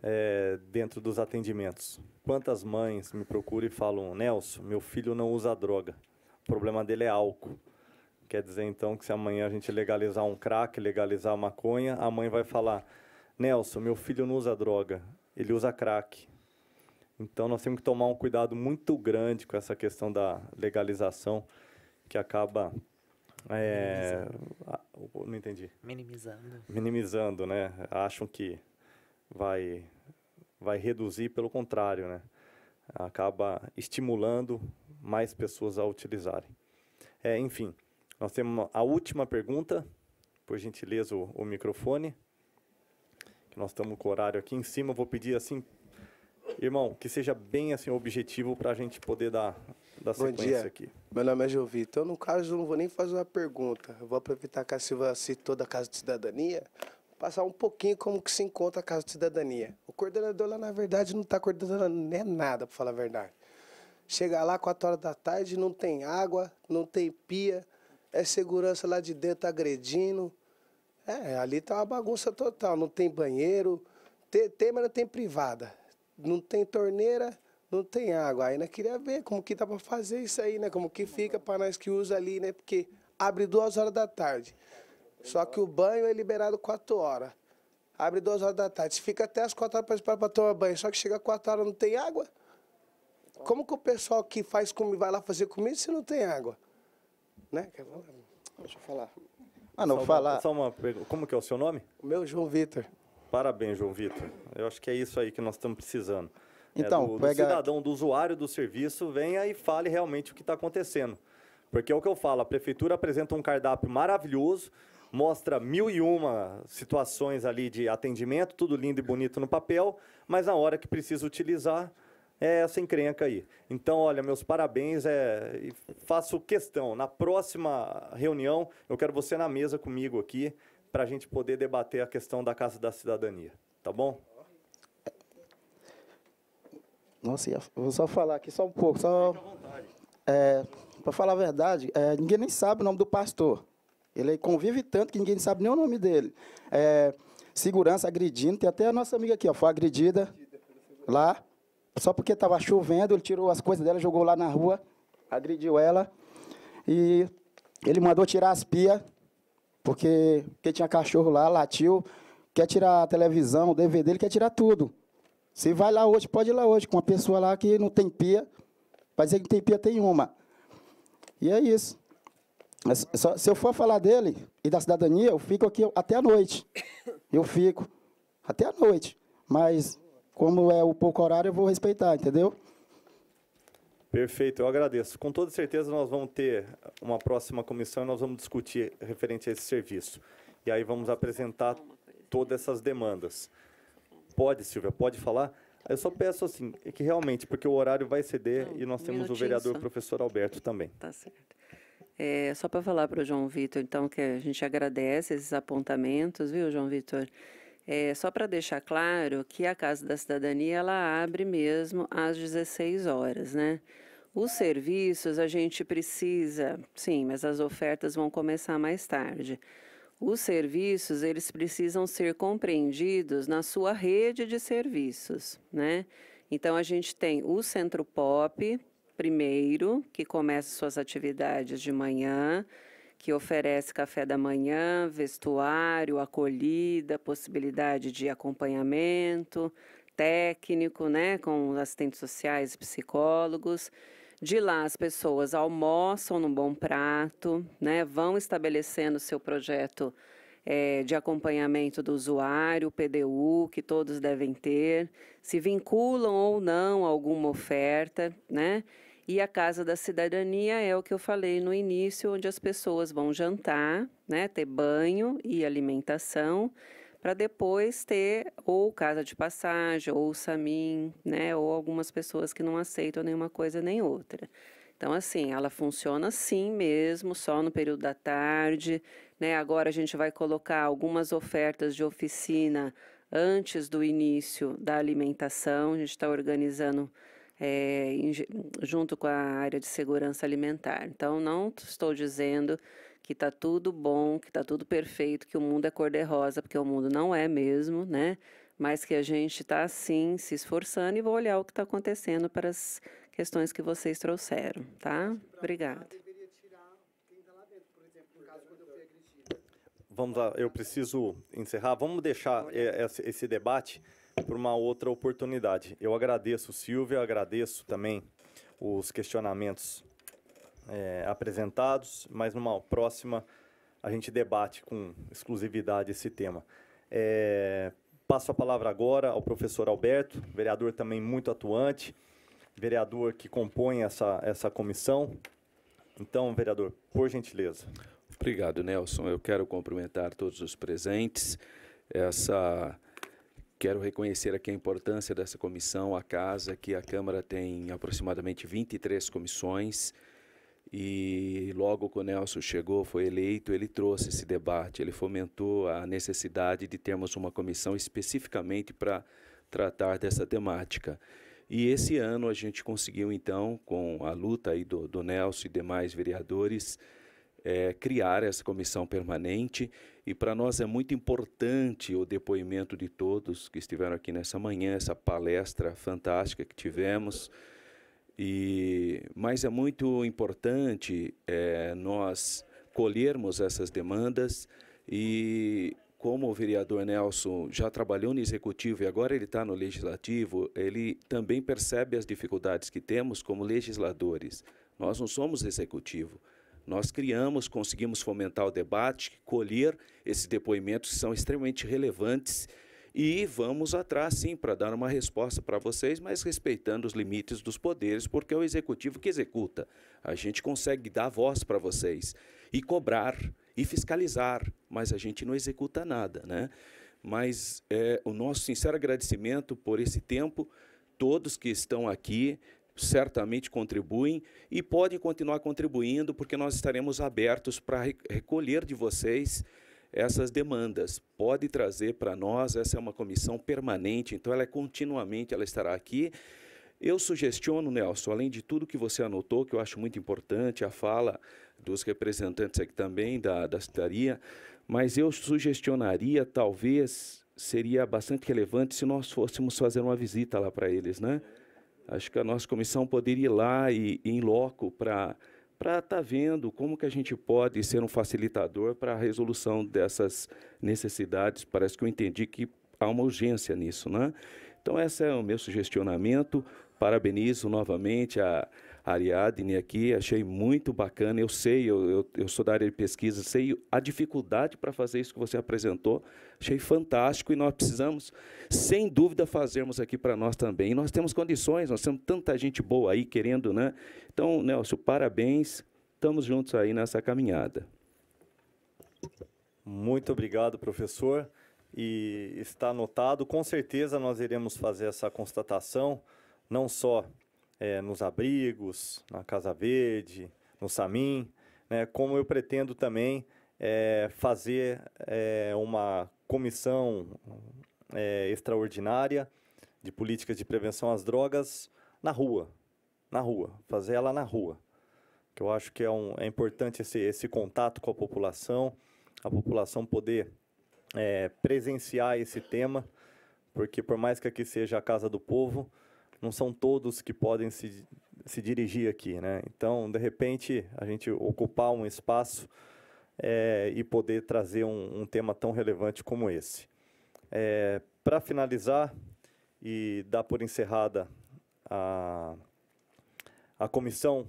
é, dentro dos atendimentos. Quantas mães me procuram e falam: Nelson, meu filho não usa droga, o problema dele é álcool. Quer dizer então que se amanhã a gente legalizar um crack, legalizar a maconha, a mãe vai falar: Nelson, meu filho não usa droga, ele usa crack. Então nós temos que tomar um cuidado muito grande com essa questão da legalização que acaba é, não entendi. Minimizando. Minimizando, né? Acham que vai vai reduzir, pelo contrário, né? Acaba estimulando mais pessoas a utilizarem. É, enfim, nós temos a última pergunta, por gentileza o, o microfone. nós estamos com o horário aqui em cima. vou pedir assim Irmão, que seja bem assim objetivo para a gente poder dar, dar sequência dia. aqui. Meu nome é João então, Vitor. No caso, eu não vou nem fazer uma pergunta. Eu vou aproveitar que a Silva citou da Casa de Cidadania, passar um pouquinho como que se encontra a Casa de Cidadania. O coordenador lá, na verdade, não está coordenando nem nada, para falar a verdade. Chega lá 4 horas da tarde, não tem água, não tem pia, é segurança lá de dentro tá agredindo. É, ali está uma bagunça total, não tem banheiro, tem, tem mas não tem privada não tem torneira, não tem água. Ainda né, queria ver como que dá para fazer isso aí, né? Como que fica para nós que usa ali, né? Porque abre duas horas da tarde. Só que o banho é liberado quatro horas. Abre duas horas da tarde. Fica até as quatro horas para esperar para tomar banho. Só que chega quatro horas não tem água. Como que o pessoal que faz comida vai lá fazer comida se não tem água? Né? Deixa eu falar. Ah, não, só falar. Uma, só uma pergunta. Como que é o seu nome? O meu é João Vitor. Parabéns, João Vitor. Eu acho que é isso aí que nós estamos precisando. É então, é do, pega... do cidadão, do usuário do serviço, venha e fale realmente o que está acontecendo. Porque é o que eu falo, a prefeitura apresenta um cardápio maravilhoso, mostra mil e uma situações ali de atendimento, tudo lindo e bonito no papel, mas na hora que precisa utilizar, é essa encrenca aí. Então, olha, meus parabéns, é, faço questão, na próxima reunião, eu quero você na mesa comigo aqui, para a gente poder debater a questão da Casa da Cidadania, tá bom? Nossa, vou só falar aqui só um pouco, só é, para falar a verdade, é, ninguém nem sabe o nome do pastor. Ele convive tanto que ninguém sabe nem o nome dele. É, segurança agredindo, tem até a nossa amiga aqui, ó, foi agredida lá, só porque estava chovendo, ele tirou as coisas dela, jogou lá na rua, agrediu ela e ele mandou tirar as pias porque, porque tinha cachorro lá, latiu, quer tirar a televisão, o DVD, ele quer tirar tudo. Se vai lá hoje, pode ir lá hoje, com uma pessoa lá que não tem pia. Vai dizer que não tem pia, tem uma. E é isso. Só, se eu for falar dele e da cidadania, eu fico aqui até a noite. Eu fico até a noite. Mas, como é o pouco horário, eu vou respeitar, entendeu? Perfeito, eu agradeço. Com toda certeza nós vamos ter uma próxima comissão e nós vamos discutir referente a esse serviço. E aí vamos apresentar todas essas demandas. Pode, Silvia, pode falar? Eu só peço assim, que realmente, porque o horário vai ceder Não, e nós temos o vereador só. professor Alberto também. Tá certo. É, só para falar para o João Vitor, então, que a gente agradece esses apontamentos, viu, João Vitor? É, só para deixar claro que a Casa da Cidadania ela abre mesmo às 16 horas, né? Os serviços a gente precisa, sim, mas as ofertas vão começar mais tarde. Os serviços, eles precisam ser compreendidos na sua rede de serviços, né? Então a gente tem o Centro Pop primeiro, que começa suas atividades de manhã, que oferece café da manhã, vestuário, acolhida, possibilidade de acompanhamento técnico, né, com assistentes sociais, psicólogos. De lá as pessoas almoçam num bom prato, né? Vão estabelecendo seu projeto é, de acompanhamento do usuário, PDU, que todos devem ter, se vinculam ou não a alguma oferta, né? E a Casa da Cidadania é o que eu falei no início, onde as pessoas vão jantar, né? Ter banho e alimentação para depois ter ou casa de passagem, ou SAMIN, né, ou algumas pessoas que não aceitam nenhuma coisa nem outra. Então, assim, ela funciona sim mesmo, só no período da tarde. Né? Agora a gente vai colocar algumas ofertas de oficina antes do início da alimentação. A gente está organizando é, junto com a área de segurança alimentar. Então, não estou dizendo que tá tudo bom, que tá tudo perfeito, que o mundo é cor-de-rosa, porque o mundo não é mesmo, né? Mas que a gente está sim se esforçando e vou olhar o que está acontecendo para as questões que vocês trouxeram, tá? Obrigada. Vamos lá, eu preciso encerrar. Vamos deixar eh, esse debate para uma outra oportunidade. Eu agradeço, Silvia, agradeço também os questionamentos é, apresentados, mas numa próxima a gente debate com exclusividade esse tema. É, passo a palavra agora ao professor Alberto, vereador também muito atuante, vereador que compõe essa, essa comissão. Então, vereador, por gentileza. Obrigado, Nelson. Eu quero cumprimentar todos os presentes. Essa quero reconhecer aqui a importância dessa comissão, a casa que a Câmara tem aproximadamente 23 comissões e logo que o Nelson chegou, foi eleito, ele trouxe esse debate, ele fomentou a necessidade de termos uma comissão especificamente para tratar dessa temática. E esse ano a gente conseguiu, então, com a luta aí do, do Nelson e demais vereadores, é, criar essa comissão permanente. E para nós é muito importante o depoimento de todos que estiveram aqui nessa manhã, essa palestra fantástica que tivemos. E, mas é muito importante é, nós colhermos essas demandas e como o vereador Nelson já trabalhou no executivo e agora ele está no legislativo, ele também percebe as dificuldades que temos como legisladores. Nós não somos executivo. Nós criamos, conseguimos fomentar o debate, colher esses depoimentos que são extremamente relevantes e vamos atrás, sim, para dar uma resposta para vocês, mas respeitando os limites dos poderes, porque é o executivo que executa. A gente consegue dar voz para vocês e cobrar e fiscalizar, mas a gente não executa nada, né? Mas é, o nosso sincero agradecimento por esse tempo, todos que estão aqui, certamente contribuem e podem continuar contribuindo, porque nós estaremos abertos para recolher de vocês essas demandas. Pode trazer para nós, essa é uma comissão permanente, então ela é continuamente, ela estará aqui. Eu sugestiono, Nelson, além de tudo que você anotou, que eu acho muito importante, a fala dos representantes aqui também da, da citaria, mas eu sugestionaria, talvez, seria bastante relevante se nós fôssemos fazer uma visita lá para eles, né? Acho que a nossa comissão poderia ir lá e, e em loco para para estar tá vendo como que a gente pode ser um facilitador para a resolução dessas necessidades. Parece que eu entendi que há uma urgência nisso, né? Então, esse é o meu sugestionamento. Parabenizo novamente a Ariadne aqui, achei muito bacana. Eu sei, eu, eu, eu sou da área de pesquisa, sei a dificuldade para fazer isso que você apresentou. Achei fantástico e nós precisamos, sem dúvida, fazermos aqui para nós também. E nós temos condições, nós temos tanta gente boa aí querendo, né? Então, Nelson, parabéns. Estamos juntos aí nessa caminhada. Muito obrigado, professor. E está anotado, com certeza nós iremos fazer essa constatação, não só é, nos abrigos, na Casa Verde, no Samim, né, como eu pretendo também é, fazer é, uma comissão é, extraordinária de políticas de prevenção às drogas na rua, na rua, fazer ela na rua, que eu acho que é, um, é importante esse, esse contato com a população, a população poder é, presenciar esse tema, porque por mais que aqui seja a casa do povo, não são todos que podem se, se dirigir aqui, né? Então, de repente, a gente ocupar um espaço é, e poder trazer um, um, tema tão relevante como esse. É, eh, Para finalizar e dar por encerrada a, a Comissão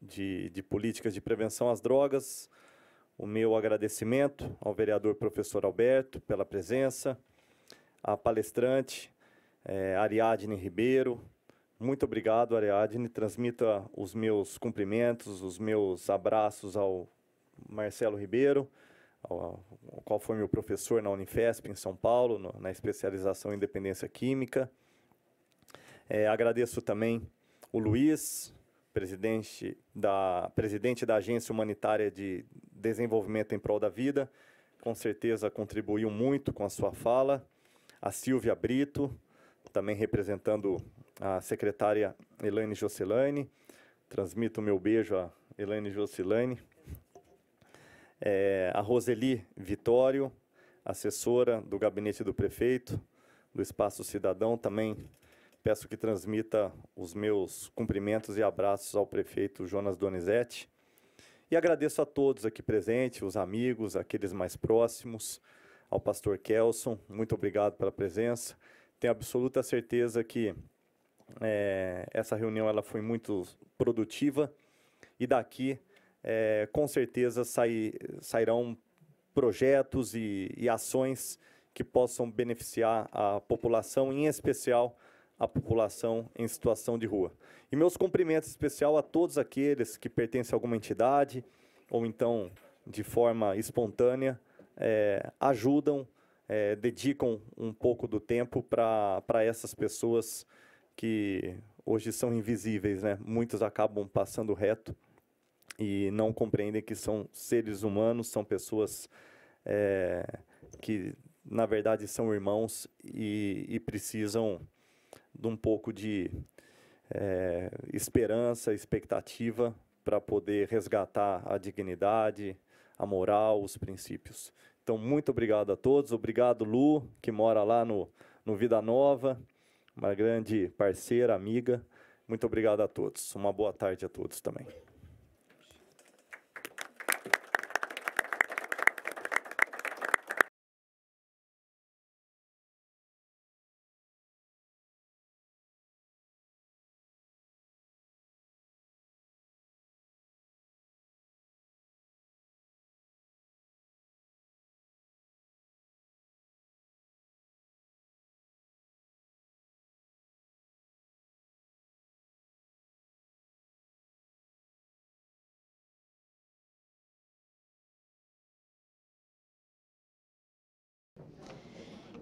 de, de Políticas de Prevenção às Drogas, o meu agradecimento ao vereador professor Alberto pela presença, à palestrante, é, Ariadne Ribeiro. Muito obrigado, Ariadne. Transmita os meus cumprimentos, os meus abraços ao Marcelo Ribeiro, ao, ao qual foi meu professor na Unifesp, em São Paulo, no, na especialização em dependência química. É, agradeço também o Luiz, presidente da, presidente da Agência Humanitária de Desenvolvimento em Prol da Vida, com certeza contribuiu muito com a sua fala. A Silvia Brito, também representando a secretária Elaine Jocelaine. Transmito o meu beijo a Elaine Jocelaine. É, a Roseli Vitório, assessora do gabinete do prefeito, do Espaço Cidadão, também peço que transmita os meus cumprimentos e abraços ao prefeito Jonas Donizete. E agradeço a todos aqui presentes, os amigos, aqueles mais próximos, ao pastor Kelson, muito obrigado pela presença tenho absoluta certeza que é, essa reunião ela foi muito produtiva e daqui é, com certeza sai, sairão projetos e, e, ações que possam beneficiar a população, em especial a população em situação de rua. E meus cumprimentos especial a todos aqueles que pertencem a alguma entidade ou então de forma espontânea é, ajudam é, dedicam um pouco do tempo para essas pessoas que hoje são invisíveis, né? Muitos acabam passando reto e não compreendem que são seres humanos, são pessoas é, que, na verdade, são irmãos e, e precisam de um pouco de é, esperança, expectativa para poder resgatar a dignidade, a moral, os princípios. Então, muito obrigado a todos. Obrigado, Lu, que mora lá no, no Vida Nova, uma grande parceira, amiga. Muito obrigado a todos. Uma boa tarde a todos também.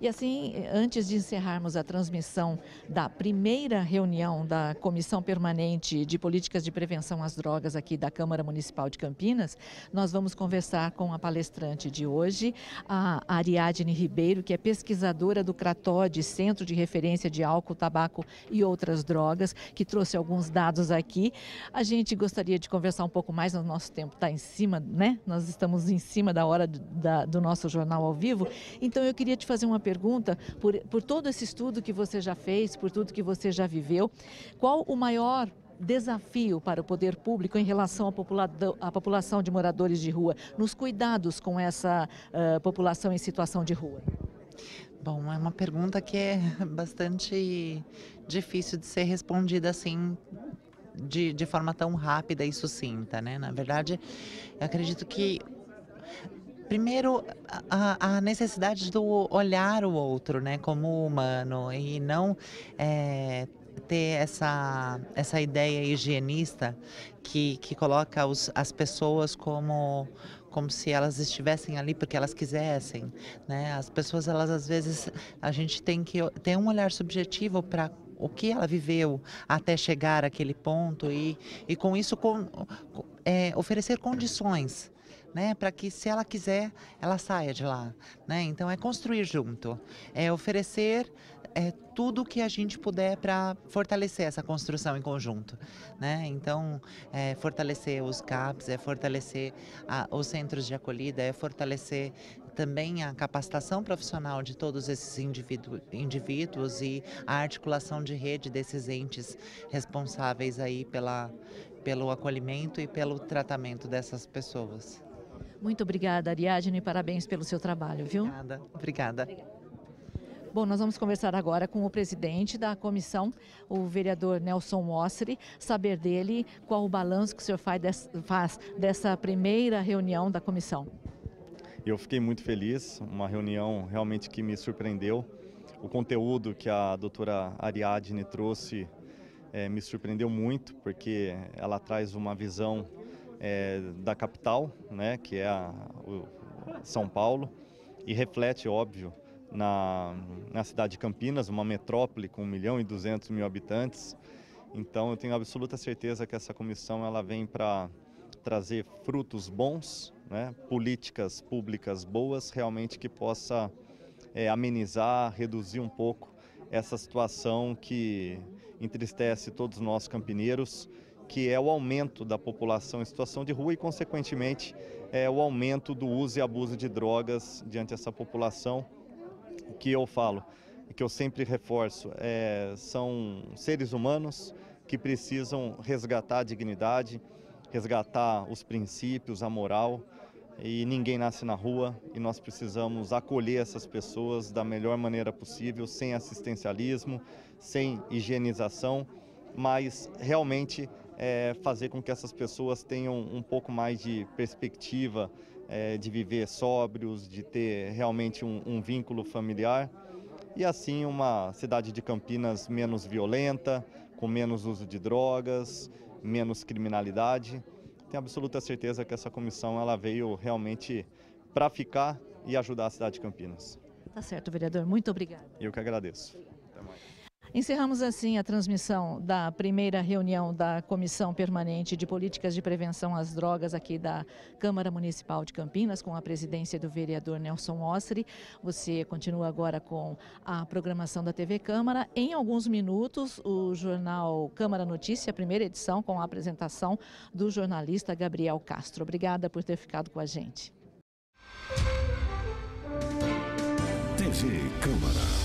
E assim, antes de encerrarmos a transmissão da primeira reunião da Comissão Permanente de Políticas de Prevenção às Drogas aqui da Câmara Municipal de Campinas, nós vamos conversar com a palestrante de hoje, a Ariadne Ribeiro, que é pesquisadora do CRATOD, Centro de Referência de Álcool, Tabaco e Outras Drogas, que trouxe alguns dados aqui. A gente gostaria de conversar um pouco mais, no nosso tempo está em cima, né? Nós estamos em cima da hora do, da, do nosso jornal ao vivo. Então eu queria te fazer uma pergunta pergunta, por, por todo esse estudo que você já fez, por tudo que você já viveu, qual o maior desafio para o poder público em relação à, à população de moradores de rua, nos cuidados com essa uh, população em situação de rua? Bom, é uma pergunta que é bastante difícil de ser respondida assim de, de forma tão rápida e sucinta, né? Na verdade, eu acredito que primeiro a, a, necessidade do olhar o outro, né, como humano e não é, ter essa, essa ideia higienista que, que coloca os, as pessoas como como se elas estivessem ali porque elas quisessem, né? As pessoas elas às vezes a gente tem que ter um olhar subjetivo para o que ela viveu até chegar àquele ponto e, e com isso com, é, oferecer condições né? Para que se ela quiser, ela saia de lá, né? Então é construir junto, é oferecer é, tudo que a gente puder para fortalecer essa construção em conjunto, né? Então é fortalecer os CAPs, é fortalecer a, os centros de acolhida, é fortalecer também a capacitação profissional de todos esses indivíduo, indivíduos e a articulação de rede desses entes responsáveis aí pela, pelo acolhimento e pelo tratamento dessas pessoas. Muito obrigada, Ariadne, e parabéns pelo seu trabalho, viu? Obrigada, obrigada. obrigada. Bom, nós vamos conversar agora com o presidente da comissão, o vereador Nelson Mostre, saber dele qual o balanço que o senhor faz dessa primeira reunião da comissão. Eu fiquei muito feliz, uma reunião realmente que me surpreendeu. O conteúdo que a doutora Ariadne trouxe é, me surpreendeu muito, porque ela traz uma visão é, da capital, né, que é a, São Paulo, e reflete, óbvio, na, na cidade de Campinas, uma metrópole com 1 milhão e 200 mil habitantes. Então eu tenho absoluta certeza que essa comissão ela vem para trazer frutos bons, né, políticas públicas boas, realmente que possa é, amenizar, reduzir um pouco essa situação que entristece todos nós campineiros que é o aumento da população em situação de rua e, consequentemente, é o aumento do uso e abuso de drogas diante dessa população, que eu falo, que eu sempre reforço, é, são seres humanos que precisam resgatar a dignidade, resgatar os princípios, a moral, e ninguém nasce na rua e nós precisamos acolher essas pessoas da melhor maneira possível, sem assistencialismo, sem higienização, mas realmente é, fazer com que essas pessoas tenham um pouco mais de perspectiva é, de viver sóbrios, de ter realmente um, um vínculo familiar e assim uma cidade de Campinas menos violenta, com menos uso de drogas, menos criminalidade. Tenho absoluta certeza que essa comissão ela veio realmente para ficar e ajudar a cidade de Campinas. Tá certo, vereador. Muito obrigada. Eu que agradeço. Até mais. Encerramos assim a transmissão da primeira reunião da Comissão Permanente de Políticas de Prevenção às Drogas aqui da Câmara Municipal de Campinas, com a presidência do vereador Nelson Ossri. Você continua agora com a programação da TV Câmara. Em alguns minutos, o jornal Câmara Notícia, primeira edição, com a apresentação do jornalista Gabriel Castro. Obrigada por ter ficado com a gente. TV Câmara.